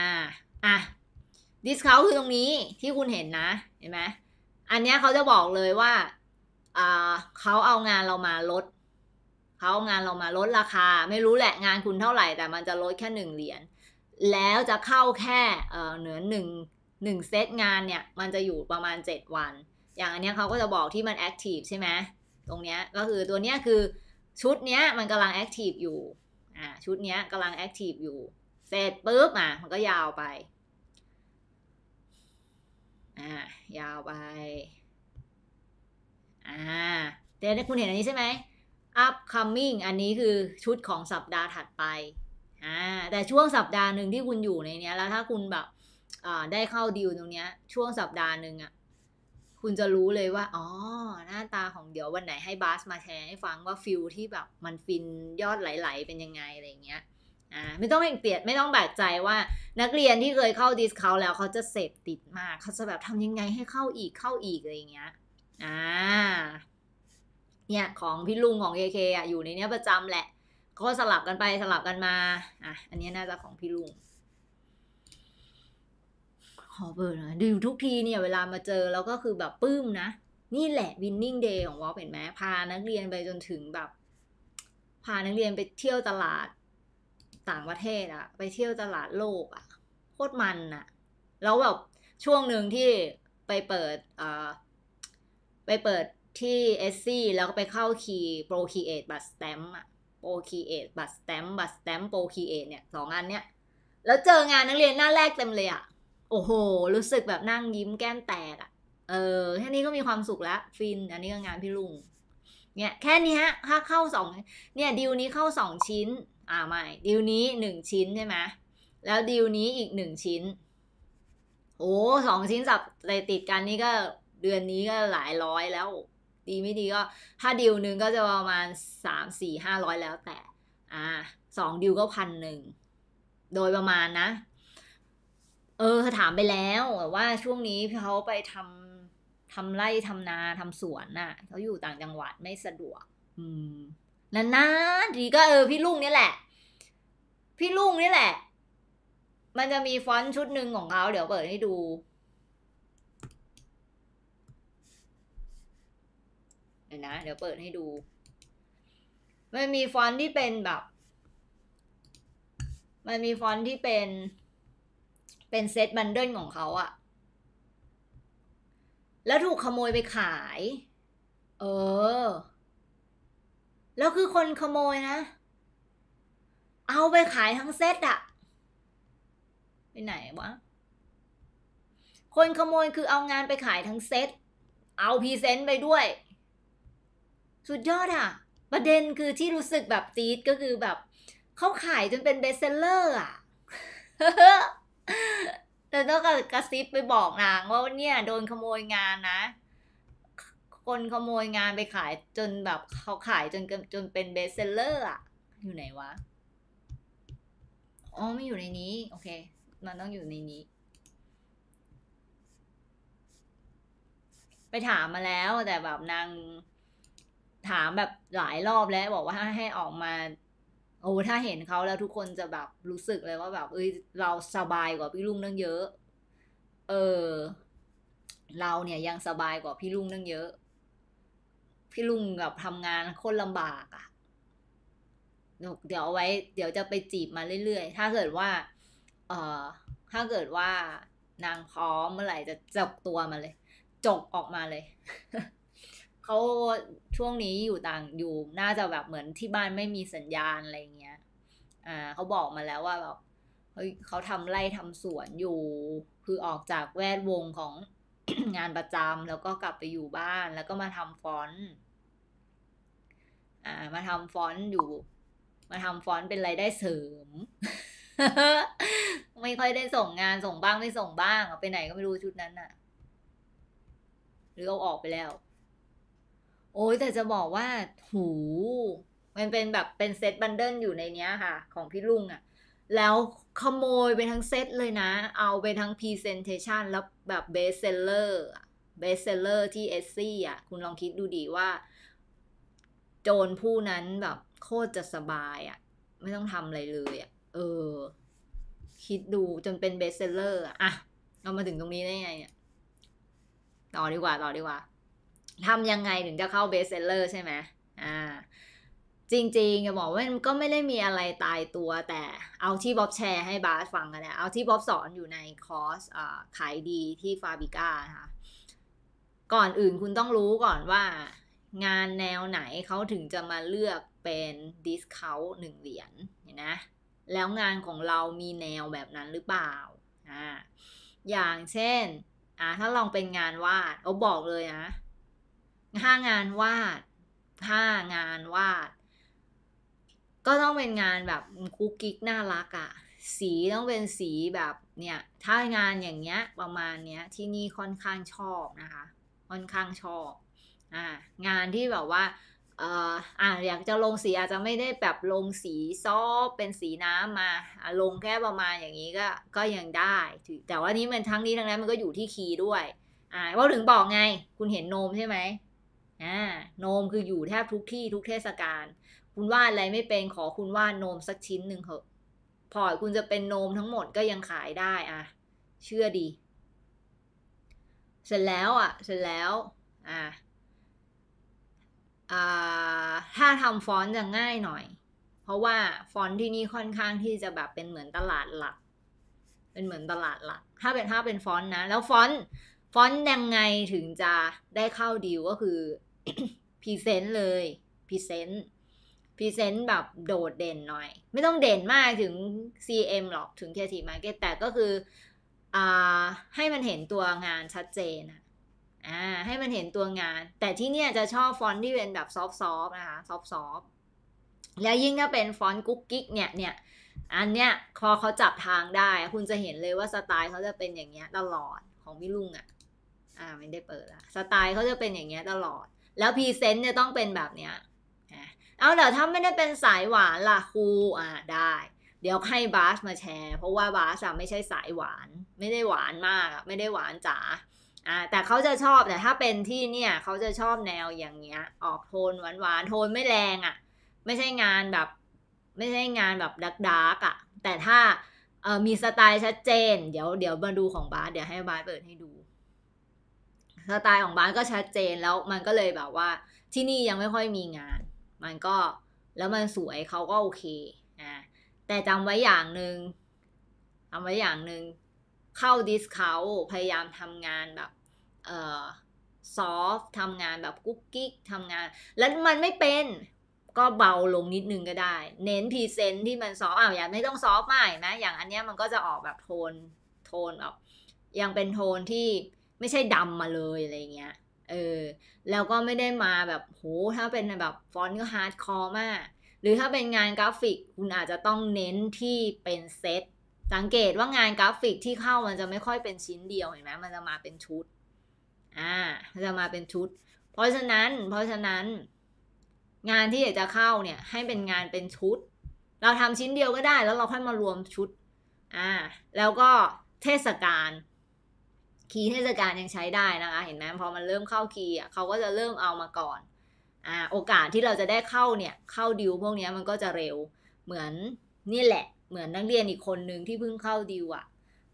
อ่ะดิสเคาคือตรงนี้ที่คุณเห็นนะ เห็นไหมอันเนี้ยเขาจะบอกเลยว่าอ่า เขาเอางานเรามาลด เขาเอางานเรามาลดราคา ไม่รู้แหละงานคุณเท่าไหร่ แต่มันจะลดแค่หนึ่งเหรียญ แล้วจะเข้าแค่เอ่อเหนือหนึ่งหนึ่งเซตงานเนี่ยมันจะอยู่ประมาณ7วัน อย่างอันเนี้ยเขาก็จะบอกที่มันแอคทีฟใช่ไหม ตรงเนี้ย ก็คือตัวเนี้ยคือชุดเนี้ยมันกำลังแอคทีฟอยู่่ะชุดเนี้ยกำลังแอคทีฟอยู่ เสร็จปุ๊บอ่ะมันก็ยาวไป อ่ายาวไป อ่าเดี๋ยวคุณเห็นอันนี้ใช่ไหม upcoming อันนี้คือชุดของสัปดาห์ถัดไป อ่าแต่ช่วงสัปดาห์หนึ่งที่คุณอยู่ในเนี้ยแล้วถ้าคุณแบบ อ่าได้เข้าดีลตรงเนี้ยช่วงสัปดาห์หนึ่งอะคุณจะรู้เลยว่า อ๋อ หน้าตาของเดี๋ยววันไหนให้บาสมาแชร์ให้ฟังว่าฟิลที่แบบมันฟินยอดไหลๆเป็นยังไงอะไรเงี้ยอ่าไม่ต้องเกลียดไม่ต้องแบกใจว่า นักเรียนที่เคยเข้าดิสเขาแล้วเขาจะเสพติดมากเขาจะแบบทำยังไงให้เข้าอีกเข้าอีกอะไรเงี้ยอ่าเนี่ย ของพี่ลุงของเอ่ะอยู่ในเนี้ยประจำแหละก็สลับกันไปสลับกันมาอ่ะอันนี้น่าจะของพี่ลุงอเบอร์นะดูทุกทีเนี่ย เวลามาเจอเราก็คือแบบปื้มนะ นี่แหละวินนิ่งเดย์ของวอลเห็นไหมพานักเรียนไปจนถึงแบบ พานักเรียนไปเที่ยวตลาดต่างประเทศอะไปเที่ยวตลาดโลกอะโคตรมันอะแล้วแบบช่วงหนึ่งที่ไปเปิดอ่ไปเปิดที่เอสซี่แล้วก็ไปเข้าคีโปรคีเอทบัตสแตมอะโปรคีเอทบัตสแตมบัตสแตมโปรคีเอทเนี่ยสองอันเนี้ยแล้วเจองานนักเรียนหน้าแรกเต็มเลยอะโอ้โห รู้สึกแบบนั่งยิ้มแก้มแตกอะ่ะ เออ แค่นี้ก็มีความสุขแล้ว ฟิน อันนี้ก็งานพี่ลุงเนี่ยแค่นี้ฮะ ถ้าเข้าสอง เนี่ย ดีลนี้เข้าสองชิ้น อ่าไม่ ดีลนี้หนึ่งชิ้นใช่ไหมแล้วดีลนี้อีกหนึ่งชิ้น โอ้สองชิ้นสับติดกันนี่ก็เดือนนี้ก็หลายร้อยแล้ว ดีไม่ดีก็ ถ้าดีลหนึ่งก็จะประมาณสามสี่ห้าร้อยแล้วแต่ อ่า สองดีลก็พันหนึ่ง โดยประมาณนะเออเถามไปแล้วว่าช่วงนี้เขาไปทำทำไร่ทำนาทำสวนน่ะเขาอยู่ต่างจังหวัดไม่สะดวก อืมนานๆทีก็เออพี่ลุงนี่แหละ พี่ลุงนี่แหละ มันจะมีฟอนต์ชุดหนึ่งของเขาเดี๋ยวเปิดให้ดูเดี๋ยวนะเดี๋ยวเปิดให้ดูมันมีฟอนต์ที่เป็นแบบ มันมีฟอนต์ที่เป็นเป็นเซตบันเดิลของเขาอะแล้วถูกขโมยไปขาย เออ แล้วคือคนขโมยนะ เอาไปขายทั้งเซตอะไปไหนวะ คนขโมยคือเอางานไปขายทั้งเซต เอาพรีเซนต์ไปด้วย สุดยอดอะประเด็นคือที่รู้สึกแบบจี๊ดก็คือแบบ เขาขายจนเป็นเบสเซลเลอร์อะแล้วต้องกระซิบไปบอกนางว่าเนี่ยโดนขโมยงานนะ คนขโมยงานไปขายจนแบบเขาขายจนจนเป็นเบสเซลเลอร์อะอยู่ไหนวะอ๋อไม่อยู่ในนี้ โอเค มันต้องอยู่ในนี้ ไปถามมาแล้วแต่แบบนางถามแบบหลายรอบแล้ว บอกว่าให้ออกมาโอ้ถ้าเห็นเขาแล้วทุกคนจะแบบรู้สึกเลยว่าแบบ เอ้ยเราสบายกว่าพี่ลุงนั่งเยอะ เออ เราเนี่ยยังสบายกว่าพี่ลุงนั่งเยอะ พี่ลุงกับทำงานคนลำบากอะ่ะเดี๋ยวเอาไว้ เดี๋ยวจะไปจีบมาเรื่อยๆ ถ้าเกิดว่าเอ่อถ้าเกิดว่านางพร้อมเมื่อไหร่จะจบตัวมาเลยจบออกมาเลยเขาช่วงนี้อยู่ต่างอยู่น่าจะแบบเหมือนที่บ้านไม่มีสัญญาณอะไรเงี้ย อ่าเขาบอกมาแล้วว่าแบบ เฮ้ยเขาทำไร่ทำสวนอยู่ คือออกจากแวดวงของงานประจำแล้วก็กลับไปอยู่บ้านแล้วก็มาทำฟอนต์อ่า มาทำฟอนต์อยู่ มาทำฟอนต์เป็นไรายได้เสริม ไม่ค่อยได้ส่งงานส่งบ้างไม่ส่งบ้างไปไหนก็ไม่รู้ชุดนั้นน่ะหรือเอาออกไปแล้วโอ้ยแต่จะบอกว่าหูมันเป็นแบบเป็นเซตบันเดิลอยู่ในเนี้ยค่ะ ของพี่ลุงอะ่ะ แล้วขโมยไปทั้งเซตเลยนะ เอาไปทั้งพรีเซนเทชันแล้วแบบเบสเซลเลอร์เบสเซลเลอร์ที่เอสซี่อ่ะ คุณลองคิดดูดีว่า โจรผู้นั้นแบบ โคตรจะสบายอะ่ะ ไม่ต้องทำอะไรเลยอะ่ะ เออ คิดดูจนเป็นเบสเซลเลอร์อ่ะเรามาถึงตรงนี้ได้ไงเนี่ยต่อดีกว่าต่อดีกว่าทำยังไงถึงจะเข้าเบสเซลเลอร์ใช่ไหมอ่า จริงๆจะบอกว่าก็ไม่ได้มีอะไรตายตัวแต่ เอาที่บ๊อบแชร์ให้บาสฟังกันนะ เอาที่บ๊อบสอนอยู่ในคอร์สขายดีที่ฟาบิก้าค่ะก่อนอื่นคุณต้องรู้ก่อนว่า งานแนวไหนเขาถึงจะมาเลือกเป็น ดิสคาวหนึ่งเหรียญนะ แล้วงานของเรามีแนวแบบนั้นหรือเปล่า อ่า อย่างเช่น อ่า ถ้าลองเป็นงานวาดเขาบอกเลยนะห้างานวาดห้างานวาด ก็ต้องเป็นงานแบบคุกกิ๊กน่ารักอะ่ะสีต้องเป็นสีแบบเนี่ย ถ้างานอย่างเงี้ยประมาณเนี้ย ที่นี่ค่อนข้างชอบนะคะ ค่อนข้างชอบ อ่า งานที่แบบว่า เอ่ออ่าอยากจะลงสีอาจจะไม่ได้แบบลงสีซอบเป็นสีน้ำมาลงแค่ประมาณอย่างนี้ก็ก็ยังได้ แต่ว่านี้มันทั้งนี้ทั้งนั้นมันก็อยู่ที่คีย์ด้วยอ่าว่าถึงบอกไง คุณเห็นโนมใช่ไหมอ่าโนมคืออยู่แทบทุกที่ทุกเทศกาลคุณวาดอะไรไม่เป็นขอคุณวาดโนม สักชิ้นหนึ่งเหอะพอคุณจะเป็นโนมทั้งหมดก็ยังขายได้อ่ะเชื่อดี เสร็จแล้วอ่ะเสร็จแล้วอ่ะอ่าถ้าทำฟอนต์จะง่ายหน่อย เพราะว่าฟอนต์ที่นี่ค่อนข้างที่จะแบบเป็นเหมือนตลาดหลัก เป็นเหมือนตลาดหลัก ถ้าเป็นถ้าเป็นฟอนต์นะ แล้วฟอนต์ฟอนต์ยังไงถึงจะได้เข้าดีลก็คือพรีเซนต์เลยพรีเซนต์พรีเซนต์แบบโดดเด่นหน่อย ไม่ต้องเด่นมากถึง CM หรอกถึง Creative Market แต่ก็คืออ่า ให้มันเห็นตัวงานชัดเจนอะอ่าให้มันเห็นตัวงาน แต่ที่เนี่ยจะชอบฟอนต์ที่เป็นแบบซอฟต์ๆนะคะ ซอฟต์ๆแล้วยิ่งถ้าเป็นฟอนต์กุ๊กกิ๊กเนี่ยเนี่ย อันเนี้ยพอเขาจับทางได้ คุณจะเห็นเลยว่าสไตล์เขาจะเป็นอย่างเงี้ยตลอดของพี่ลุงอ่ะอ่าไม่ได้เปิดละสไตล์เขาจะเป็นอย่างเงี้ยตลอดแล้วพรีเซนต์จะต้องเป็นแบบเนี้ยเอาเดี๋ยวถ้าไม่ได้เป็นสายหวานล่ะครูอ่ะได้ เดี๋ยวให้บาสมาแชร์ เพราะว่าบาสไม่ใช่สายหวานไม่ได้หวานมากไม่ได้หวานจ๋าอ่าแต่เขาจะชอบแต่ถ้าเป็นที่เนี่ยเขาจะชอบแนวอย่างเงี้ยออกโทนหวานหวานโทนไม่แรงอะ่ะไม่ใช่งานแบบไม่ใช่งานแบบดักดักอะ่ะแต่ถ้าเออมีสไตล์ชัดเจนเดี๋ยวเดี๋ยวมาดูของบาสเดี๋ยวให้บาสเปิดให้ดูสไตล์ของบ้านก็ชัดเจนแล้วมันก็เลยแบบว่าที่นี่ยังไม่ค่อยมีงาน มันก็แล้วมันสวยเขาก็โอเคอ่าแต่จำไว้อย่างหนึง่งจำไว้อย่างหนึง่งเข้าดิสเขาพยายามทำงานแบบเออซอฟทำงานแบบกุ๊กกิ๊กทำงาน แล้วมันไม่เป็นก็เบาลงนิดนึงก็ได้ เน้นพรีเซนต์ที่มันซอฟอ้าวอย่าไม่ต้องซอฟมากนะ อย่างอันเนี้ยมันก็จะออกแบบโทนโทนแบบยังเป็นโทนที่ไม่ใช่ดำมาเลยอะไรเงี้ย เออ แล้วก็ไม่ได้มาแบบโห ถ้าเป็นแบบฟอนต์ก็ฮาร์ดคอร์มาก หรือถ้าเป็นงานกราฟิก คุณอาจจะต้องเน้นที่เป็นเซต สังเกตว่างานกราฟิกที่เข้ามันจะไม่ค่อยเป็นชิ้นเดียวเห็นไหมมันจะมาเป็นชุด อ่า จะมาเป็นชุด เพราะฉะนั้น เพราะฉะนั้น งานที่อยากจะเข้าเนี่ย ให้เป็นงานเป็นชุด เราทำชิ้นเดียวก็ได้ แล้วเราค่อยมารวมชุด อ่า แล้วก็เทศกาลคีย์เทศกาลยังใช้ได้นะคะเห็นไหมพอมันเริ่มเข้าคีย์เขาก็จะเริ่มเอามาก่อน อ่า โอกาสที่เราจะได้เข้าเนี่ย เข้าดิวพวกนี้มันก็จะเร็ว เหมือน นี่แหละ เหมือนนักเรียนอีกคนนึงที่เพิ่งเข้าดิวอะ่ะ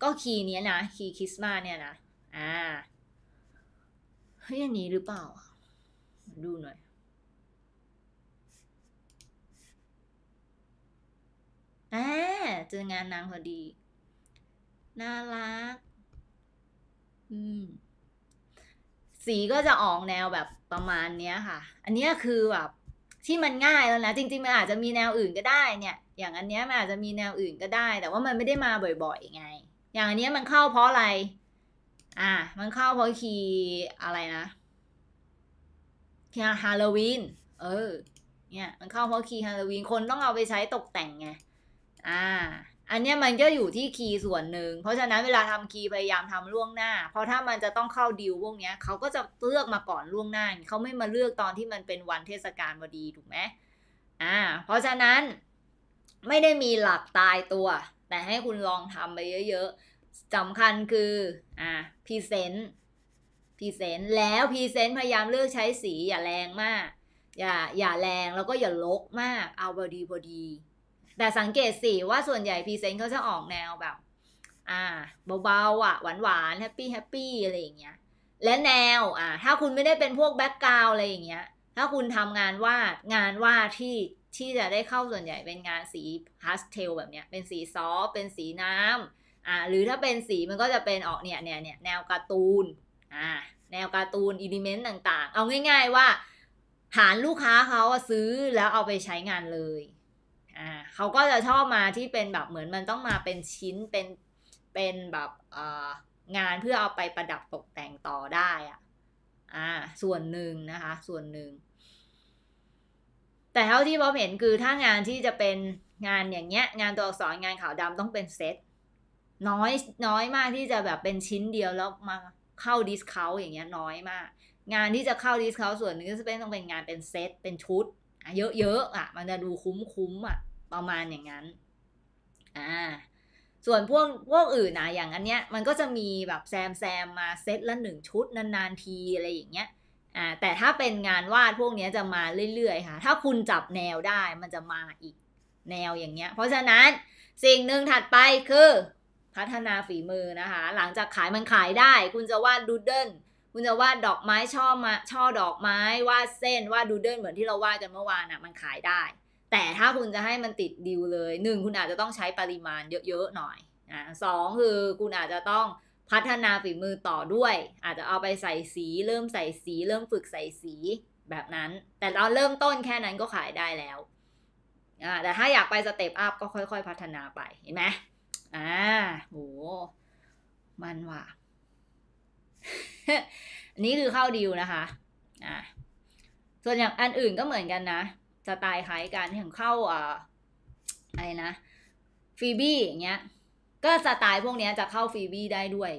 ก็คีย์นี้นะคีย์คริสต์มาสเนี่ยนะอ่าเฮ้ยอันนี้หรือเปล่าดูหน่อยอ่าเจองานนางพอดี น่ารักสีก็จะออกแนวแบบประมาณเนี้ยค่ะ อันนี้คือแบบที่มันง่ายแล้วนะจริงๆมันอาจจะมีแนวอื่นก็ได้เนี่ย อย่างอันเนี้ยมันอาจจะมีแนวอื่นก็ได้ แต่ว่ามันไม่ได้มาบ่อยๆไง อย่างอันเนี้ยมันเข้าเพราะอะไร อ่า มันเข้าเพราะคีย์อะไรนะคีย์ฮาโลวีน เออ เนี่ยมันเข้าเพราะคีย์ฮาโลวีนคนต้องเอาไปใช้ตกแต่งไง อ่าอันนี้มันก็อยู่ที่คีย์ส่วนหนึ่ง เพราะฉะนั้นเวลาทำคีย์พยายามทำล่วงหน้า เพราะถ้ามันจะต้องเข้าดีลพวกนี้ยเขาก็จะเลือกมาก่อนล่วงหน้าเขาไม่มาเลือกตอนที่มันเป็นวันเทศกาลพอดี ถูกไหมอ่าเพราะฉะนั้นไม่ได้มีหลักตายตัว แต่ให้คุณลองทำไปเยอะๆสำคัญคืออ่าพรีเซนต์พรีเซนต์แล้วพรีเซนต์พยายามเลือกใช้สี อย่าแรงมากอย่าอย่าแรงแล้วก็อย่าลกมากเอาพอดีพอดีแต่สังเกตสิว่าส่วนใหญ่พรีเซนต์เขาจะออกแนวแบบ อ่าเบาๆอ่ะ หวานๆแฮปปี้แฮปปี้อะไรอย่างเงี้ยและแนวอ่าถ้าคุณไม่ได้เป็นพวกแบ็กกราวอะไรอย่างเงี้ยถ้าคุณทำงานวาดงานวาดที่ที่จะได้เข้าส่วนใหญ่เป็นงานสีพาสเทลแบบเนี้ยเป็นสีซอฟเป็นสีน้ำอ่า หรือถ้าเป็นสีมันก็จะเป็นออกเนี่ยเนี่ยเนี่ยแนวการ์ตูนอ่าแนวการ์ตูนอิเลเมนต์ต่าง ๆ เอาง่าย ๆว่าฐานลูกค้าเขาซื้อแล้วเอาไปใช้งานเลย่าเขาก็จะชอบมาที่เป็นแบบเหมือนมันต้องมาเป็นชิ้นเป็นเป็นแบบเอ่องานเพื่อเอาไปประดับตกแต่งต่อได้อ่ะอ่าส่วนหนึ่งนะคะ ส่วนหนึ่ง แต่เท่าที่ผมเห็นคือถ้างานที่จะเป็นงานอย่างเงี้ย งานตัวอักษรงานขาวดำต้องเป็นเซตน้อยน้อยมากที่จะแบบเป็นชิ้นเดียวแล้วมาเข้าดิสคาวอย่างเงี้ยน้อยมากงานที่จะเข้าดิสคาวส่วนหนึ่งก็จะเป็นต้องเป็นงานเป็นเซตเป็นชุดเยอะๆอ่ะ มันจะดูคุ้มๆอ่ะประมาณอย่างนั้น อ่า ส่วนพวกพวกอื่นนะ อย่างอันเนี้ย มันก็จะมีแบบแซมแซมมาเซตละหนึ่งชุดนานๆทีอะไรอย่างเงี้ย อ่า แต่ถ้าเป็นงานวาดพวกเนี้ยจะมาเรื่อยๆค่ะ ถ้าคุณจับแนวได้มันจะมาอีกแนวอย่างเงี้ย เพราะฉะนั้นสิ่งหนึ่งถัดไปคือ พัฒนาฝีมือนะคะ หลังจากขายมันขายได้ คุณจะวาดดูเดิลคุณจะวาดดอกไม้ช่อมาช่อดอกไม้ วาดเส้นวาดดูเดิลเหมือนที่เราวาดกันเมื่อวานอะ่ะมันขายได้แต่ถ้าคุณจะให้มันติดดิวเลย หนึ่งคุณอาจจะต้องใช้ปริมาณเยอะๆหน่อย่ะสองคือคุณอาจจะต้องพัฒนาฝีมือต่อด้วย อาจจะเอาไปใส่สีเริ่มใส่สี เริ่มฝึกใส่สีแบบนั้น แต่เราเริ่มต้นแค่นั้นก็ขายได้แล้วอ่าแต่ถ้าอยากไปสเต็ปอัพก็ค่อยๆพัฒนาไปเห็นไหมอ่าโหมันว่ะนนี่คือเข้าดิวนะคะอ่าส่วนอย่างอันอื่นก็เหมือนกันนะสไตล์คายกันอย่างเข้าอ่าอะไรนะฟีบี้อย่างเงี้ยก็สไตล์พวกเนี้ยจะเข้าฟีบี้ได้ด้วย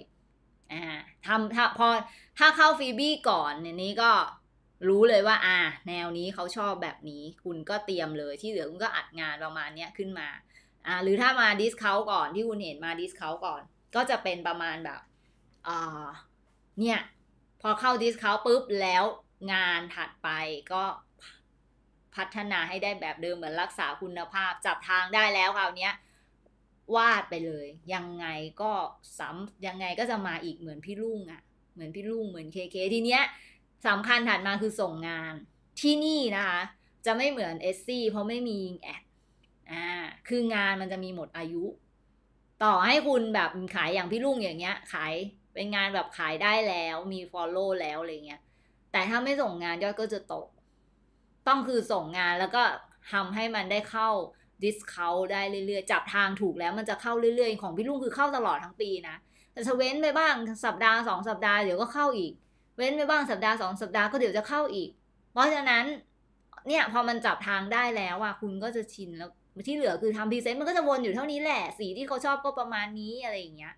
อ่าทำถ้าพอถ้าเข้าฟีบี้ก่อนเนี่ยนี้ก็รู้เลยว่าอ่า แนวนี้เขาชอบแบบนี้ คุณก็เตรียมเลยที่เหลือคุณก็อัดงานประมาณเนี้ยขึ้นมาอ่าหรือถ้ามาดิสเขาก่อนที่คุณเห็นมาดิสเขาก่อนก็จะเป็นประมาณแบบอ่าเนี่ยพอเข้าดิสเขาปุ๊บแล้วงานถัดไปก็พัฒนาให้ได้แบบเดิมเหมือนรักษาคุณภาพจับทางได้แล้วคราวนี้วาดไปเลย ยังไงก็ซ้ำยังไงก็จะมาอีกเหมือนพี่ลุงอะเหมือนพี่ลุงเหมือนเคเคทีเนี้ยสำคัญถัดมาคือส่งงานที่นี่นะคะจะไม่เหมือนเอสซี่เพราะไม่มีแอดอ่าคืองานมันจะมีหมดอายุ ต่อให้คุณแบบขายอย่างพี่ลุงอย่างเงี้ยขายเป็นงานแบบขายได้แล้วมีฟอลโล่แล้วอะไรเงี้ยแต่ถ้าไม่ส่งงานยอดก็จะตกต้องคือส่งงานแล้วก็ทำให้มันได้เข้าดิสเขาได้เรื่อยๆ จับทางถูกแล้วมันจะเข้าเรื่อยๆ ของพี่ลุงคือเข้าตลอดทั้งปีนะแต่เว้นไปบ้างสัปดาห์สองสัปดาห์เดี๋ยวก็เข้าอีกเว้นไปบ้างสัปดาห์สองสัปดาห์ก็เดี๋ยวจะเข้าอีก เพราะฉะนั้นเนี่ยพอมันจับทางได้แล้วอ่ะคุณก็จะชินแล้วที่เหลือคือทำพรีเซนต์มันก็จะวนอยู่เท่านี้แหละสีที่เขาชอบก็ประมาณนี้อะไรอย่างเงี้ย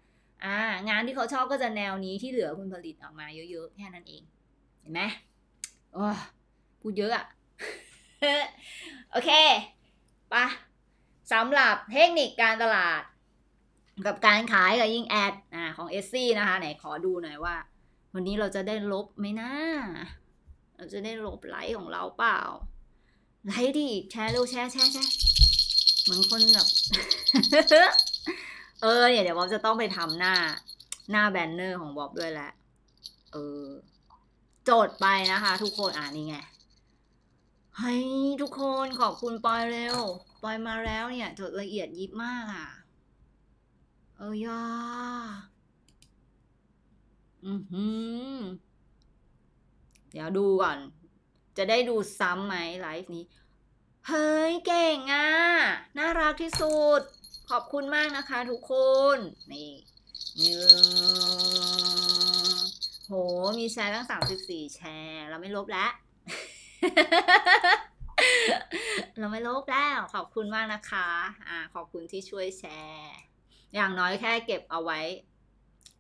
อ่างานที่เขาชอบก็จะแนวนี้ที่เหลือคุณผลิตออกมาเยอะๆแค่นั้นเอง เห็นไหมโอ้พูดเยอะอะโอเคปะสำหรับเทคนิคการตลาด กับการขายกับยิงแอดอ่ะของเอซี่นะคะ ไหนขอดูหน่อยว่า วันนี้เราจะได้ลบไหมนะเราจะได้ลบไลค์ของเราเปล่า ไลค์ดิแชร์เร็วแชร์แชร์แชร์เหมือนคนแบบ เออเนี่ยเดี๋ยวบอบจะต้องไปทำหน้าหน้าแบนเนอร์ของบอบด้วยแหละ เออ โจดไปนะคะ ทุกคนอ่านี่ไงให้ทุกคนขอบคุณปอยเร็วปอยมาแล้วเนี่ย จดละเอียดยิบมากอ่ะเออยาอือหือเดี๋ยวดูก่อน จะได้ดูซ้ำไหมไลฟ์นี้ เฮ้ย เก่งอ่ะน่ารักที่สุด ขอบคุณมากนะคะทุกคน นี่หนึ่งโหมีแชร์ตั้งสามสิบสี่แชร์ เราไม่ลบแล้วเราไม่ลบแล้วขอบคุณมากนะคะ อ่า ขอบคุณที่ช่วยแชร์ อย่างน้อยแค่เก็บเอาไว้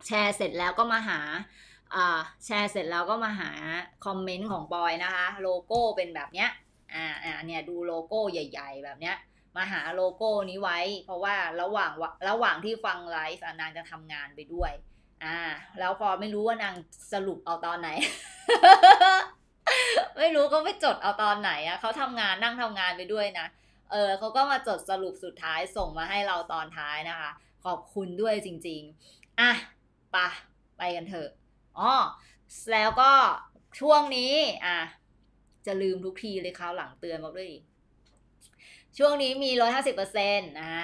แชร์เสร็จแล้วก็มาหาอ่าแชร์เสร็จแล้วก็มาหาคอมเมนต์ของบอยนะคะ โลโก้เป็นแบบเนี้ยอ่าอ่า เนี่ยดูโลโก้ใหญ่ ๆ แบบเนี้ย มาหาโลโก้นี้ไว้ เพราะว่าระหว่าง ระหว่างที่ฟังไลฟ์นางจะทำงานไปด้วย อ่า แล้วพอไม่รู้ว่านางสรุปเอาตอนไหนไม่รู้ก็ไปจดเอาตอนไหนอะเขาทำงานนั่งทำงานไปด้วยนะ เออเขาก็มาจดสรุปสุดท้ายส่งมาให้เราตอนท้ายนะคะ ขอบคุณด้วยจริงๆอ่ะปะไปกันเถอะอ๋อแล้วก็ช่วงนี้อ่ะจะลืมทุกทีเลยคราวหลังเตือนมาด้วย ช่วงนี้มีร้อยห้าสิบเปอร์เซ็นต์อ่า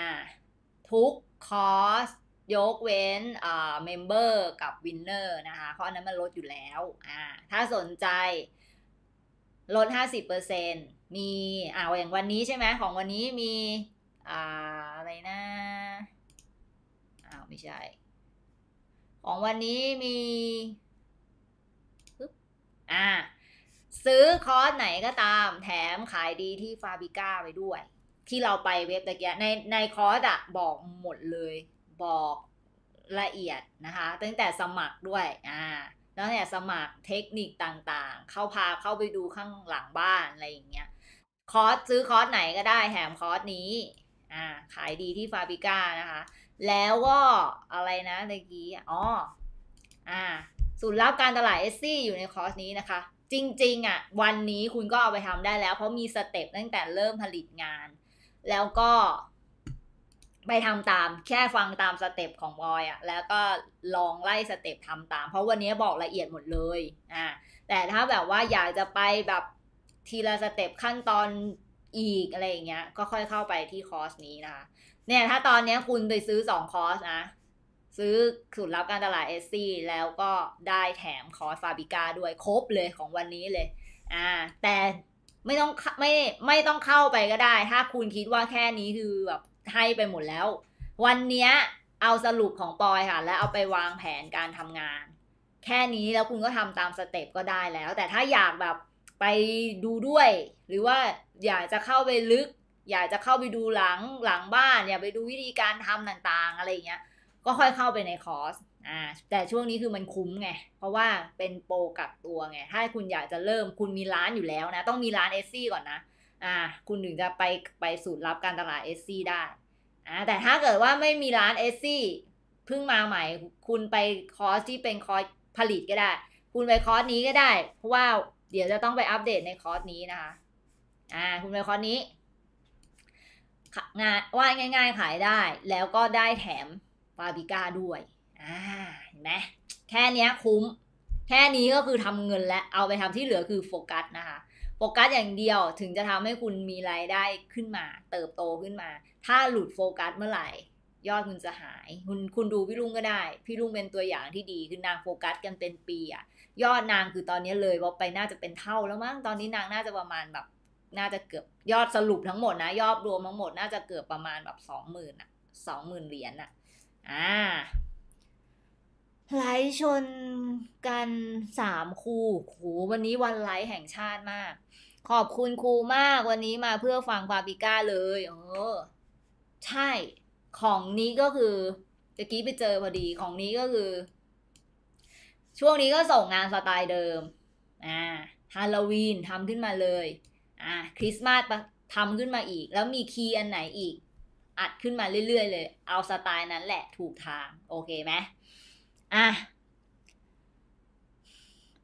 ทุกคอร์สยกเว้นเอ่อเมมเบอร์ กับวินเนอร์นะคะ เพราะอันนั้นมันลดอยู่แล้วอ่า ถ้าสนใจลด 50%มีอ่าอย่างวันนี้ใช่ไหมของวันนี้มี อ่าอะไรนะอ้าวไม่ใช่ ของวันนี้มีอ่า ซื้อคอร์สไหนก็ตามแถมขายดีที่ฟาบิก้าไปด้วย ที่เราไปเว็บตะเกียในในคอร์สอะบอกหมดเลย บอกละเอียดนะคะ ตั้งแต่สมัครด้วยอ่าแล้วเนี่ยสมัครเทคนิคต่างๆ เข้าพาเข้าไปดูข้างหลังบ้าน อะไรอย่างเงี้ยคอร์สซื้อคอร์สไหนก็ได้แถมคอร์สนี้อ่าขายดีที่ฟาบิก้านะคะ แล้วก็อะไรนะเมื่อกี้อ๋ออ่าสูตรลับการตลาดเอสซี่อยู่ในคอร์สนี้นะคะ จริงๆอะ่ะวันนี้คุณก็เอาไปทำได้แล้ว เพราะมีสเต็ปตั้งแต่เริ่มผลิตงาน แล้วก็ไปทำตามแค่ฟังตามสเต็ปของบอยอะ่ะแล้วก็ลองไล่สเต็ปทำตาม เพราะวันนี้บอกละเอียดหมดเลย อ่าแต่ถ้าแบบว่าอยากจะไปแบบทีละสเต็ปขั้นตอนอีกอะไรอย่างเงี้ย ก็ค่อยเข้าไปที่คอร์สนี้นะคะเนี่ยถ้าตอนนี้คุณไปซื้อสองคอร์สนะ ซื้อสูตรลับการตลาดเอซี่แล้วก็ได้แถมคอร์สฟาบิกา ด้วยครบเลยของวันนี้เลย อ่า แต่ไม่ต้องไม่ไม่ต้องเข้าไปก็ได้ ถ้าคุณคิดว่าแค่นี้คือแบบให้ไปหมดแล้ว วันเนี้ยเอาสรุปของ ปอยค่ะแล้วเอาไปวางแผนการทำงาน แค่นี้แล้วคุณก็ทำตามสเต็ปก็ได้แล้ว แต่ถ้าอยากแบบไปดูด้วย หรือว่าอยากจะเข้าไปลึก อยากจะเข้าไปดูหลังหลังบ้าน อยากไปดูวิธีการทำต่างๆ อะไรเงี้ยก็ค่อยเข้าไปในคอร์สอ่าแต่ช่วงนี้คือมันคุ้มไงเพราะว่าเป็นโปรกับตัวไงถ้าคุณอยากจะเริ่มคุณมีร้านอยู่แล้วนะต้องมีร้านเอซี่ก่อนนะ่าคุณถึงจะไปไปสูตรรับการตลาดเอสซีได้อ่าแต่ถ้าเกิดว่าไม่มีร้านเอสซีเพิ่งมาใหม่ คุณไปคอร์สที่เป็นคอร์สผลิตก็ได้ คุณไปคอร์สนี้ก็ได้ เพราะว่าเดี๋ยวจะต้องไปอัปเดตในคอร์สนี้นะคะอ่า คุณไปคอร์สนี้ งานว่ายง่ายๆขายได้ แล้วก็ได้แถมปาบิก้าด้วย อ่าเห็นไหมแค่นี้คุ้ม แค่นี้ก็คือทำเงินและเอาไปทำที่เหลือคือโฟกัสนะคะโฟกัสอย่างเดียวถึงจะทำให้คุณมีรายได้ขึ้นมา เติบโตขึ้นมา ถ้าหลุดโฟกัสเมื่อไหร่ ยอดคุณจะหาย คุณคุณดูพี่ลุงก็ได้ พี่ลุงเป็นตัวอย่างที่ดี คือนางโฟกัสกันเป็นปีอะยอดนางคือตอนนี้เลยว่าไปน่าจะเป็นเท่าแล้วมั้ง ตอนนี้นางน่าจะประมาณแบบ น่าจะเกือบ ยอดสรุปทั้งหมดนะ ยอดรวมทั้งหมดน่าจะเกือบประมาณแบบสองหมื่นอะสองหมื่นเหรียญอะอ่าไลฟ์ชนกันสามคู่โหวันนี้วันไลฟ์แห่งชาติมากขอบคุณครูมากวันนี้มาเพื่อฟังฟาบิก้าเลยเออ ใช่ของนี้ก็คือ่ะกี้ไปเจอพอดีของนี้ก็คือ ช่วงนี้ก็ส่งงานสไตล์เดิม อ่าฮาโลวีนทำขึ้นมาเลย อ่าคริสต์มาสทำขึ้นมาอีก แล้วมีคีย์อันไหนอีก อัดขึ้นมาเรื่อย ๆ เลย เอาสไตล์นั้นแหละถูกทาง โอเคไหมอ่ะ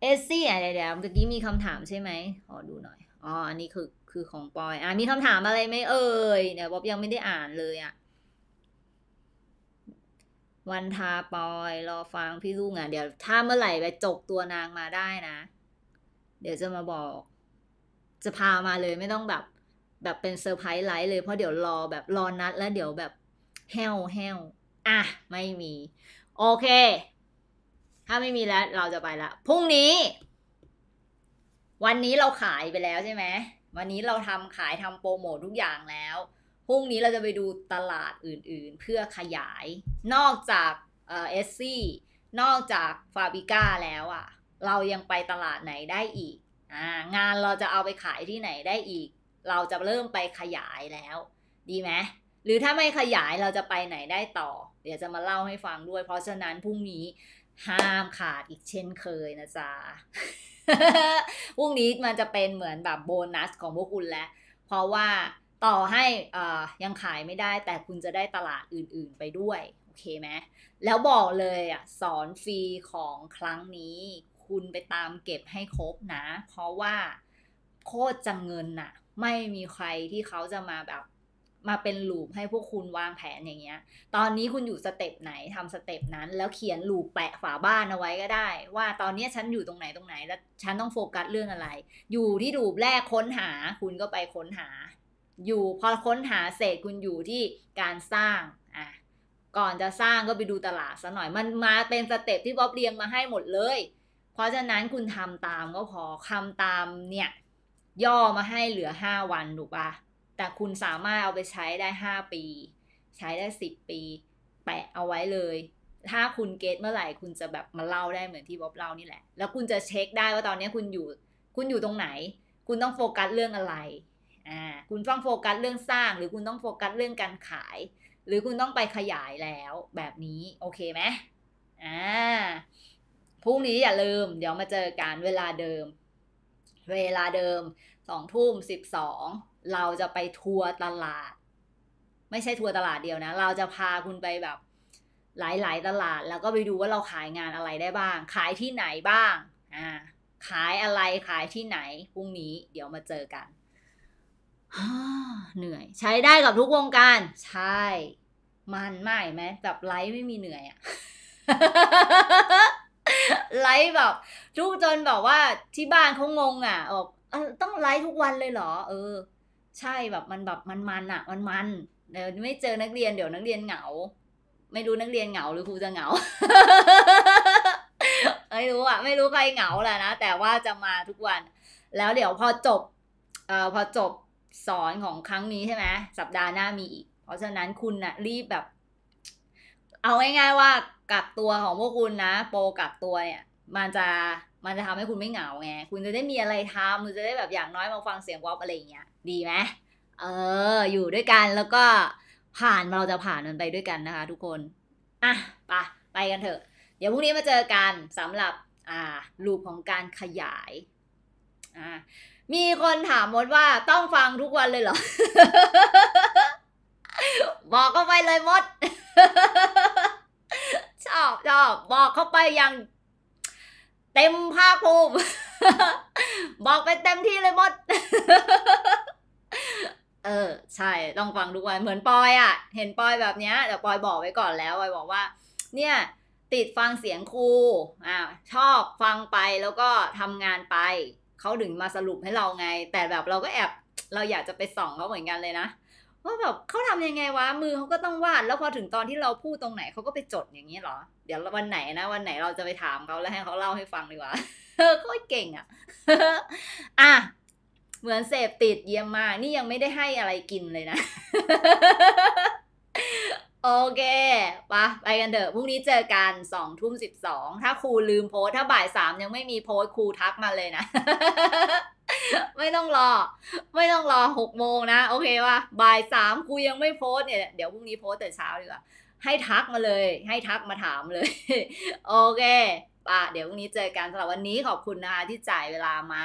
เอซี่อไรเดี๋ยวเมื่อกี้มีคำถามใช่ไหมขอดูหน่อยอ๋อ อันนี้คือ คือของปอย อ่ะ มีคำถามอะไรไหมเอ่ยเนี่ยบ๊อบยังไม่ได้อ่านเลยอะ่ะ วันทาปอยรอฟังพี่ลุงอ่ะเดี๋ยวถ้าเมื่อไหร่ไปจบตัวนางมาได้นะ เดี๋ยวจะมาบอก จะพามาเลยไม่ต้องแบบ แบบเป็นเซอร์ไพรส์ไลท์เลย เพราะเดี๋ยวรอแบบรอนัด แล้วเดี๋ยวแบบ แฮวแฮวอ่ะ ไม่มี โอเค ถ้าไม่มีแล้วเราจะไปละพรุ่งนี้วันนี้เราขายไปแล้วใช่ไหมวันนี้เราทำขายทำโปรโมททุกอย่างแล้วพรุ่งนี้เราจะไปดูตลาดอื่นๆ เพื่อขยาย นอกจากเอสซี่นอกจากฟาบิก้าแล้วอะ่ะ เรายังไปตลาดไหนได้อีกองานเราจะเอาไปขายที่ไหนได้อีก เราจะเริ่มไปขยายแล้ว ดีไหมหรือถ้าไม่ขยายเราจะไปไหนได้ต่อ เดี๋ยวจะมาเล่าให้ฟังด้วย เพราะฉะนั้นพรุ่งนี้ห้ามขาดอีกเช่นเคยนะจ๊ะพรุ่งนี้มันจะเป็นเหมือนแบบโบนัสของพวกคุณแล้ว เพราะว่าต่อให้อ่ายังขายไม่ได้แต่คุณจะได้ตลาดอื่นๆไปด้วย โอเคไหมแล้วบอกเลยอ่ะสอนฟรีของครั้งนี้คุณไปตามเก็บให้ครบนะ เพราะว่าโคตรจังเงินน่ะไม่มีใครที่เขาจะมาแบบมาเป็นลูปให้พวกคุณวางแผนอย่างเงี้ย ตอนนี้คุณอยู่สเต็ปไหนทำสเต็ปนั้นแล้วเขียนลูปแปะฝาบ้านเอาไว้ก็ได้ ว่าตอนนี้ฉันอยู่ตรงไหนตรงไหนแล้วฉันต้องโฟกัสเรื่องอะไร อยู่ที่ลูปแรกค้นหาคุณก็ไปค้นหา อยู่พอค้นหาเสร็จคุณอยู่ที่การสร้างอ่ะก่อนจะสร้างก็ไปดูตลาดซะหน่อย มันมาเป็นสเต็ปที่บ๊อบเรียงมาให้หมดเลย เพราะฉะนั้นคุณทำตามก็พอคำตามเนี่ย ย่อมาให้เหลือ 5 วันถูกปะ่ะแต่คุณสามารถเอาไปใช้ได้ 5 ปี ใช้ได้10ปี แปะเอาไว้เลย ถ้าคุณเกตเมื่อไหร่ คุณจะแบบมาเล่าได้เหมือนที่บ๊อบเล่านี่แหละ แล้วคุณจะเช็คได้ว่าตอนนี้คุณอยู่คุณอยู่ตรงไหน คุณต้องโฟกัสเรื่องอะไรอ่าคุณต้องโฟกัสเรื่องสร้าง หรือคุณต้องโฟกัสเรื่องการขาย หรือคุณต้องไปขยายแล้ว แบบนี้โอเคไหมอ่าพรุ่งนี้อย่าลืม เดี๋ยวมาเจอกันเวลาเดิม เวลาเดิมสองทุ่มสิบสองเราจะไปทัวร์ตลาด ไม่ใช่ทัวร์ตลาดเดียวนะ เราจะพาคุณไปแบบ หลายๆตลาดแล้วก็ไปดูว่าเราขายงานอะไรได้บ้าง ขายที่ไหนบ้าง อ่า ขายอะไรขายที่ไหนพรุ่งนี้ เดี๋ยวมาเจอกันเหนื่อย ใช้ได้กับทุกวงการใช่ มันไม่ไหมแบบไลฟ์ไม่มีเหนื่อยอะไลฟ์แบบทุกจนแบบว่าที่บ้านเขางงอะบอกต้องไลฟ์ทุกวันเลยเหรอ เออใช่แบบมันแบบมันมันอะมันมันเดี๋ยวไม่เจอนักเรียนเดี๋ยวนักเรียนเหงา ไม่รู้นักเรียนเหงาหรือครูจะเหงา ไม่รู้อะไม่รู้ใครเหงาแหละนะแต่ว่าจะมาทุกวัน แล้วเดี๋ยวพอจบ เอ่อพอจบสอนของครั้งนี้ใช่ไหมสัปดาห์หน้ามีอีกเพราะฉะนั้นคุณนะ่ะ รีบแบบ เอาง่ายๆว่ากักตัวของพวกคุณนะโปรกักตัวเนี่ยมันจะมันจะทำให้คุณไม่เหงาไงคุณจะได้มีอะไรทำคุณจะได้แบบอย่างน้อยมาฟังเสียงวอลอะไรอย่างเงี้ยดีไหมเออ อยู่ด้วยกัน แล้วก็ผ่าน เราจะผ่านมันไปด้วยกันนะคะทุกคน อ่ะปะไปกันเถอะ เดี๋ยวพรุ่งนี้มาเจอกันสำหรับ อ่า รูปของการขยาย อ่า มีคนถามมดว่าต้องฟังทุกวันเลยเหรอ บอกเข้าไปเลยมด ชอบชอบบอกเข้าไปอย่างเต็มภาคภูมิบอกไปเต็มที่เลยมดเออ ใช่ลองฟังดูวันเหมือนปอยอะ่ะเห็นปอยแบบเนี้ยแต่ปอยบอกไว้ก่อนแล้วปอยบอกว่า เนี่ย ติดฟังเสียงครูอ่าชอบฟังไปแล้วก็ทำงานไปเขาถึงมาสรุปให้เราไง แต่แบบเราก็แอบเราอยากจะไปส่องเขาเหมือนกันเลยนะว่าแบบเขาทำยังไงวะมือเขาก็ต้องวาดแล้วพอถึงตอนที่เราพูดตรงไหนเขาก็ไปจดอย่างนี้หรอ เดี๋ยววันไหนนะวันไหนเราจะไปถามเขาแล้วให้เขาเล่าให้ฟังดีกว่าเขาเก่งอ่ะอ่ะเหมือนเสพติดเยี่ยมมาก นี่ยังไม่ได้ให้อะไรกินเลยนะ โอเคปะไปกันเถอะพรุ่งนี้เจอกันสองทุ่มสิบสอง ถ้าครูลืมโพสถ้าบ่ายสามยังไม่มีโพสครูทักมาเลยนะ ไม่ต้องรอ ไม่ต้องรอหกโมงนะ โอเคปะบ่ายสามครูยังไม่โพสเนี่ย เดี๋ยวพรุ่งนี้โพสแต่เช้าดีกว่า ให้ทักมาเลย ให้ทักมาถามเลย โอเคป่ะเดี๋ยวพรุ่งนี้เจอกันสำหรับวันนี้ขอบคุณนะคะที่จ่ายเวลามา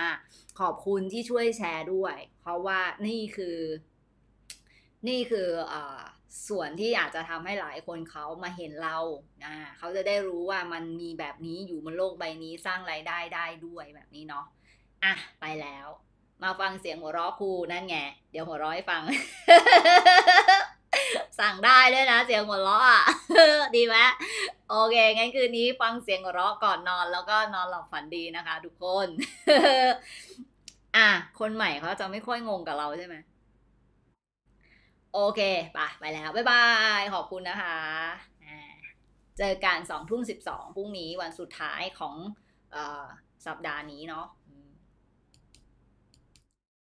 ขอบคุณที่ช่วยแชร์ด้วย เพราะว่านี่คือ นี่คืออส่วนที่อาจจะทำให้หลายคนเขามาเห็นเรานะเขาจะได้รู้ว่ามันมีแบบนี้อยู่บนโลกใบนี้สร้างไรายได้ได้ด้วยแบบนี้เนาะอ่ะไปแล้ว มาฟังเสียงหัวเราะครูนั่นไงเดี๋ยวหัวเราะให้ฟังสั่งได้ด้วยนะ เสียงหัวเราะอ่ะ ดีไหมโอเค งั้นคืนนี้ ฟังเสียงหัวเราะก่อนนอน แล้วก็นอนหลับฝันดีนะคะ ทุกคนอ่ะคนใหม่เขาจะไม่ค่อยงงกับเราใช่ไหมโอเคปะไปแล้ว บ๊ายบาย ขอบคุณนะคะ เจอกันสองทุ่มสิบสองพรุ่งนี้วันสุดท้ายของสัปดาห์นี้เนาะ